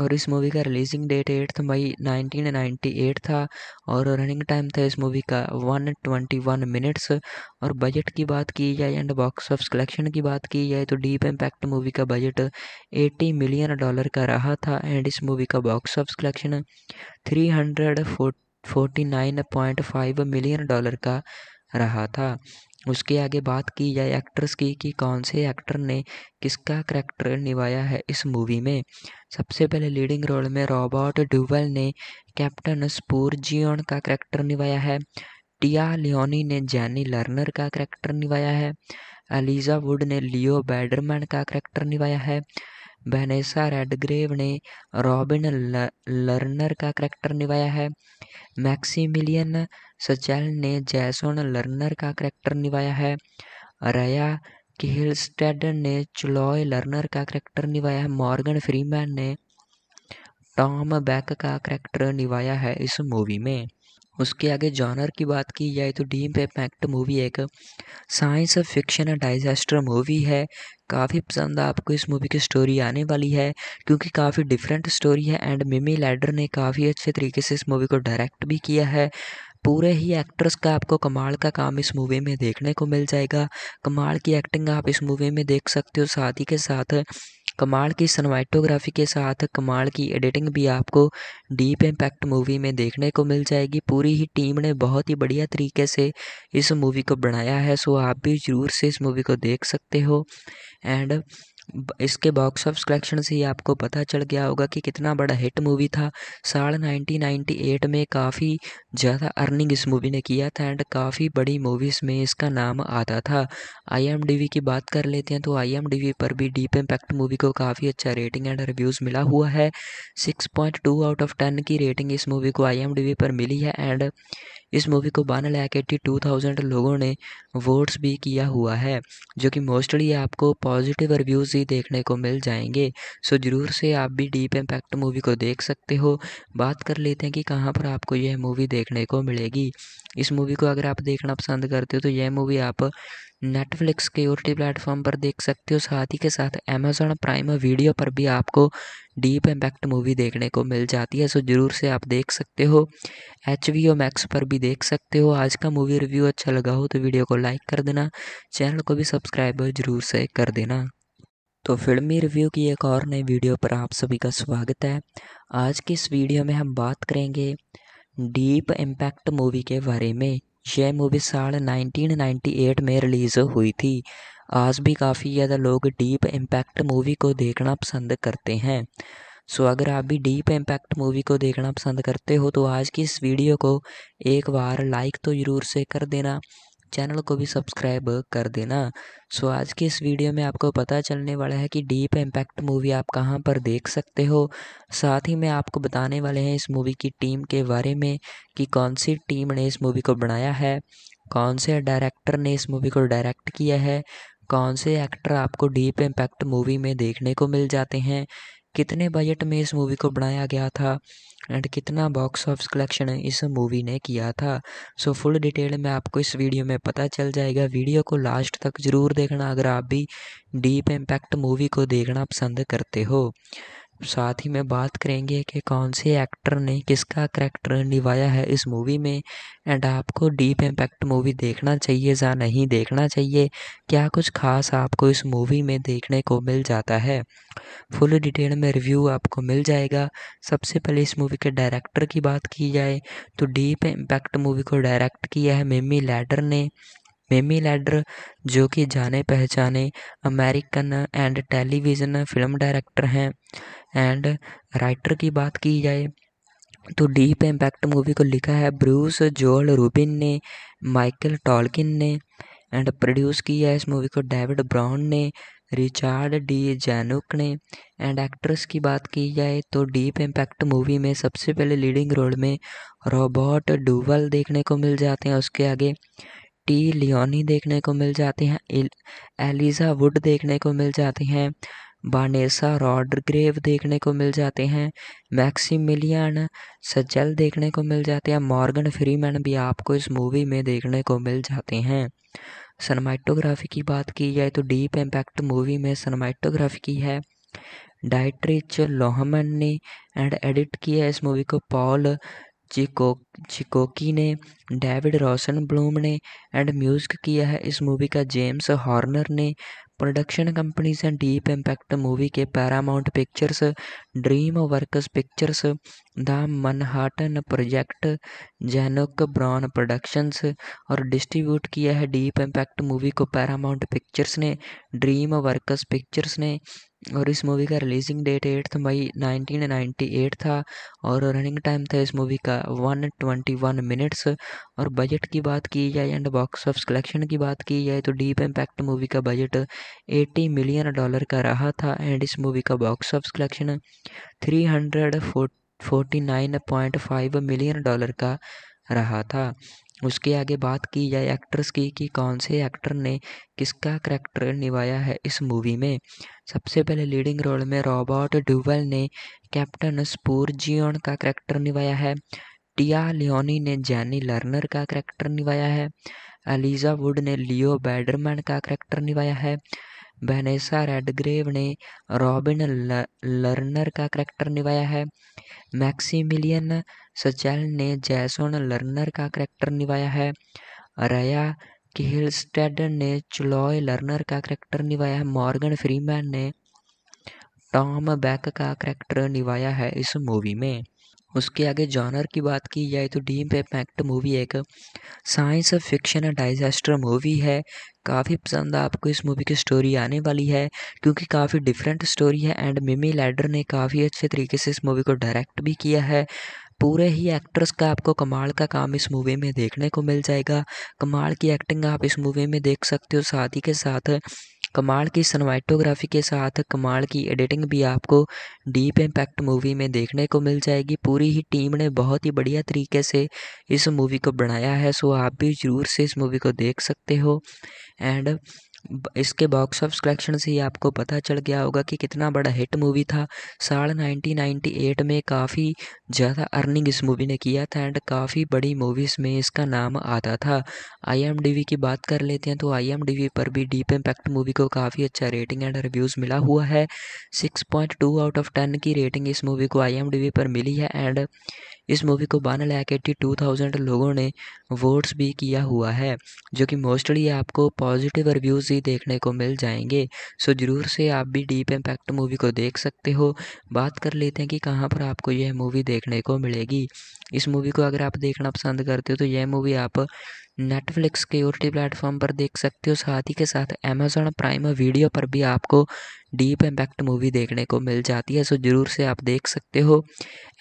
और इस मूवी का releasing date eighth May nineteen ninety eight था और रनिंग टाइम था इस मूवी का वन ट्वेंटी वन मिनट्स और बजट की बात की जाए एंड बॉक्स ऑफ कलेक्शन की बात की जाए तो डीप इम्पैक्ट मूवी का बजट एट्टी मिलियन डॉलर का रहा था एंड इस मूवी का box of collection three hundred forty nine point five million dollar का रहा था उसके आगे बात की जाए एक्ट्रेस की कि कौन से एक्टर ने किसका करैक्टर निभाया है इस मूवी में सबसे पहले लीडिंग रोल में रॉबर्ट ड्यूवल ने कैप्टन स्पूर का करैक्टर निभाया है टिया लियोनी ने जैनी लर्नर का करैक्टर निभाया है एलिजा वुड ने लियो बैडरमैन का करैक्टर निभाया है वैनेसा रेडग्रेव ने रॉबिन लर्नर का करैक्टर निभाया है मैक्सीमिलियन सचैल ने जैसोन लर्नर का करैक्टर निभाया है रया किहिलस्टेड ने चुलॉय लर्नर का करैक्टर निभाया है मॉर्गन फ्रीमैन ने टॉम बैक का करैक्टर निभाया है इस मूवी में उसके आगे जॉनर की बात की जाए तो डीम पैक्ट मूवी एक साइंस फिक्शन डाइजेस्टर मूवी है काफ़ी पसंद आपको इस मूवी की स्टोरी आने वाली है क्योंकि काफ़ी डिफरेंट स्टोरी है एंड मिमी लैडर ने काफ़ी अच्छे तरीके से इस मूवी को डायरेक्ट भी किया है पूरे ही एक्ट्रेस का आपको कमाल का काम इस मूवी में देखने को मिल जाएगा कमाल की एक्टिंग आप इस मूवी में देख सकते हो साथ ही के साथ कमाल की सनमाइटोग्राफी के साथ कमाल की एडिटिंग भी आपको डीप इम्पैक्ट मूवी में देखने को मिल जाएगी पूरी ही टीम ने बहुत ही बढ़िया तरीके से इस मूवी को बनाया है सो आप भी ज़रूर से इस मूवी को देख सकते हो एंड इसके बॉक्स ऑफ कलेक्शन से ही आपको पता चल गया होगा कि कितना बड़ा हिट मूवी था साल 1998 में काफ़ी ज़्यादा अर्निंग इस मूवी ने किया था एंड काफ़ी बड़ी मूवीज़ में इसका नाम आता था आई की बात कर लेते हैं तो आई पर भी डीप इम्पैक्ट मूवी को काफ़ी अच्छा रेटिंग एंड रिव्यूज़ मिला हुआ है सिक्स आउट ऑफ टेन की रेटिंग इस मूवी को आई पर मिली है एंड इस मूवी को one lakh eighty two thousand लोगों ने वोट्स भी किया हुआ है जो कि मोस्टली आपको पॉजिटिव रिव्यूज़ ही देखने को मिल जाएंगे सो ज़रूर से आप भी डीप इम्पैक्ट मूवी को देख सकते हो बात कर लेते हैं कि कहाँ पर आपको यह मूवी देखने को मिलेगी इस मूवी को अगर आप देखना पसंद करते हो तो यह मूवी आप नेटफ्लिक्स के ओर टी प्लेटफॉर्म पर देख सकते हो साथ ही के साथ अमेज़ोन प्राइम वीडियो पर भी आपको डीप इम्पैक्ट मूवी देखने को मिल जाती है सो ज़रूर से आप देख सकते हो एच वी ओ मैक्स पर भी देख सकते हो आज का मूवी रिव्यू अच्छा लगा हो तो वीडियो को लाइक कर देना चैनल को भी सब्सक्राइब ज़रूर से कर देना तो फिल्मी रिव्यू की एक और नई वीडियो पर आप सभी का स्वागत है आज की इस वीडियो में हम बात करेंगे डीप इम्पैक्ट मूवी के बारे में यह मूवी साल 1998 में रिलीज़ हुई थी आज भी काफ़ी ज़्यादा लोग डीप इम्पैक्ट मूवी को देखना पसंद करते हैं सो so, अगर आप भी डीप इम्पैक्ट मूवी को देखना पसंद करते हो तो आज की इस वीडियो को एक बार लाइक तो ज़रूर से कर देना चैनल को भी सब्सक्राइब कर देना सो so, आज की इस वीडियो में आपको पता चलने वाला है कि डीप इम्पैक्ट मूवी आप कहाँ पर देख सकते हो साथ ही मैं आपको बताने वाले हैं इस मूवी की टीम के बारे में कि कौन सी टीम ने इस मूवी को बनाया है कौन से डायरेक्टर ने इस मूवी को डायरेक्ट किया है कौन से एक्टर आपको डीप इम्पैक्ट मूवी में देखने को मिल जाते हैं कितने बजट में इस मूवी को बनाया गया था एंड कितना बॉक्स ऑफिस कलेक्शन इस मूवी ने किया था सो फुल डिटेल में आपको इस वीडियो में पता चल जाएगा वीडियो को लास्ट तक ज़रूर देखना अगर आप भी डीप इम्पैक्ट मूवी को देखना पसंद करते हो साथ ही में बात करेंगे कि कौन से एक्टर ने किसका करैक्टर निभाया है इस मूवी में एंड आपको डीप इम्पैक्ट मूवी देखना चाहिए या नहीं देखना चाहिए क्या कुछ खास आपको इस मूवी में देखने को मिल जाता है फुल डिटेल में रिव्यू आपको मिल जाएगा सबसे पहले इस मूवी के डायरेक्टर की बात की जाए तो डीप इम्पैक्ट मूवी को डायरेक्ट किया है मिमी लैडर ने मेमी लैडर जो कि जाने पहचाने American and television film director हैं एंड राइटर की बात की जाए तो डीप इम्पैक्ट मूवी को लिखा है ब्रूस जोल रूबिन ने माइकल टॉलकिन ने एंड प्रोड्यूस किया है इस मूवी को डेविड ब्राउन ने रिचार्ड डी जैनुक ने एंड एक्ट्रेस की बात की जाए तो डीप इम्पैक्ट मूवी में सबसे पहले लीडिंग रोल में रॉबर्ट डूवल देखने को मिल जाते हैं उसके आगे टी लियोनी देखने को मिल जाते हैं एलिजा वुड देखने को मिल जाते हैं वानेसा रॉडग्रेव देखने को मिल जाते हैं मैक्सिमिलियन सजल देखने को मिल जाते हैं मॉर्गन फ्रीमैन भी आपको इस मूवी में देखने को मिल जाते हैं सनमाइटोग्राफी की बात की जाए तो डीप इम्पैक्ट मूवी में सनमाइटोग्राफी की है डायट्रिच लोहमन ने एंड एडिट किया इस मूवी को पॉल चिको चिकोकी ने डेविड रोशन ब्लूम ने एंड म्यूजिक किया है इस मूवी का जेम्स हॉर्नर ने प्रोडक्शन कंपनीज हैं डीप इम्पैक्ट मूवी के Paramount Pictures DreamWorks Pictures the Manhattan Project Zanuck Brown productions और डिस्ट्रीब्यूट किया है डीप इम्पैक्ट मूवी को पैरामाउंट पिक्चर्स ने ड्रीम वर्कस पिक्चर्स ने और इस मूवी का releasing date eighth May nineteen ninety eight था और रनिंग टाइम था इस मूवी का वन ट्वेंटी वन मिनट्स और बजट की बात की जाए एंड बॉक्स ऑफ कलेक्शन की बात की जाए तो डीप इम्पैक्ट मूवी का बजट एटी मिलियन डॉलर का रहा था एंड इस मूवी का box of collection three hundred forty nine point five million dollar का रहा था उसके आगे बात की जाए एक्ट्रेस की कि कौन से एक्टर ने किसका करैक्टर निभाया है इस मूवी में सबसे पहले लीडिंग रोल में रॉबर्ट ड्यूवल ने कैप्टन स्पूर जियोन का करैक्टर निभाया है टिया लियोनी ने जैनी लर्नर का करैक्टर निभाया है एलिजा वुड ने लियो बैडरमैन का करैक्टर निभाया है वैनेसा रेडग्रेव ने रॉबिन लर्नर का करैक्टर निभाया है मैक्सीमिलियन सचैल ने जैसन लर्नर का करैक्टर निभाया है रया किहिलस्टेड ने चलॉय लर्नर का करैक्टर निभाया है मॉर्गन फ्रीमैन ने टॉम बैक का करैक्टर निभाया है इस मूवी में उसके आगे जॉनर की बात की जाए तो डीम पैक्ट मूवी एक साइंस फिक्शन डाइजेस्टर मूवी है काफ़ी पसंद आपको इस मूवी की स्टोरी आने वाली है क्योंकि काफ़ी डिफरेंट स्टोरी है एंड मिमी लैडर ने काफ़ी अच्छे तरीके से इस मूवी को डायरेक्ट भी किया है पूरे ही एक्ट्रेस का आपको कमाल का काम इस मूवी में देखने को मिल जाएगा कमाल की एक्टिंग आप इस मूवी में देख सकते हो साथ ही के साथ कमाल की सनमाइटोग्राफी के साथ कमाल की एडिटिंग भी आपको डीप इम्पैक्ट मूवी में देखने को मिल जाएगी पूरी ही टीम ने बहुत ही बढ़िया तरीके से इस मूवी को बनाया है सो आप भी ज़रूर से इस मूवी को देख सकते हो एंड इसके बॉक्स ऑफ कलेक्शन से ही आपको पता चल गया होगा कि कितना बड़ा हिट मूवी था साल 1998 में काफ़ी ज़्यादा अर्निंग इस मूवी ने किया था एंड काफ़ी बड़ी मूवीज़ में इसका नाम आता था आई की बात कर लेते हैं तो आई पर भी डीप इम्पैक्ट मूवी को काफ़ी अच्छा रेटिंग एंड रिव्यूज़ मिला हुआ है सिक्स आउट ऑफ टेन की रेटिंग इस मूवी को आई पर मिली है एंड इस मूवी को one lakh eighty two thousand लोगों ने वोट्स भी किया हुआ है जो कि मोस्टली आपको पॉजिटिव रिव्यूज़ ही देखने को मिल जाएंगे सो ज़रूर से आप भी डीप इम्पैक्ट मूवी को देख सकते हो बात कर लेते हैं कि कहाँ पर आपको यह मूवी देखने को मिलेगी इस मूवी को अगर आप देखना पसंद करते हो तो यह मूवी आप नेटफ्लिक्स सिक्योरिटी प्लेटफॉर्म पर देख सकते हो साथ ही के साथ अमेजोन प्राइम वीडियो पर भी आपको डीप इम्पैक्ट मूवी देखने को मिल जाती है सो ज़रूर से आप देख सकते हो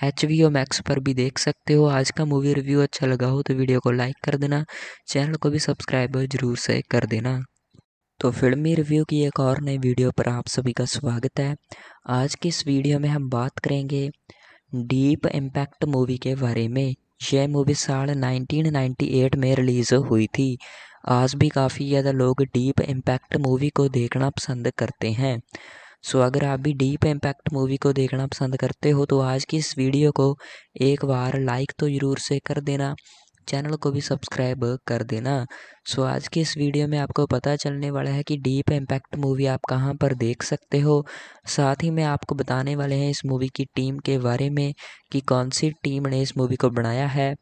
एच वी ओ मैक्स पर भी देख सकते हो आज का मूवी रिव्यू अच्छा लगा हो तो वीडियो को लाइक कर देना चैनल को भी सब्सक्राइब ज़रूर से कर देना तो फिल्मी रिव्यू की एक और नई वीडियो पर आप सभी का स्वागत है आज की इस वीडियो में हम बात करेंगे डीप इम्पैक्ट मूवी के बारे में यह मूवी साल 1998 में रिलीज़ हुई थी आज भी काफ़ी ज़्यादा लोग डीप इम्पैक्ट मूवी को देखना पसंद करते हैं सो अगर आप भी डीप इम्पैक्ट मूवी को देखना पसंद करते हो तो आज की इस वीडियो को एक बार लाइक तो ज़रूर से कर देना चैनल को भी सब्सक्राइब कर देना सो so, आज के इस वीडियो में आपको पता चलने वाला है कि डीप इम्पैक्ट मूवी आप कहाँ पर देख सकते हो साथ ही मैं आपको बताने वाले हैं इस मूवी की टीम के बारे में कि कौन सी टीम ने इस मूवी को बनाया है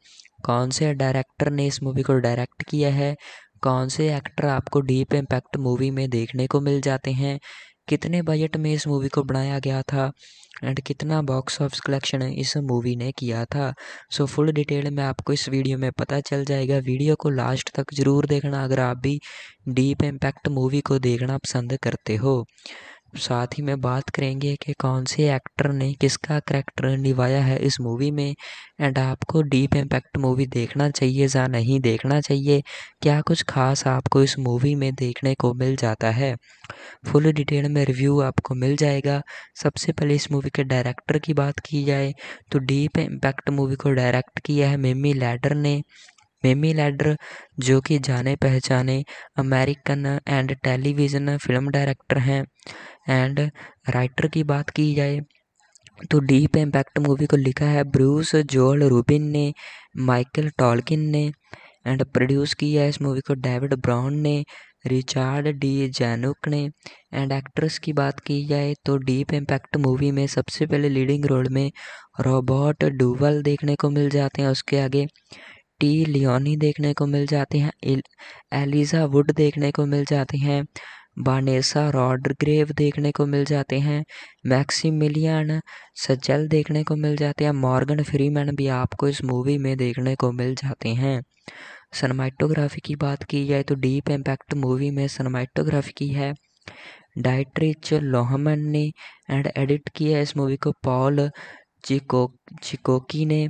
कौन से डायरेक्टर ने इस मूवी को डायरेक्ट किया है कौन से एक्टर आपको डीप इम्पैक्ट मूवी में देखने को मिल जाते हैं कितने बजट में इस मूवी को बनाया गया था एंड कितना बॉक्स ऑफिस कलेक्शन इस मूवी ने किया था सो फुल डिटेल में आपको इस वीडियो में पता चल जाएगा वीडियो को लास्ट तक ज़रूर देखना अगर आप भी डीप इम्पैक्ट मूवी को देखना पसंद करते हो साथ ही में बात करेंगे कि कौन से एक्टर ने किसका करैक्टर निभाया है इस मूवी में एंड आपको डीप इम्पैक्ट मूवी देखना चाहिए या नहीं देखना चाहिए क्या कुछ खास आपको इस मूवी में देखने को मिल जाता है फुल डिटेल में रिव्यू आपको मिल जाएगा सबसे पहले इस मूवी के डायरेक्टर की बात की जाए तो डीप इम्पैक्ट मूवी को डायरेक्ट किया है मिमी लैडर ने मेमी लैडर जो कि जाने पहचाने American and television film director हैं एंड राइटर की बात की जाए तो डीप इम्पैक्ट मूवी को लिखा है ब्रूस जोल रूबिन ने माइकल टॉलकिन ने एंड प्रोड्यूस किया है इस मूवी को डेविड ब्राउन ने रिचार्ड डी जैनुक ने एंड एक्ट्रेस की बात की जाए तो डीप इम्पैक्ट मूवी में सबसे पहले लीडिंग रोल में रॉबर्ट डूवल देखने को मिल जाते हैं उसके आगे टी लियोनी देखने को मिल जाती हैं एलिजा वुड देखने को मिल जाती हैं बानेसा रॉड्रग्रेव देखने को मिल जाते हैं मैक्सिमिलियन सजल देखने को मिल जाते हैं मॉर्गन फ्रीमैन भी आपको इस मूवी में देखने को मिल जाते हैं सनमाइटोग्राफी की बात की जाए तो डीप इम्पैक्ट मूवी में सनमाइटोग्राफी की है डायट्रिच लोहमन ने एंड एडिट किया इस मूवी को पॉल चिको चिकोकी ने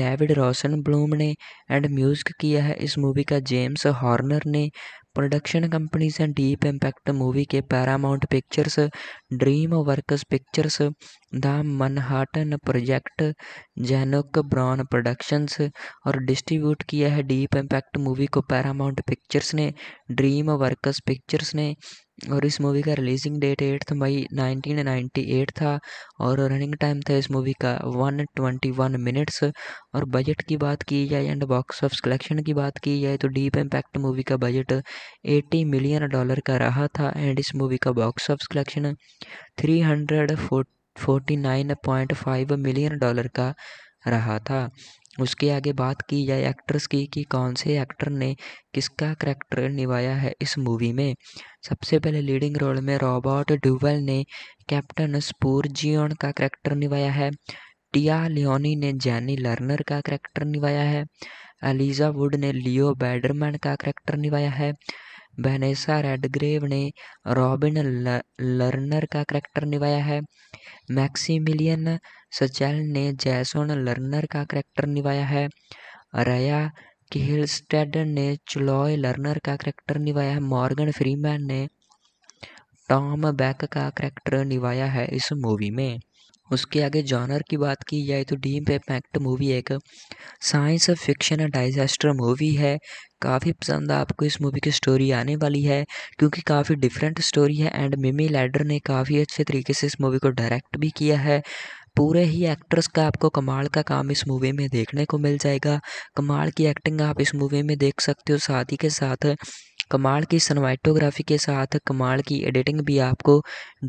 डेविड रोशन ब्लूम ने एंड म्यूजिक किया है इस मूवी का जेम्स हॉर्नर ने प्रोडक्शन कंपनीज हैं डीप इम्पैक्ट मूवी के Paramount Pictures DreamWorks Pictures the Manhattan Project Zanuck Brown productions और डिस्ट्रीब्यूट किया है डीप इम्पैक्ट मूवी को पैरामाउंट पिक्चर्स ने ड्रीम वर्कस पिक्चर्स ने और इस मूवी का releasing date eighth May nineteen ninety eight था और रनिंग टाइम था इस मूवी का वन ट्वेंटी वन मिनट्स और बजट की बात की जाए एंड बॉक्स ऑफ कलेक्शन की बात की जाए तो डीप इम्पैक्ट मूवी का बजट एटी मिलियन डॉलर का रहा था एंड इस मूवी का box of collection three hundred forty nine point five million dollar का रहा था उसके आगे बात की जाए एक्ट्रेस की कि कौन से एक्टर ने किसका करैक्टर निभाया है इस मूवी में सबसे पहले लीडिंग रोल में रॉबर्ट ड्यूवल ने कैप्टन स्पूर का करैक्टर निभाया है टिया लियोनी ने जैनी लर्नर का करैक्टर निभाया है एलिजा वुड ने लियो बैडरमैन का करैक्टर निभाया है वेनेसा रेडग्रेव ने रॉबिन लर्नर का करैक्टर निभाया है मैक्सीमिलियन सचैल ने जैसोन लर्नर का करैक्टर निभाया है रया किहिलस्टेड ने चलॉय लर्नर का करैक्टर निभाया है मॉर्गन फ्रीमैन ने टॉम बैक का करैक्टर निभाया है इस मूवी में उसके आगे जॉनर की बात की जाए तो डीम पे पैक्ट मूवी एक science fiction and disaster movie है काफ़ी पसंद आपको इस मूवी की स्टोरी आने वाली है क्योंकि काफ़ी डिफरेंट स्टोरी है एंड मिमी लैडर ने काफ़ी अच्छे तरीके से इस मूवी को डायरेक्ट भी किया है पूरे ही एक्ट्रेस का आपको कमाल का काम इस मूवी में देखने को मिल जाएगा कमाल की एक्टिंग आप इस मूवी में देख सकते हो साथ ही के साथ कमाल की सनमाइटोग्राफी के साथ कमाल की एडिटिंग भी आपको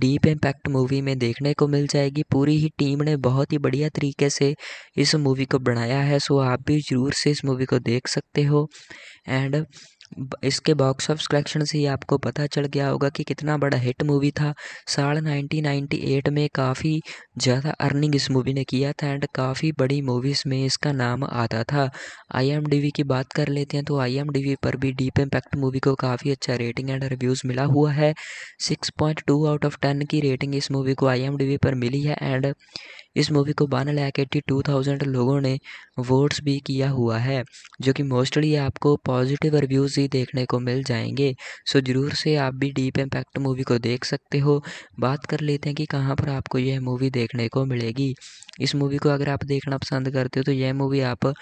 डीप इम्पैक्ट मूवी में देखने को मिल जाएगी पूरी ही टीम ने बहुत ही बढ़िया तरीके से इस मूवी को बनाया है सो आप भी ज़रूर से इस मूवी को देख सकते हो एंड इसके बॉक्स ऑफ कलेक्शन से ही आपको पता चल गया होगा कि कितना बड़ा हिट मूवी था साल 1998 में काफ़ी ज़्यादा अर्निंग इस मूवी ने किया था एंड काफ़ी बड़ी मूवीज़ में इसका नाम आता था आईएमडीवी की बात कर लेते हैं तो आईएमडीवी पर भी डीप इम्पैक्ट मूवी को काफ़ी अच्छा रेटिंग एंड रिव्यूज़ मिला हुआ है सिक्स आउट ऑफ टेन की रेटिंग इस मूवी को आई पर मिली है एंड इस मूवी को one lakh eighty two thousand लोगों ने वोट्स भी किया हुआ है जो कि मोस्टली आपको पॉजिटिव रिव्यूज़ ही देखने को मिल जाएंगे सो ज़रूर से आप भी डीप इम्पैक्ट मूवी को देख सकते हो बात कर लेते हैं कि कहाँ पर आपको यह मूवी देखने को मिलेगी इस मूवी को अगर आप देखना पसंद करते हो तो यह मूवी आप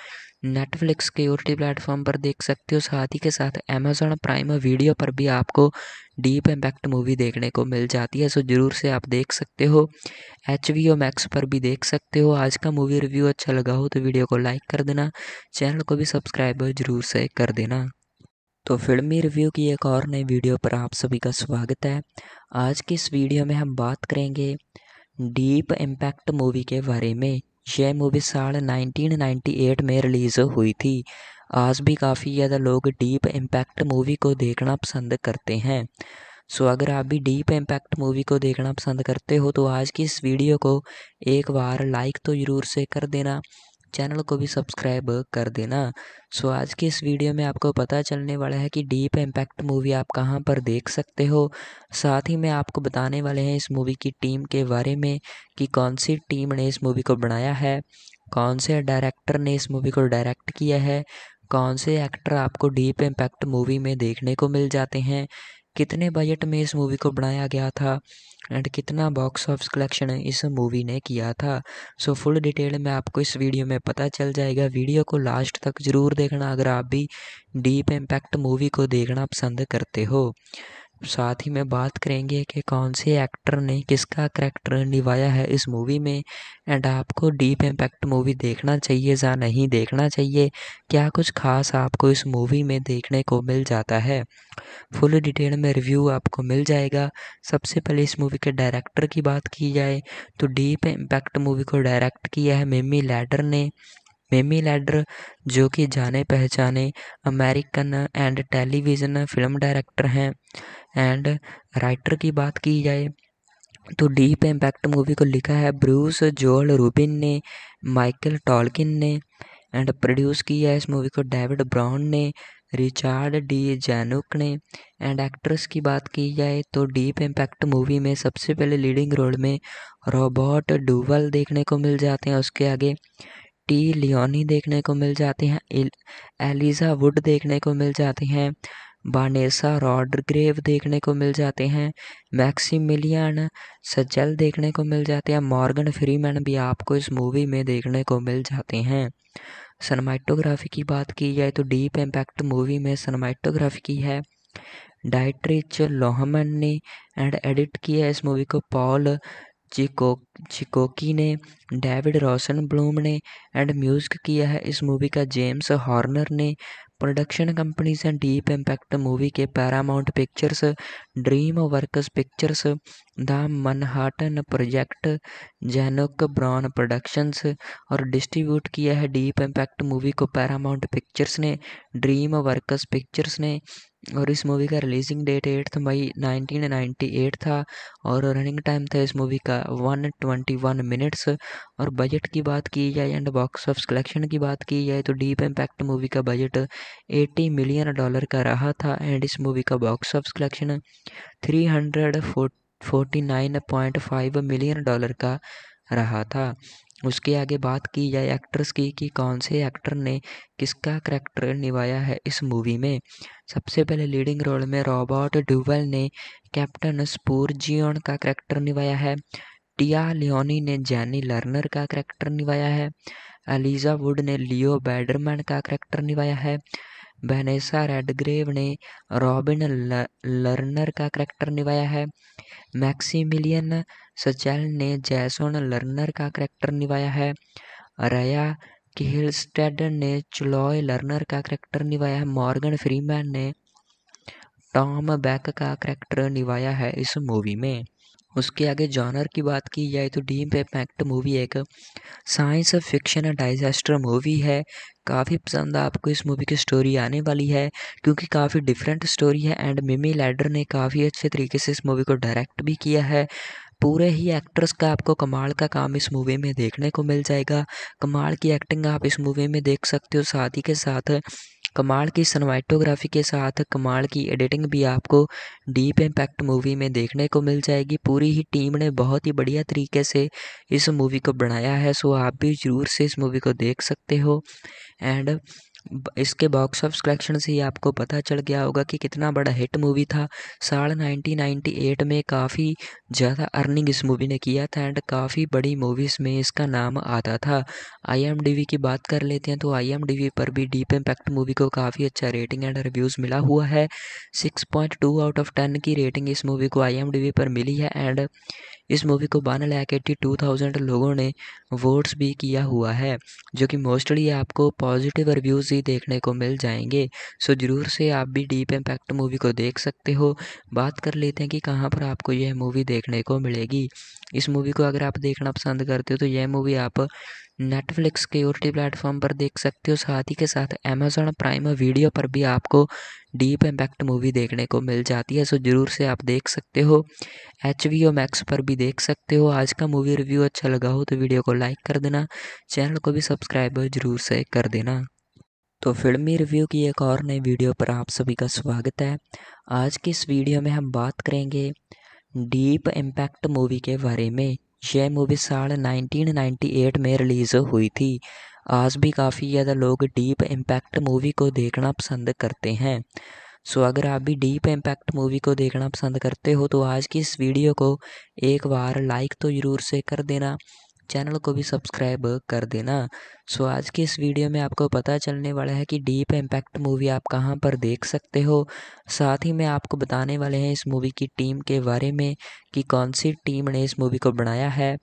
नेटफ्लिक्स के ओर टी प्लेटफॉर्म पर देख सकते हो साथ ही के साथ अमेजोन प्राइम वीडियो पर भी आपको डीप इम्पैक्ट मूवी देखने को मिल जाती है सो ज़रूर से आप देख सकते हो एच वी ओ मैक्स पर भी देख सकते हो आज का मूवी रिव्यू अच्छा लगा हो तो वीडियो को लाइक कर देना चैनल को भी सब्सक्राइब ज़रूर से कर देना तो फिल्मी रिव्यू की एक और नई वीडियो पर आप सभी का स्वागत है आज की इस वीडियो में हम बात करेंगे डीप इम्पैक्ट मूवी के बारे में यह मूवी साल 1998 में रिलीज़ हुई थी आज भी काफ़ी ज़्यादा लोग डीप इम्पैक्ट मूवी को देखना पसंद करते हैं सो अगर आप भी डीप इम्पैक्ट मूवी को देखना पसंद करते हो तो आज की इस वीडियो को एक बार लाइक तो ज़रूर से कर देना चैनल को भी सब्सक्राइब कर देना सो आज की इस वीडियो में आपको पता चलने वाला है कि डीप इम्पैक्ट मूवी आप कहाँ पर देख सकते हो साथ ही मैं आपको बताने वाले हैं इस मूवी की टीम के बारे में कि कौन सी टीम ने इस मूवी को बनाया है कौन से डायरेक्टर ने इस मूवी को डायरेक्ट किया है कौन से एक्टर आपको डीप इम्पैक्ट मूवी में देखने को मिल जाते हैं कितने बजट में इस मूवी को बनाया गया था एंड कितना बॉक्स ऑफिस कलेक्शन इस मूवी ने किया था सो फुल डिटेल में आपको इस वीडियो में पता चल जाएगा वीडियो को लास्ट तक ज़रूर देखना अगर आप भी डीप इम्पैक्ट मूवी को देखना पसंद करते हो साथ ही में बात करेंगे कि कौन से एक्टर ने किसका करैक्टर निभाया है इस मूवी में एंड आपको डीप इम्पैक्ट मूवी देखना चाहिए या नहीं देखना चाहिए क्या कुछ खास आपको इस मूवी में देखने को मिल जाता है फुल डिटेल में रिव्यू आपको मिल जाएगा सबसे पहले इस मूवी के डायरेक्टर की बात की जाए तो डीप इम्पैक्ट मूवी को डायरेक्ट किया है मिमी लैडर ने मेमी लैडर जो कि जाने पहचाने American and television film director हैं एंड राइटर की बात की जाए तो डीप इम्पैक्ट मूवी को लिखा है ब्रूस जोल रूबिन ने माइकल टॉलकिन ने एंड प्रोड्यूस किया है इस मूवी को डेविड ब्राउन ने रिचार्ड डी जैनुक ने एंड एक्ट्रेस की बात की जाए तो डीप इम्पैक्ट मूवी में सबसे पहले लीडिंग रोल में रॉबर्ट डूवल देखने को मिल जाते हैं उसके आगे टी लियोनी देखने को मिल जाती हैं एलिज़ा वुड देखने को मिल जाती हैं बानेसा रॉड्रग्रेव देखने को मिल जाते हैं मैक्सीमिलियन सजल देखने को मिल जाते हैं मॉर्गन फ्रीमैन भी आपको इस मूवी में देखने को मिल जाते हैं सनमाइटोग्राफी की बात की जाए तो डीप इम्पैक्ट मूवी में सनमाइटोग्राफी की है डायट्रिच लोहमन ने एंड एडिट किया है इस मूवी को पॉल चिको चिकोकी ने डेविड रोशन ब्लूम ने एंड म्यूज़िक किया है इस मूवी का जेम्स हॉर्नर ने प्रोडक्शन कंपनीज हैं डीप इम्पैक्ट मूवी के Paramount Pictures DreamWorks Pictures the Manhattan Project Zanuck Brown productions और डिस्ट्रीब्यूट किया है डीप इम्पैक्ट मूवी को पैरामाउंट पिक्चर्स ने ड्रीम वर्कस पिक्चर्स ने और इस मूवी का रिलीजिंग डेट एट्थ मई 1998 था और रनिंग टाइम था इस मूवी का 121 मिनट्स और बजट की बात की जाए एंड बॉक्स ऑफ कलेक्शन की बात की जाए तो डीप इम्पैक्ट मूवी का बजट 80 मिलियन डॉलर का रहा था एंड इस मूवी का box of collection three hundred forty 49.5 million dollar का रहा था उसके आगे बात की जाए एक्टर्स की कि कौन से एक्टर ने किसका करैक्टर निभाया है इस मूवी में सबसे पहले लीडिंग रोल में रॉबर्ट ड्यूवल ने कैप्टन स्पूर जियोन का करैक्टर निभाया है टिया लियोनी ने जैनी लर्नर का करैक्टर निभाया है एलिजा वुड ने लियो बैडरमैन का करैक्टर निभाया है वेनेसा रेडग्रेव ने रॉबिन लर्नर का करैक्टर निभाया है मैक्सीमिलियन सचैल ने जैसोन लर्नर का करैक्टर निभाया है रया किहिलस्टेड ने चुलॉय लर्नर का करैक्टर निभाया है मॉर्गन फ्रीमैन ने टॉम बैक का करैक्टर निभाया है इस मूवी में उसके आगे जॉनर की बात की जाए तो डीम पे पैक्ट मूवी एक science fiction and disaster movie है काफ़ी पसंद आपको इस मूवी की स्टोरी आने वाली है क्योंकि काफ़ी डिफरेंट स्टोरी है एंड मिमी लैडर ने काफ़ी अच्छे तरीके से इस मूवी को डायरेक्ट भी किया है पूरे ही एक्ट्रेस का आपको कमाल का काम इस मूवी में देखने को मिल जाएगा कमाल की एक्टिंग आप इस मूवी में देख सकते हो साथ ही के साथ कमाल की सनमाइटोग्राफी के साथ कमाल की एडिटिंग भी आपको डीप इम्पैक्ट मूवी में देखने को मिल जाएगी पूरी ही टीम ने बहुत ही बढ़िया तरीके से इस मूवी को बनाया है सो आप भी ज़रूर से इस मूवी को देख सकते हो एंड इसके बॉक्स ऑफ कलेक्शन से ही आपको पता चल गया होगा कि कितना बड़ा हिट मूवी था साल नाइनटीन नाइन्टी एट में काफ़ी ज़्यादा अर्निंग इस मूवी ने किया था एंड काफ़ी बड़ी मूवीज़ में इसका नाम आता था आई की बात कर लेते हैं तो आई पर भी डीप इम्पैक्ट मूवी को काफ़ी अच्छा रेटिंग एंड रिव्यूज़ मिला हुआ है six point two out of ten की रेटिंग इस मूवी को आई पर मिली है एंड इस मूवी को one lakh eighty two thousand लोगों ने वोट्स भी किया हुआ है जो कि मोस्टली आपको पॉजिटिव रिव्यूज़ ही देखने को मिल जाएंगे सो ज़रूर से आप भी डीप इम्पैक्ट मूवी को देख सकते हो बात कर लेते हैं कि कहाँ पर आपको यह मूवी देखने को मिलेगी इस मूवी को अगर आप देखना पसंद करते हो तो यह मूवी आप नेटफ्लिक्स के ओ टी प्लेटफॉर्म पर देख सकते हो साथ ही के साथ अमेजोन प्राइम वीडियो पर भी आपको डीप इम्पैक्ट मूवी देखने को मिल जाती है सो ज़रूर से आप देख सकते हो एच वी ओ मैक्स पर भी देख सकते हो आज का मूवी रिव्यू अच्छा लगा हो तो वीडियो को लाइक कर देना चैनल को भी सब्सक्राइब जरूर से कर देना तो फिल्मी रिव्यू की एक और नई वीडियो पर आप सभी का स्वागत है आज की इस वीडियो में हम बात करेंगे डीप इम्पैक्ट मूवी के बारे में यह मूवी साल नाइनटीन नाइन्टी एट में रिलीज़ हुई थी आज भी काफ़ी ज़्यादा लोग डीप इम्पैक्ट मूवी को देखना पसंद करते हैं सो अगर आप भी डीप इम्पैक्ट मूवी को देखना पसंद करते हो तो आज की इस वीडियो को एक बार लाइक तो ज़रूर से कर देना चैनल को भी सब्सक्राइब कर देना सो आज की इस वीडियो में आपको पता चलने वाला है कि डीप इम्पैक्ट मूवी आप कहाँ पर देख सकते हो साथ ही मैं आपको बताने वाले हैं इस मूवी की टीम के बारे में कि कौन सी टीम ने इस मूवी को बनाया है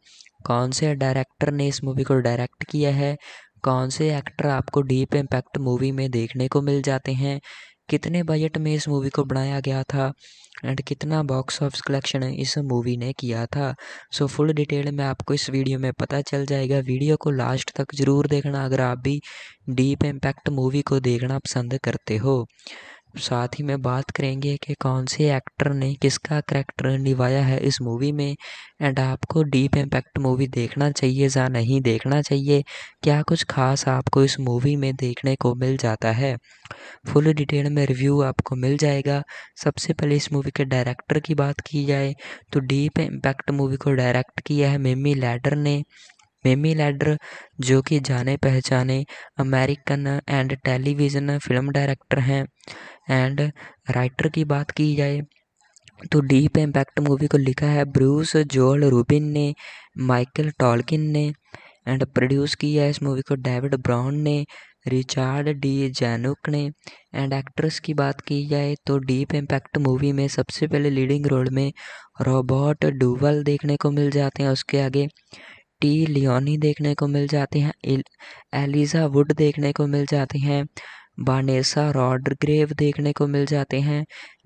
कौन से डायरेक्टर ने इस मूवी को डायरेक्ट किया है कौन से एक्टर आपको डीप इम्पैक्ट मूवी में देखने को मिल जाते हैं कितने बजट में इस मूवी को बनाया गया था एंड कितना बॉक्स ऑफिस कलेक्शन इस मूवी ने किया था सो फुल डिटेल में आपको इस वीडियो में पता चल जाएगा वीडियो को लास्ट तक ज़रूर देखना अगर आप भी डीप इम्पैक्ट मूवी को देखना पसंद करते हो साथ ही में बात करेंगे कि कौन से एक्टर ने किसका करैक्टर निभाया है इस मूवी में एंड आपको डीप इम्पैक्ट मूवी देखना चाहिए या नहीं देखना चाहिए क्या कुछ खास आपको इस मूवी में देखने को मिल जाता है फुल डिटेल में रिव्यू आपको मिल जाएगा सबसे पहले इस मूवी के डायरेक्टर की बात की जाए तो डीप इम्पैक्ट मूवी को डायरेक्ट किया है मिमी लैडर ने मेमी लैडर जो कि जाने पहचाने American and television film director हैं एंड राइटर की बात की जाए तो डीप इम्पैक्ट मूवी को लिखा है ब्रूस जोल रूबिन ने माइकल टॉलकिन ने एंड प्रोड्यूस किया है इस मूवी को डेविड ब्राउन ने रिचार्ड डी जैनुक ने एंड एक्ट्रेस की बात की जाए तो डीप इम्पैक्ट मूवी में सबसे पहले लीडिंग रोल में रॉबर्ट डूवल देखने को मिल जाते हैं उसके आगे टी लियोनी देखने को मिल जाती हैं एलिजा वुड देखने को मिल जाती हैं बानेसा रॉड्रग्रेव देखने को मिल जाते हैं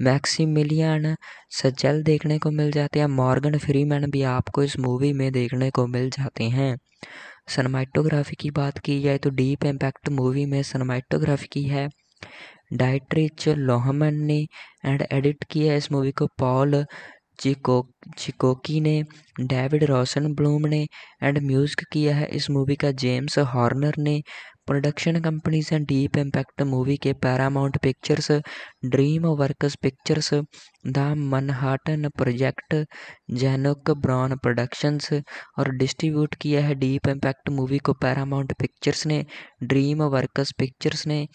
मैक्सिमिलियन सजल देखने को मिल जाते हैं मॉर्गन फ्रीमैन भी आपको इस मूवी में देखने को मिल जाते हैं सनमाइटोग्राफी की बात की जाए तो डीप इम्पैक्ट मूवी में सनमाइटोग्राफी की है डायट्रिच लोहमन ने एंड एडिट किया है इस मूवी को पॉल चिको चिकोकी ने डेविड रोशन ब्लूम ने एंड म्यूजिक किया है इस मूवी का जेम्स हॉर्नर ने प्रोडक्शन कंपनीज हैं डीप इम्पैक्ट मूवी के Paramount Pictures DreamWorks Pictures the Manhattan Project Zanuck Brown productions और डिस्ट्रीब्यूट किया है डीप इम्पैक्ट मूवी को पैरामाउंट पिक्चर्स ने ड्रीम वर्कस पिक्चर्स ने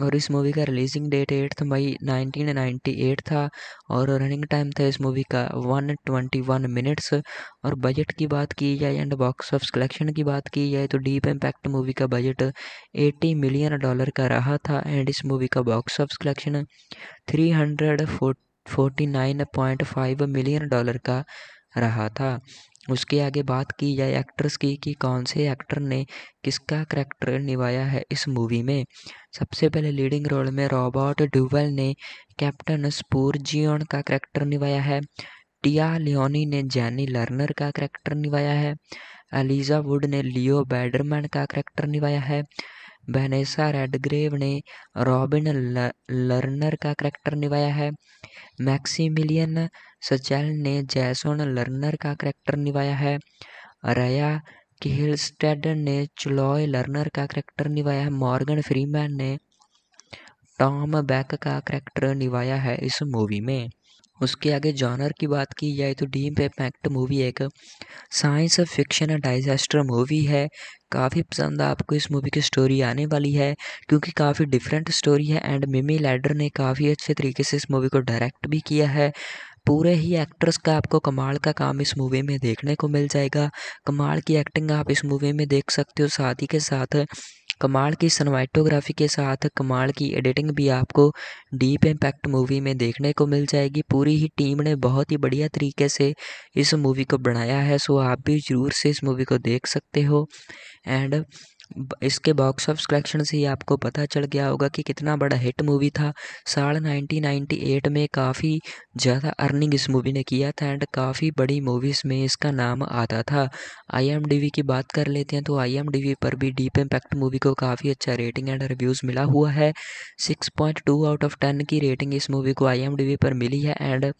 और इस मूवी का रिलीजिंग डेट एट्थ मई 1998 था और रनिंग टाइम था इस मूवी का 121 मिनट्स और बजट की बात की जाए एंड बॉक्स ऑफ कलेक्शन की बात की जाए तो डीप इम्पैक्ट मूवी का बजट 80 मिलियन डॉलर का रहा था एंड इस मूवी का box of collection 349.5 million dollar का रहा था उसके आगे बात की जाए एक्ट्रेस की कि कौन से एक्टर ने किसका करैक्टर निभाया है इस मूवी में सबसे पहले लीडिंग रोल में रॉबर्ट ड्यूवल ने कैप्टन स्पूर का करैक्टर निभाया है टिया लियोनी ने जैनी लर्नर का करैक्टर निभाया है एलिजा वुड ने लियो बैडरमैन का करैक्टर निभाया है बैनेसा रेडग्रेव ने रॉबिन लर्नर का करैक्टर निभाया है मैक्सीमिलियन सचैल ने जैसोन लर्नर का करैक्टर निभाया है रया किहिलस्टेड ने चुलॉय लर्नर का करैक्टर निभाया है मॉर्गन फ्रीमैन ने टॉम बैक का करैक्टर निभाया है इस मूवी में उसके आगे जॉनर की बात की जाए तो डीम पे पैक्ट मूवी एक साइंस फिक्शन डाइजेस्टर मूवी है काफ़ी पसंद आपको इस मूवी की स्टोरी आने वाली है क्योंकि काफ़ी डिफरेंट स्टोरी है एंड मिमी लैडर ने काफ़ी अच्छे तरीके से इस मूवी को डायरेक्ट भी किया है पूरे ही एक्ट्रेस का आपको कमाल का काम इस मूवी में देखने को मिल जाएगा कमाल की एक्टिंग आप इस मूवी में देख सकते हो साथ ही के साथ कमाल की सनमाइटोग्राफी के साथ कमाल की एडिटिंग भी आपको डीप इम्पैक्ट मूवी में देखने को मिल जाएगी पूरी ही टीम ने बहुत ही बढ़िया तरीके से इस मूवी को बनाया है सो आप भी ज़रूर से इस मूवी को देख सकते हो एंड इसके बॉक्स ऑफ कलेक्शन से ही आपको पता चल गया होगा कि कितना बड़ा हिट मूवी था साल 1998 में काफ़ी ज़्यादा अर्निंग इस मूवी ने किया था एंड काफ़ी बड़ी मूवीज़ में इसका नाम आता था आई की बात कर लेते हैं तो आई पर भी डीप इम्पैक्ट मूवी को काफ़ी अच्छा रेटिंग एंड रिव्यूज़ मिला हुआ है सिक्स आउट ऑफ टेन की रेटिंग इस मूवी को आई पर मिली है एंड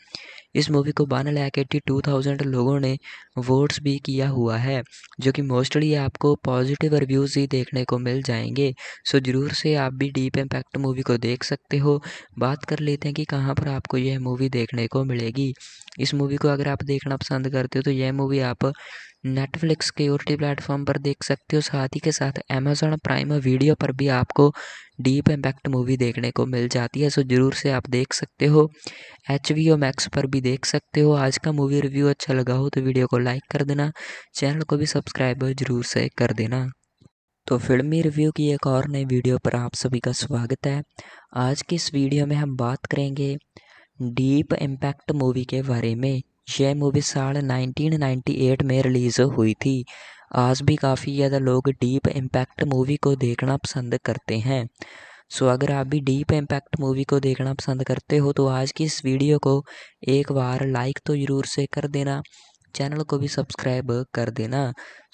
इस मूवी को one lakh eighty two thousand लोगों ने वोट्स भी किया हुआ है जो कि मोस्टली आपको पॉजिटिव रिव्यूज़ ही देखने को मिल जाएंगे सो ज़रूर से आप भी डीप इम्पैक्ट मूवी को देख सकते हो बात कर लेते हैं कि कहाँ पर आपको यह मूवी देखने को मिलेगी इस मूवी को अगर आप देखना पसंद करते हो तो यह मूवी आप नेटफ्लिक्स के ओर टी प्लेटफॉर्म पर देख सकते हो साथ ही के साथ अमेज़ोन प्राइम वीडियो पर भी आपको डीप इम्पैक्ट मूवी देखने को मिल जाती है सो ज़रूर से आप देख सकते हो एच वी ओ मैक्स पर भी देख सकते हो आज का मूवी रिव्यू अच्छा लगा हो तो वीडियो को लाइक कर देना चैनल को भी सब्सक्राइब ज़रूर से कर देना तो फिल्मी रिव्यू की एक और नई वीडियो पर आप सभी का स्वागत है आज की इस वीडियो में हम बात करेंगे डीप इम्पैक्ट मूवी के बारे में यह मूवी साल 1998 में रिलीज़ हुई थी आज भी काफ़ी ज़्यादा लोग डीप इम्पैक्ट मूवी को देखना पसंद करते हैं सो अगर आप भी डीप इम्पैक्ट मूवी को देखना पसंद करते हो तो आज की इस वीडियो को एक बार लाइक तो ज़रूर से कर देना चैनल को भी सब्सक्राइब कर देना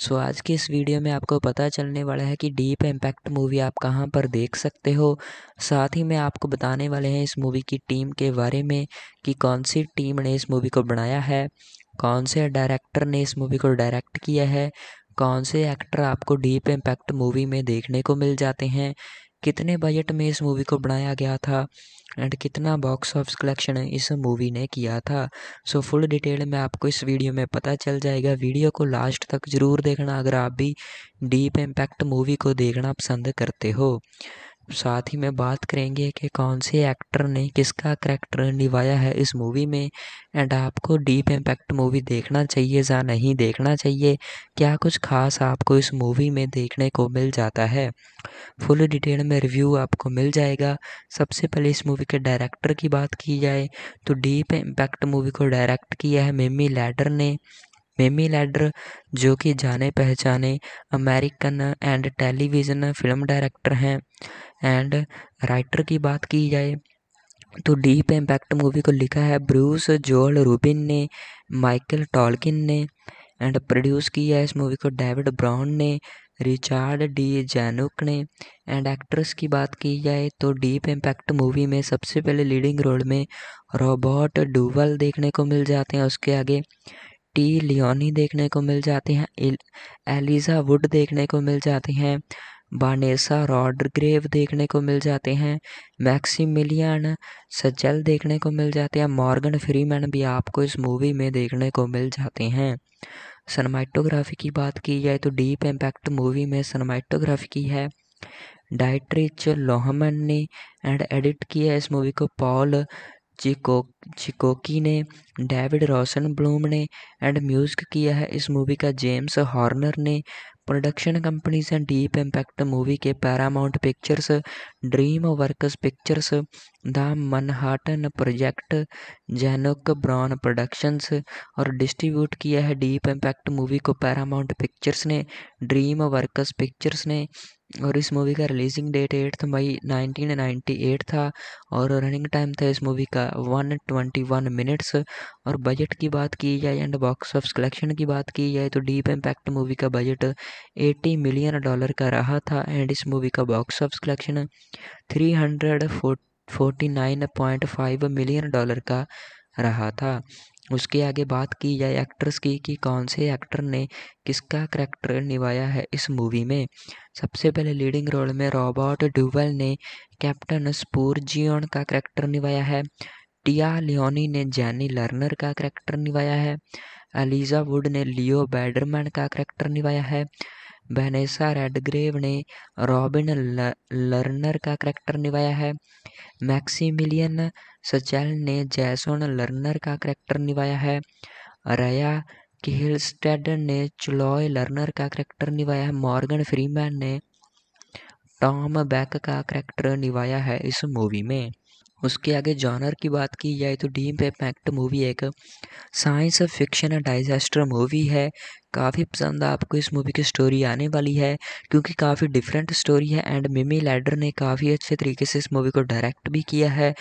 सो आज की इस वीडियो में आपको पता चलने वाला है कि डीप इम्पैक्ट मूवी आप कहाँ पर देख सकते हो साथ ही मैं आपको बताने वाले हैं इस मूवी की टीम के बारे में कि कौन सी टीम ने इस मूवी को बनाया है कौन से डायरेक्टर ने इस मूवी को डायरेक्ट किया है कौन से एक्टर आपको डीप इम्पैक्ट मूवी में देखने को मिल जाते हैं कितने बजट में इस मूवी को बनाया गया था एंड कितना बॉक्स ऑफिस कलेक्शन इस मूवी ने किया था सो फुल डिटेल में आपको इस वीडियो में पता चल जाएगा वीडियो को लास्ट तक ज़रूर देखना अगर आप भी डीप इम्पैक्ट मूवी को देखना पसंद करते हो साथ ही में बात करेंगे कि कौन से एक्टर ने किसका करैक्टर निभाया है इस मूवी में एंड आपको डीप इम्पैक्ट मूवी देखना चाहिए या नहीं देखना चाहिए क्या कुछ खास आपको इस मूवी में देखने को मिल जाता है फुल डिटेल में रिव्यू आपको मिल जाएगा सबसे पहले इस मूवी के डायरेक्टर की बात की जाए तो डीप इम्पैक्ट मूवी को डायरेक्ट किया है मिमी लैडर ने मेमी लैडर जो कि जाने पहचाने American and television film director हैं एंड राइटर की बात की जाए तो डीप इम्पैक्ट मूवी को लिखा है ब्रूस जोल रूबिन ने माइकल टॉलकिन ने एंड प्रोड्यूस किया है इस मूवी को डेविड ब्राउन ने रिचार्ड डी जैनुक ने एंड एक्ट्रेस की बात की जाए तो डीप इम्पैक्ट मूवी में सबसे पहले लीडिंग रोल में रॉबर्ट डूवल देखने को मिल जाते हैं उसके आगे टी लियोनी देखने को मिल जाते हैं एलिजा वुड देखने को मिल जाते हैं वानेसा रॉडग्रेव देखने को मिल जाते हैं मैक्सिमिलियन सजल देखने को मिल जाते हैं मॉर्गन फ्रीमैन भी आपको इस मूवी में देखने को मिल जाते हैं सनमाइटोग्राफी की बात की जाए तो डीप इम्पैक्ट मूवी में सनमाइटोग्राफी की है डायट्रिच लोहमन ने एंड एडिट किया है इस मूवी को पॉल चिको चिकोकी ने डेविड रोशन ब्लूम ने एंड म्यूजिक किया है इस मूवी का जेम्स हॉर्नर ने प्रोडक्शन कंपनीज हैं डीप इम्पैक्ट मूवी के Paramount Pictures DreamWorks Pictures the Manhattan Project Zanuck Brown productions और डिस्ट्रीब्यूट किया है डीप इम्पैक्ट मूवी को पैरामाउंट पिक्चर्स ने ड्रीम वर्कस पिक्चर्स ने और इस मूवी का रिलीजिंग डेट एट्थ तो मई नाइनटीन नाइन्टी एट था और रनिंग टाइम था इस मूवी का वन ट्वेंटी वन मिनट्स और बजट की बात की जाए एंड बॉक्स ऑफ कलेक्शन की बात की जाए तो डीप इम्पैक्ट मूवी का बजट एट्टी मिलियन डॉलर का रहा था एंड इस मूवी का box of collection three hundred forty nine point five million dollar का रहा था उसके आगे बात की जाए एक्ट्रेस की कि कौन से एक्टर ने किसका करैक्टर निभाया है इस मूवी में सबसे पहले लीडिंग रोल में रॉबर्ट ड्यूवल ने कैप्टन स्पूर जियोन का करैक्टर निभाया है टिया लियोनी ने जैनी लर्नर का करैक्टर निभाया है एलिजा वुड ने लियो बैडरमैन का करैक्टर निभाया है वैनेसा रेडग्रेव ने रॉबिन लर्नर का करैक्टर निभाया है मैक्सीमिलियन सचैल ने जैसोन लर्नर का करैक्टर निभाया है रया किहिलस्टेड ने चुलॉय लर्नर का करैक्टर निभाया है मॉर्गन फ्रीमैन ने टॉम बैक का करैक्टर निभाया है इस मूवी में उसके आगे जॉनर की बात की जाए तो डीम पैक्ट मूवी एक साइंस फिक्शन डाइजेस्टर मूवी है काफ़ी पसंद आपको इस मूवी की स्टोरी आने वाली है क्योंकि काफ़ी डिफरेंट स्टोरी है एंड मिमी लैडर ने काफ़ी अच्छे तरीके से इस मूवी को डायरेक्ट भी किया है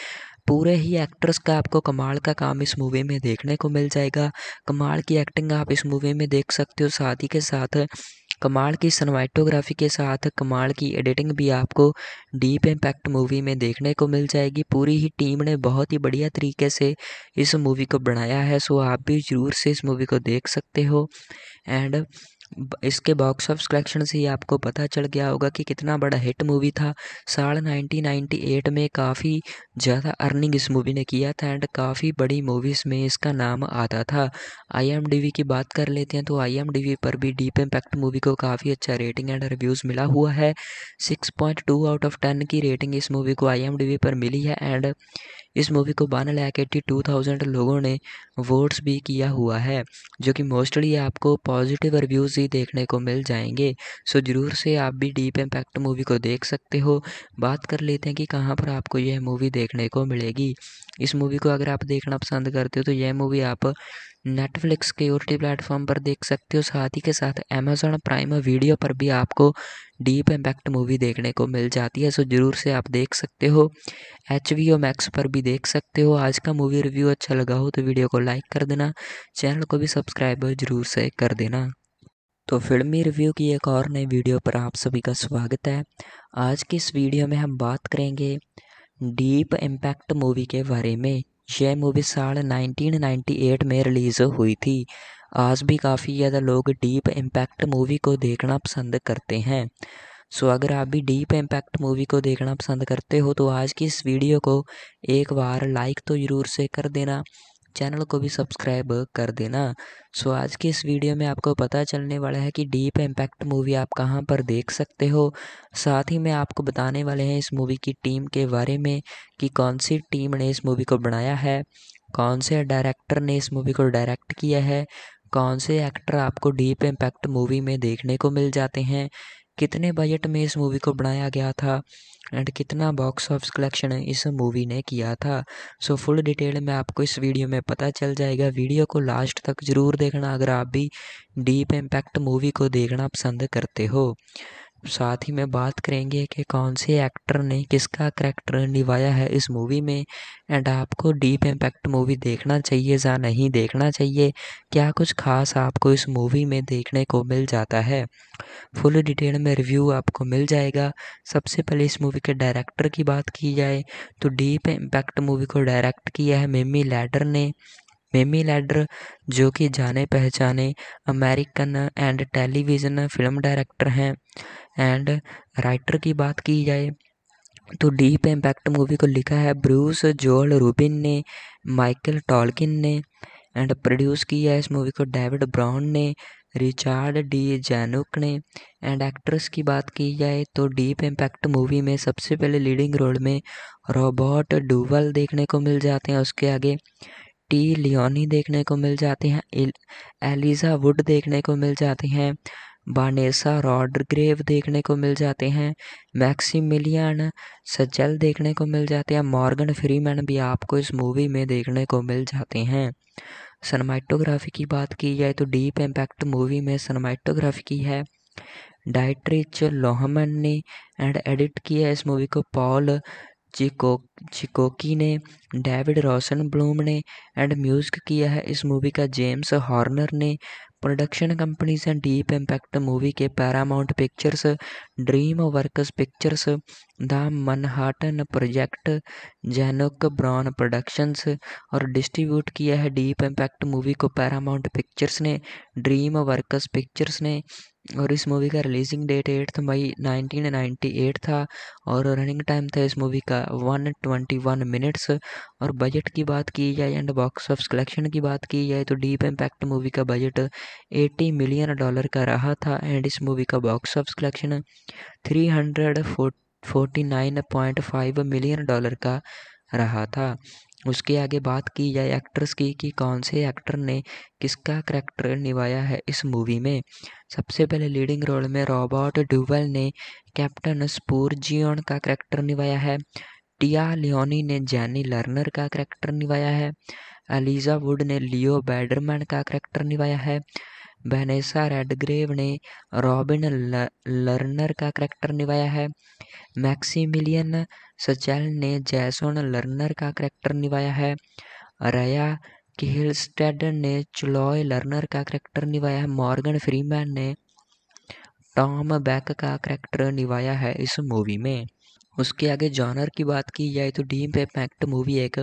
पूरे ही एक्ट्रेस का आपको कमाल का काम इस मूवी में देखने को मिल जाएगा कमाल की एक्टिंग आप इस मूवी में देख सकते हो साथ ही के साथ कमाल की सनमाइटोग्राफी के साथ कमाल की एडिटिंग भी आपको डीप इम्पैक्ट मूवी में देखने को मिल जाएगी पूरी ही टीम ने बहुत ही बढ़िया तरीके से इस मूवी को बनाया है सो आप भी ज़रूर से इस मूवी को देख सकते हो एंड इसके बॉक्स ऑफ कलेक्शन से ही आपको पता चल गया होगा कि कितना बड़ा हिट मूवी था साल 1998 में काफ़ी ज़्यादा अर्निंग इस मूवी ने किया था एंड काफ़ी बड़ी मूवीज़ में इसका नाम आता था आई की बात कर लेते हैं तो आई पर भी डीप इम्पैक्ट मूवी को काफ़ी अच्छा रेटिंग एंड रिव्यूज़ मिला हुआ है सिक्स आउट ऑफ टेन की रेटिंग इस मूवी को आई पर मिली है एंड इस मूवी को one lakh eighty two thousand लोगों ने वोट्स भी किया हुआ है जो कि मोस्टली आपको पॉजिटिव रिव्यूज़ ही देखने को मिल जाएंगे सो ज़रूर से आप भी डीप इम्पैक्ट मूवी को देख सकते हो बात कर लेते हैं कि कहाँ पर आपको यह मूवी देखने को मिलेगी इस मूवी को अगर आप देखना पसंद करते हो तो यह मूवी आप नेटफ्लिक्स के ओर टी प्लेटफॉर्म पर देख सकते हो साथ ही के साथ अमेजोन प्राइम वीडियो पर भी आपको डीप इम्पैक्ट मूवी देखने को मिल जाती है सो ज़रूर से आप देख सकते हो एच वी ओ मैक्स पर भी देख सकते हो आज का मूवी रिव्यू अच्छा लगा हो तो वीडियो को लाइक कर देना चैनल को भी सब्सक्राइब ज़रूर से कर देना तो फिल्मी रिव्यू की एक और नई वीडियो पर आप सभी का स्वागत है आज की इस वीडियो में हम बात करेंगे डीप इम्पैक्ट मूवी के बारे में यह मूवी साल नाइनटीन नाइनटी एट में रिलीज़ हुई थी आज भी काफ़ी ज़्यादा लोग डीप इम्पैक्ट मूवी को देखना पसंद करते हैं सो अगर आप भी डीप इम्पैक्ट मूवी को देखना पसंद करते हो तो आज की इस वीडियो को एक बार लाइक तो ज़रूर से कर देना चैनल को भी सब्सक्राइब कर देना सो आज के इस वीडियो में आपको पता चलने वाला है कि डीप इम्पैक्ट मूवी आप कहाँ पर देख सकते हो साथ ही मैं आपको बताने वाले हैं इस मूवी की टीम के बारे में कि कौन सी टीम ने इस मूवी को बनाया है कौन से डायरेक्टर ने इस मूवी को डायरेक्ट किया है कौन से एक्टर आपको डीप इम्पैक्ट मूवी में देखने को मिल जाते हैं कितने बजट में इस मूवी को बनाया गया था एंड कितना बॉक्स ऑफिस कलेक्शन इस मूवी ने किया था सो फुल डिटेल में आपको इस वीडियो में पता चल जाएगा वीडियो को लास्ट तक ज़रूर देखना अगर आप भी डीप इम्पैक्ट मूवी को देखना पसंद करते हो साथ ही में बात करेंगे कि कौन से एक्टर ने किसका करैक्टर निभाया है इस मूवी में एंड आपको डीप इम्पैक्ट मूवी देखना चाहिए या नहीं देखना चाहिए क्या कुछ खास आपको इस मूवी में देखने को मिल जाता है फुल डिटेल में रिव्यू आपको मिल जाएगा सबसे पहले इस मूवी के डायरेक्टर की बात की जाए तो डीप इम्पैक्ट मूवी को डायरेक्ट किया है मिमी लैडर ने मेमी लैडर जो कि जाने पहचाने American and television film director हैं एंड राइटर की बात की जाए तो डीप इम्पैक्ट मूवी को लिखा है ब्रूस जोल रूबिन ने माइकल टॉलकिन ने एंड प्रोड्यूस किया है इस मूवी को डेविड ब्राउन ने रिचार्ड डी जैनुक ने एंड एक्ट्रेस की बात की जाए तो डीप इम्पैक्ट मूवी में सबसे पहले लीडिंग रोल में रॉबर्ट डूवल देखने को मिल जाते हैं उसके आगे टी लियोनी देखने को मिल जाती हैं एलिज़ा वुड देखने को मिल जाती हैं बानेसा रॉड्रग्रेव देखने को मिल जाते हैं मैक्सिमिलियन सजल देखने को मिल जाते हैं मॉर्गन फ्रीमैन भी आपको इस मूवी में देखने को मिल जाते हैं सनमाइटोग्राफी की बात की जाए तो डीप इम्पैक्ट मूवी में सनमाइटोग्राफी की है डायट्रिच लोहमन ने एंड एडिट किया है इस मूवी को पॉल चिको चिकोकी ने डेविड रोशन ब्लूम ने एंड म्यूज़िक किया है इस मूवी का जेम्स हॉर्नर ने प्रोडक्शन कंपनीज हैं डीप इम्पैक्ट मूवी के Paramount Pictures DreamWorks Pictures the Manhattan Project Zanuck Brown productions और डिस्ट्रीब्यूट किया है डीप इम्पैक्ट मूवी को पैरामाउंट पिक्चर्स ने ड्रीम वर्कस पिक्चर्स ने और इस मूवी का releasing date eighth May nineteen ninety eight था और रनिंग टाइम था इस मूवी का वन ट्वेंटी वन मिनट्स और बजट की बात की जाए एंड बॉक्स ऑफ कलेक्शन की बात की जाए तो डीप इम्पैक्ट मूवी का बजट एटी मिलियन डॉलर का रहा था एंड इस मूवी का box of collection three hundred forty nine point five million dollar का रहा था उसके आगे बात की जाए एक्ट्रेस की कि कौन से एक्टर ने किसका करैक्टर निभाया है इस मूवी में सबसे पहले लीडिंग रोल में रॉबर्ट ड्यूवल ने कैप्टन स्पूरजियन का करैक्टर निभाया है टिया लियोनी ने जैनी लर्नर का करैक्टर निभाया है एलिजा वुड ने लियो बैडरमैन का करैक्टर निभाया है वेनेसा रेडग्रेव ने रॉबिन लर्नर का करैक्टर निभाया है मैक्सीमिलियन सचैल ने जैसोन लर्नर का करैक्टर निभाया है रया किहिलस्टेड ने चलॉय लर्नर का करैक्टर निभाया है मॉर्गन फ्रीमैन ने टॉम बैक का करैक्टर निभाया है इस मूवी में उसके आगे जॉनर की बात की जाए तो डीम पे पैक्ट मूवी एक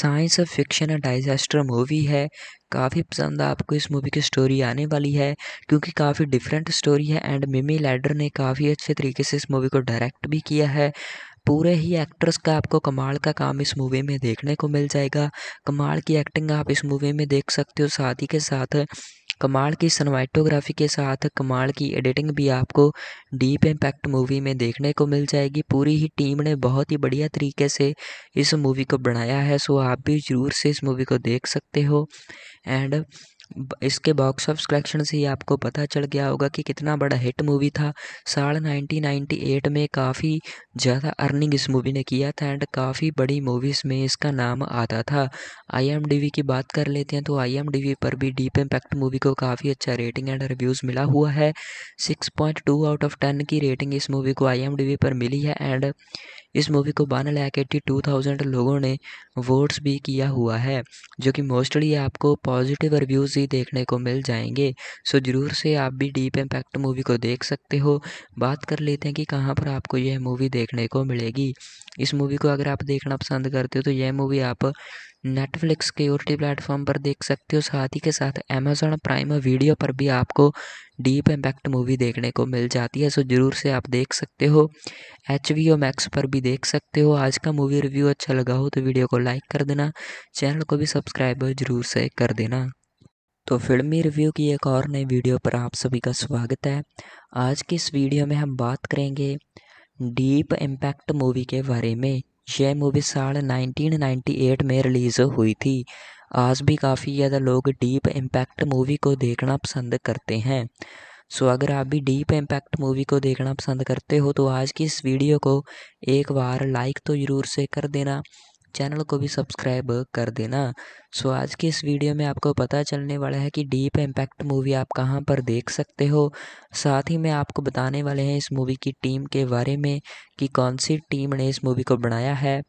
साइंस फिक्शन डाइजेस्टर मूवी है काफ़ी पसंद आपको इस मूवी की स्टोरी आने वाली है क्योंकि काफ़ी डिफरेंट स्टोरी है एंड मिमी लैडर ने काफ़ी अच्छे तरीके से इस मूवी को डायरेक्ट भी किया है पूरे ही एक्ट्रेस का आपको कमाल का काम इस मूवी में देखने को मिल जाएगा कमाल की एक्टिंग आप इस मूवी में देख सकते हो साथ ही के साथ कमाल की सनमाइटोग्राफी के साथ कमाल की एडिटिंग भी आपको डीप इम्पैक्ट मूवी में देखने को मिल जाएगी पूरी ही टीम ने बहुत ही बढ़िया तरीके से इस मूवी को बनाया है सो आप भी ज़रूर से इस मूवी को देख सकते हो एंड इसके बॉक्स ऑफ कलेक्शन से ही आपको पता चल गया होगा कि कितना बड़ा हिट मूवी था साल 1998 में काफ़ी ज़्यादा अर्निंग इस मूवी ने किया था एंड काफ़ी बड़ी मूवीज़ में इसका नाम आता था आई की बात कर लेते हैं तो आई पर भी डीप इम्पैक्ट मूवी को काफ़ी अच्छा रेटिंग एंड रिव्यूज़ मिला हुआ है सिक्स आउट ऑफ टेन की रेटिंग इस मूवी को आई पर मिली है एंड इस मूवी को one lakh eighty two thousand लोगों ने वोट्स भी किया हुआ है जो कि मोस्टली आपको पॉजिटिव रिव्यूज़ ही देखने को मिल जाएंगे सो ज़रूर से आप भी डीप इम्पैक्ट मूवी को देख सकते हो बात कर लेते हैं कि कहाँ पर आपको यह मूवी देखने को मिलेगी इस मूवी को अगर आप देखना पसंद करते हो तो यह मूवी आप नेटफ्लिक्स के टी प्लेटफॉर्म पर देख सकते हो साथ ही के साथ अमेजोन प्राइम वीडियो पर भी आपको डीप इम्पैक्ट मूवी देखने को मिल जाती है सो ज़रूर से आप देख सकते हो एच वी ओ मैक्स पर भी देख सकते हो आज का मूवी रिव्यू अच्छा लगा हो तो वीडियो को लाइक कर देना चैनल को भी सब्सक्राइब ज़रूर से कर देना तो फिल्मी रिव्यू की एक और नई वीडियो पर आप सभी का स्वागत है आज की इस वीडियो में हम बात करेंगे डीप इम्पैक्ट मूवी के बारे में यह मूवी साल नाइनटीन नाइन्टी एट में रिलीज़ हुई थी आज भी काफ़ी ज़्यादा लोग डीप इम्पैक्ट मूवी को देखना पसंद करते हैं सो अगर आप भी डीप इम्पैक्ट मूवी को देखना पसंद करते हो तो आज की इस वीडियो को एक बार लाइक तो ज़रूर से कर देना चैनल को भी सब्सक्राइब कर देना सो so, आज के इस वीडियो में आपको पता चलने वाला है कि डीप इम्पैक्ट मूवी आप कहाँ पर देख सकते हो साथ ही मैं आपको बताने वाले हैं इस मूवी की टीम के बारे में कि कौन सी टीम ने इस मूवी को बनाया है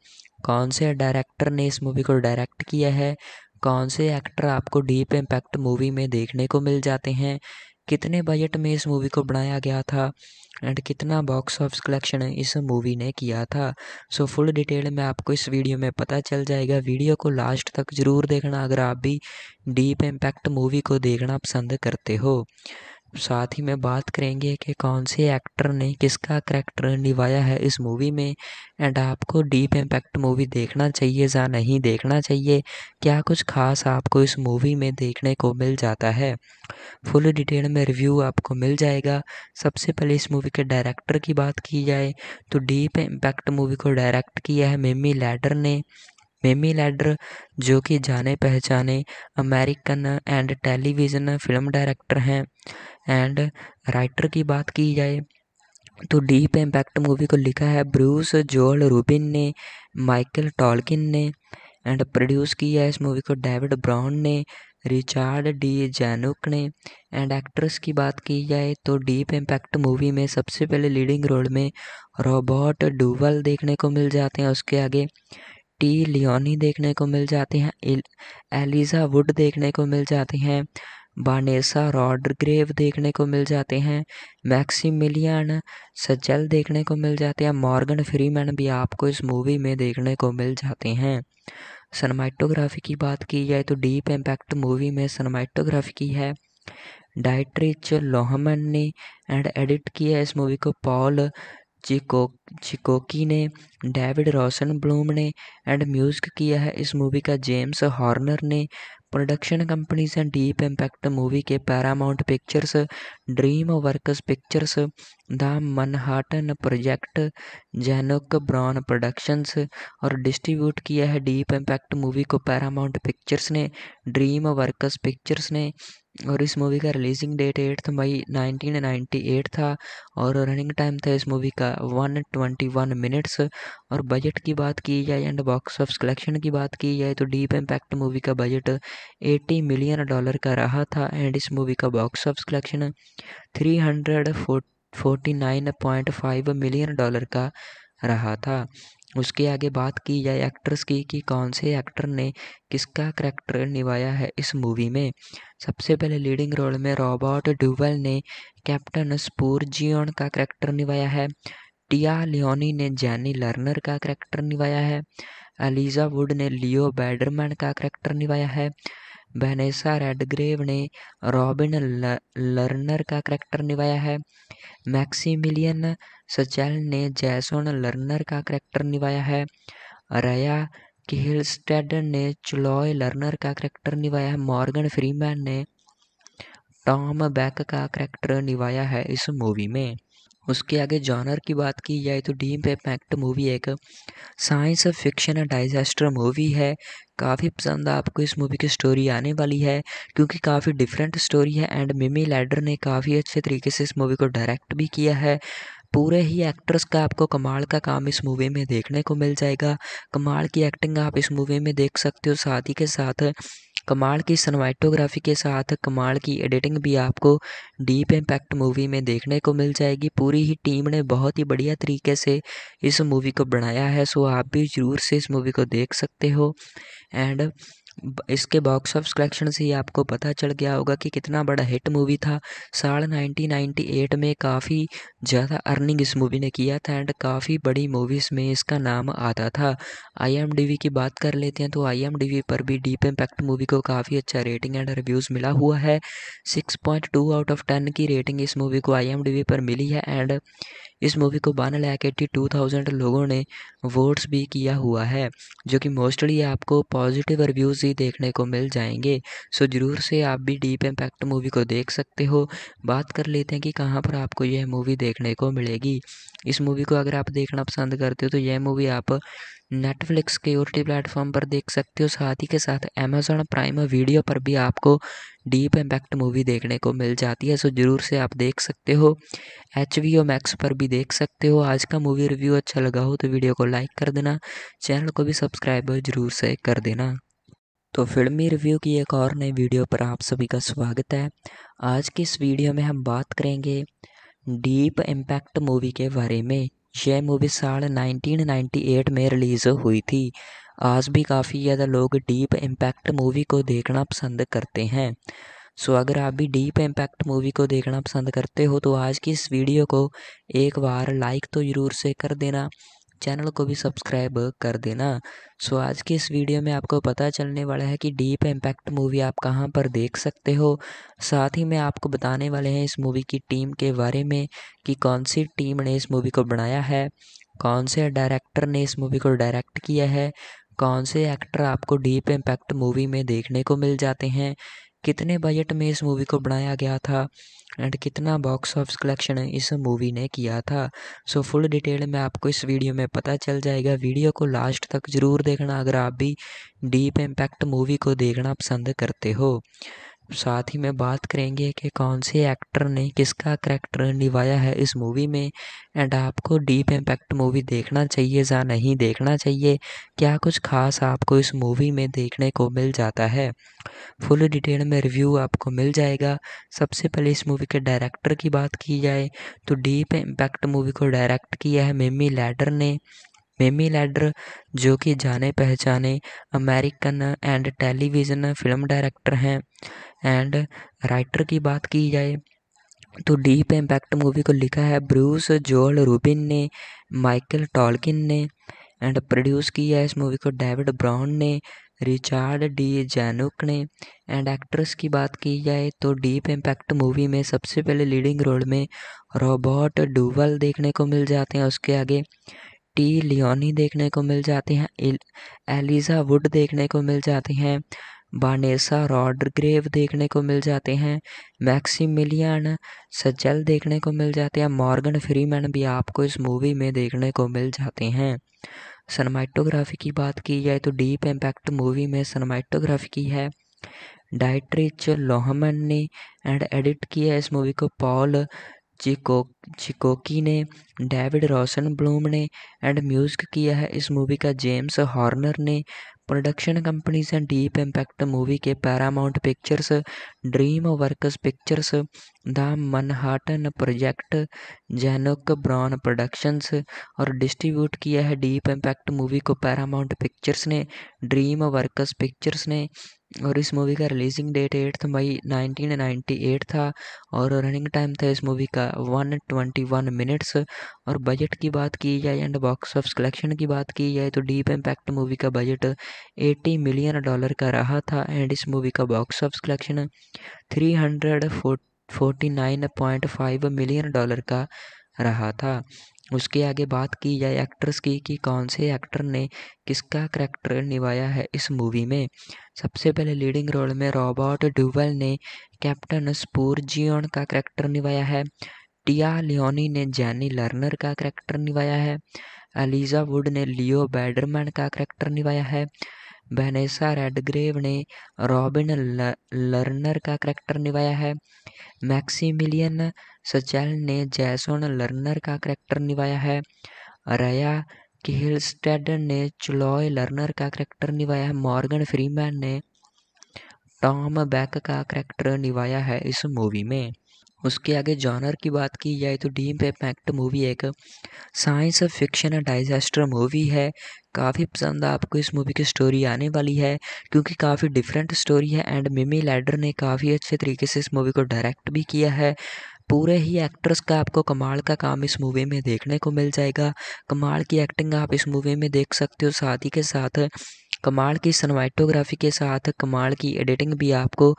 कौन से डायरेक्टर ने इस मूवी को डायरेक्ट किया है कौन से एक्टर आपको डीप इम्पैक्ट मूवी में देखने को मिल जाते हैं कितने बजट में इस मूवी को बनाया गया था एंड कितना बॉक्स ऑफिस कलेक्शन इस मूवी ने किया था सो फुल डिटेल में आपको इस वीडियो में पता चल जाएगा वीडियो को लास्ट तक ज़रूर देखना अगर आप भी डीप इम्पैक्ट मूवी को देखना पसंद करते हो साथ ही में बात करेंगे कि कौन से एक्टर ने किसका करैक्टर निभाया है इस मूवी में एंड आपको डीप इम्पैक्ट मूवी देखना चाहिए या नहीं देखना चाहिए क्या कुछ खास आपको इस मूवी में देखने को मिल जाता है फुल डिटेल में रिव्यू आपको मिल जाएगा सबसे पहले इस मूवी के डायरेक्टर की बात की जाए तो डीप इम्पैक्ट मूवी को डायरेक्ट किया है मिमी लैडर ने मेमी लैडर जो कि जाने पहचाने American and television film director हैं एंड राइटर की बात की जाए तो डीप इम्पैक्ट मूवी को लिखा है ब्रूस जोल रूबिन ने माइकल टॉलकिन ने एंड प्रोड्यूस किया है इस मूवी को डेविड ब्राउन ने रिचार्ड डी जैनुक ने एंड एक्ट्रेस की बात की जाए तो डीप इम्पैक्ट मूवी में सबसे पहले लीडिंग रोल में रॉबर्ट डूवल देखने को मिल जाते हैं उसके आगे टी लियोनी देखने को मिल जाते हैं एलिजा वुड देखने को मिल जाते हैं वानेसा रॉडग्रेव देखने को मिल जाते हैं मैक्सिमिलियन सजल देखने को मिल जाते हैं मॉर्गन फ्रीमैन भी आपको इस मूवी में देखने को मिल जाते हैं सनमाइटोग्राफी की बात की जाए तो डीप इम्पैक्ट मूवी में सनमाइटोग्राफी की है डायट्रिच लोहमन ने एंड एडिट किया है इस मूवी को पॉल चिको चिकोकी ने डेविड रोशन ब्लूम ने एंड म्यूजिक किया है इस मूवी का जेम्स हॉर्नर ने production companies and Deep impact movie के Paramount Pictures DreamWorks Pictures the Manhattan Project Zanuck Brown productions और डिस्ट्रीब्यूट किया है डीप इम्पैक्ट मूवी को पैरामाउंट पिक्चर्स ने ड्रीम वर्कस पिक्चर्स ने और इस मूवी का रिलीजिंग डेट एट्थ मई 1998 था और रनिंग टाइम था इस मूवी का 121 मिनट्स और बजट की बात की जाए एंड बॉक्स ऑफ कलेक्शन की बात की जाए तो डीप इम्पैक्ट मूवी का बजट 80 मिलियन डॉलर का रहा था एंड इस मूवी का box of collection three hundred forty nine point five million dollar का रहा था उसके आगे बात की जाए एक्ट्रेस की कि कौन से एक्टर ने किसका करैक्टर निभाया है इस मूवी में सबसे पहले लीडिंग रोल में रॉबर्ट ड्यूवल ने कैप्टन स्पूर जियोन का करैक्टर निभाया है टिया लियोनी ने जैनी लर्नर का करैक्टर निभाया है एलिजा वुड ने लियो बैडरमैन का करैक्टर निभाया है वेनेसा रेडग्रेव ने रॉबिन लर्नर का करैक्टर निभाया है मैक्सीमिलियन सचैल ने जैसोन लर्नर का करैक्टर निभाया है रया किहिलस्टेड ने चलॉय लर्नर का करैक्टर निभाया है मॉर्गन फ्रीमैन ने टॉम बैक का करैक्टर निभाया है इस मूवी में उसके आगे जॉनर की बात की जाए तो डीम पे पैक्ट मूवी एक science fiction and disaster movie है काफ़ी पसंद आपको इस मूवी की स्टोरी आने वाली है क्योंकि काफ़ी डिफरेंट स्टोरी है एंड मिमी लैडर ने काफ़ी अच्छे तरीके से इस मूवी को डायरेक्ट भी किया है पूरे ही एक्ट्रेस का आपको कमाल का काम इस मूवी में देखने को मिल जाएगा कमाल की एक्टिंग आप इस मूवी में देख सकते हो साथ ही के साथ कमाल की सनमाइटोग्राफी के साथ कमाल की एडिटिंग भी आपको डीप इम्पैक्ट मूवी में देखने को मिल जाएगी पूरी ही टीम ने बहुत ही बढ़िया तरीके से इस मूवी को बनाया है सो आप भी ज़रूर से इस मूवी को देख सकते हो एंड इसके बॉक्स ऑफ कलेक्शन से ही आपको पता चल गया होगा कि कितना बड़ा हिट मूवी था साल 1998 में काफ़ी ज़्यादा अर्निंग इस मूवी ने किया था एंड काफ़ी बड़ी मूवीज़ में इसका नाम आता था आईएमडीवी की बात कर लेते हैं तो आईएमडीवी पर भी डीप इम्पैक्ट मूवी को काफ़ी अच्छा रेटिंग एंड रिव्यूज़ मिला हुआ है सिक्स आउट ऑफ टेन की रेटिंग इस मूवी को आई पर मिली है एंड इस मूवी को one lakh eighty two thousand लोगों ने वोट्स भी किया हुआ है जो कि मोस्टली आपको पॉजिटिव रिव्यूज़ ही देखने को मिल जाएंगे सो ज़रूर से आप भी डीप इम्पैक्ट मूवी को देख सकते हो बात कर लेते हैं कि कहाँ पर आपको यह मूवी देखने को मिलेगी इस मूवी को अगर आप देखना पसंद करते हो तो यह मूवी आप नेटफ्लिक्स के ओर टी प्लेटफॉर्म पर देख सकते हो साथ ही के साथ अमेज़ोन प्राइम वीडियो पर भी आपको डीप इम्पैक्ट मूवी देखने को मिल जाती है सो ज़रूर से आप देख सकते हो एच वी ओ मैक्स पर भी देख सकते हो आज का मूवी रिव्यू अच्छा लगा हो तो वीडियो को लाइक कर देना चैनल को भी सब्सक्राइब ज़रूर से कर देना तो फिल्मी रिव्यू की एक और नई वीडियो पर आप सभी का स्वागत है आज की इस वीडियो में हम बात करेंगे डीप इम्पैक्ट मूवी के बारे में यह मूवी साल 1998 में रिलीज़ हुई थी आज भी काफ़ी ज़्यादा लोग डीप इम्पैक्ट मूवी को देखना पसंद करते हैं सो अगर आप भी डीप इम्पैक्ट मूवी को देखना पसंद करते हो तो आज की इस वीडियो को एक बार लाइक तो ज़रूर से कर देना चैनल को भी सब्सक्राइब कर देना सो आज की इस वीडियो में आपको पता चलने वाला है कि डीप इम्पैक्ट मूवी आप कहाँ पर देख सकते हो साथ ही मैं आपको बताने वाले हैं इस मूवी की टीम के बारे में कि कौन सी टीम ने इस मूवी को बनाया है कौन से डायरेक्टर ने इस मूवी को डायरेक्ट किया है कौन से एक्टर आपको डीप इम्पैक्ट मूवी में देखने को मिल जाते हैं कितने बजट में इस मूवी को बनाया गया था एंड कितना बॉक्स ऑफिस कलेक्शन इस मूवी ने किया था सो फुल डिटेल में आपको इस वीडियो में पता चल जाएगा वीडियो को लास्ट तक ज़रूर देखना अगर आप भी डीप इम्पैक्ट मूवी को देखना पसंद करते हो साथ ही में बात करेंगे कि कौन से एक्टर ने किसका करैक्टर निभाया है इस मूवी में एंड आपको डीप इम्पैक्ट मूवी देखना चाहिए या नहीं देखना चाहिए क्या कुछ खास आपको इस मूवी में देखने को मिल जाता है फुल डिटेल में रिव्यू आपको मिल जाएगा सबसे पहले इस मूवी के डायरेक्टर की बात की जाए तो डीप इम्पैक्ट मूवी को डायरेक्ट किया है मिमी लैडर ने मेमी लैडर जो कि जाने पहचाने American and television film director हैं एंड राइटर की बात की जाए तो डीप इम्पैक्ट मूवी को लिखा है ब्रूस जोल रूबिन ने माइकल टॉलकिन ने एंड प्रोड्यूस किया है इस मूवी को डेविड ब्राउन ने रिचार्ड डी जैनुक ने एंड एक्ट्रेस की बात की जाए तो डीप इम्पैक्ट मूवी में सबसे पहले लीडिंग रोल में रॉबर्ट डूवल देखने को मिल जाते हैं उसके आगे टी लियोनी देखने को मिल जाती हैं एलिज़ा वुड देखने को मिल जाती हैं बानेसा रॉड्रग्रेव देखने को मिल जाते हैं मैक्सीमिलियन सजल देखने को मिल जाते हैं मॉर्गन फ्रीमैन भी आपको इस मूवी में देखने को मिल जाते हैं सनमाइटोग्राफी की बात की जाए तो डीप इम्पैक्ट मूवी में सनमाइटोग्राफी की है डायट्रिच लोहमन ने एंड एडिट किया है इस मूवी को पॉल चिको चिकोकी ने डेविड रोशन ब्लूम ने एंड म्यूजिक किया है इस मूवी का जेम्स हॉर्नर ने प्रोडक्शन कंपनीज हैं डीप इम्पैक्ट मूवी के Paramount Pictures DreamWorks Pictures the Manhattan Project Zanuck Brown productions और डिस्ट्रीब्यूट किया है डीप इम्पैक्ट मूवी को पैरामाउंट पिक्चर्स ने ड्रीम वर्कस पिक्चर्स ने और इस मूवी का releasing date eighth May nineteen ninety eight था और रनिंग टाइम था इस मूवी का वन ट्वेंटी वन मिनट्स और बजट की बात की जाए एंड बॉक्स ऑफ कलेक्शन की बात की जाए तो डीप इम्पैक्ट मूवी का बजट एटी मिलियन डॉलर का रहा था एंड इस मूवी का box of collection three hundred forty nine point five million dollar का रहा था उसके आगे बात की जाए एक्ट्रेस की कि कौन से एक्टर ने किसका करैक्टर निभाया है इस मूवी में सबसे पहले लीडिंग रोल में रॉबर्ट ड्यूवल ने कैप्टन स्पूरजियन का करैक्टर निभाया है टिया लियोनी ने जैनी लर्नर का करैक्टर निभाया है एलिजा वुड ने लियो बैडरमैन का करैक्टर निभाया है वनेसा रेडग्रेव ने रॉबिन लर्नर का करैक्टर निभाया है मैक्सीमिलियन सचैल ने जैसोन लर्नर का करैक्टर निभाया है रया किहिलस्टेड ने चलॉय लर्नर का करैक्टर निभाया है मॉर्गन फ्रीमैन ने टॉम बैक का करैक्टर निभाया है इस मूवी में उसके आगे जॉनर की बात की जाए तो डीम इम्पैक्ट मूवी एक साइंस फिक्शन डाइजेस्टर मूवी है काफ़ी पसंद आपको इस मूवी की स्टोरी आने वाली है क्योंकि काफ़ी डिफरेंट स्टोरी है एंड मिमी लैडर ने काफ़ी अच्छे तरीके से इस मूवी को डायरेक्ट भी किया है पूरे ही एक्ट्रेस का आपको कमाल का काम इस मूवी में देखने को मिल जाएगा कमाल की एक्टिंग आप इस मूवी में देख सकते हो साथ ही के साथ कमाल की सनमाइटोग्राफी के साथ कमाल की एडिटिंग भी आपको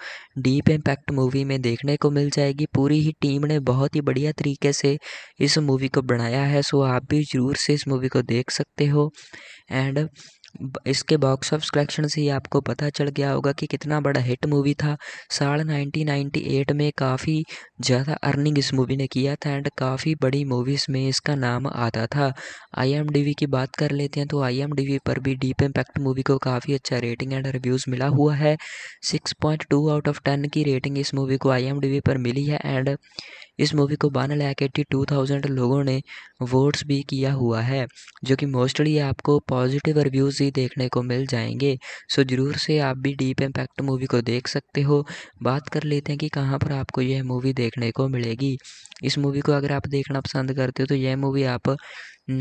डीप इम्पैक्ट मूवी में देखने को मिल जाएगी पूरी ही टीम ने बहुत ही बढ़िया तरीके से इस मूवी को बनाया है सो आप भी ज़रूर से इस मूवी को देख सकते हो एंड इसके बॉक्स ऑफ कलेक्शन से ही आपको पता चल गया होगा कि कितना बड़ा हिट मूवी था साल नाइनटीन नाइन्टी एट में काफ़ी ज़्यादा अर्निंग इस मूवी ने किया था एंड काफ़ी बड़ी मूवीज़ में इसका नाम आता था आई की बात कर लेते हैं तो आई पर भी डीप इम्पैक्ट मूवी को काफ़ी अच्छा रेटिंग एंड रिव्यूज़ मिला हुआ है six point two out of ten की रेटिंग इस मूवी को आई पर मिली है एंड इस मूवी को one lakh eighty two thousand लोगों ने वोट्स भी किया हुआ है जो कि मोस्टली आपको पॉजिटिव रिव्यूज़ ही देखने को मिल जाएंगे सो ज़रूर से आप भी डीप इम्पैक्ट मूवी को देख सकते हो बात कर लेते हैं कि कहाँ पर आपको यह मूवी देखने को मिलेगी इस मूवी को अगर आप देखना पसंद करते हो तो यह मूवी आप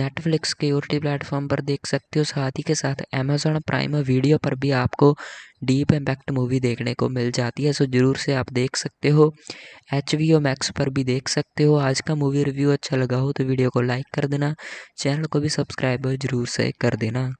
नेटफ्लिक्स के टी प्लेटफॉर्म पर देख सकते हो साथ ही के साथ अमेज़ोन प्राइम वीडियो पर भी आपको डीप इम्पैक्ट मूवी देखने को मिल जाती है सो ज़रूर से आप देख सकते हो एच वी ओ मैक्स पर भी देख सकते हो आज का मूवी रिव्यू अच्छा लगा हो तो वीडियो को लाइक कर देना चैनल को भी सब्सक्राइब ज़रूर से कर देना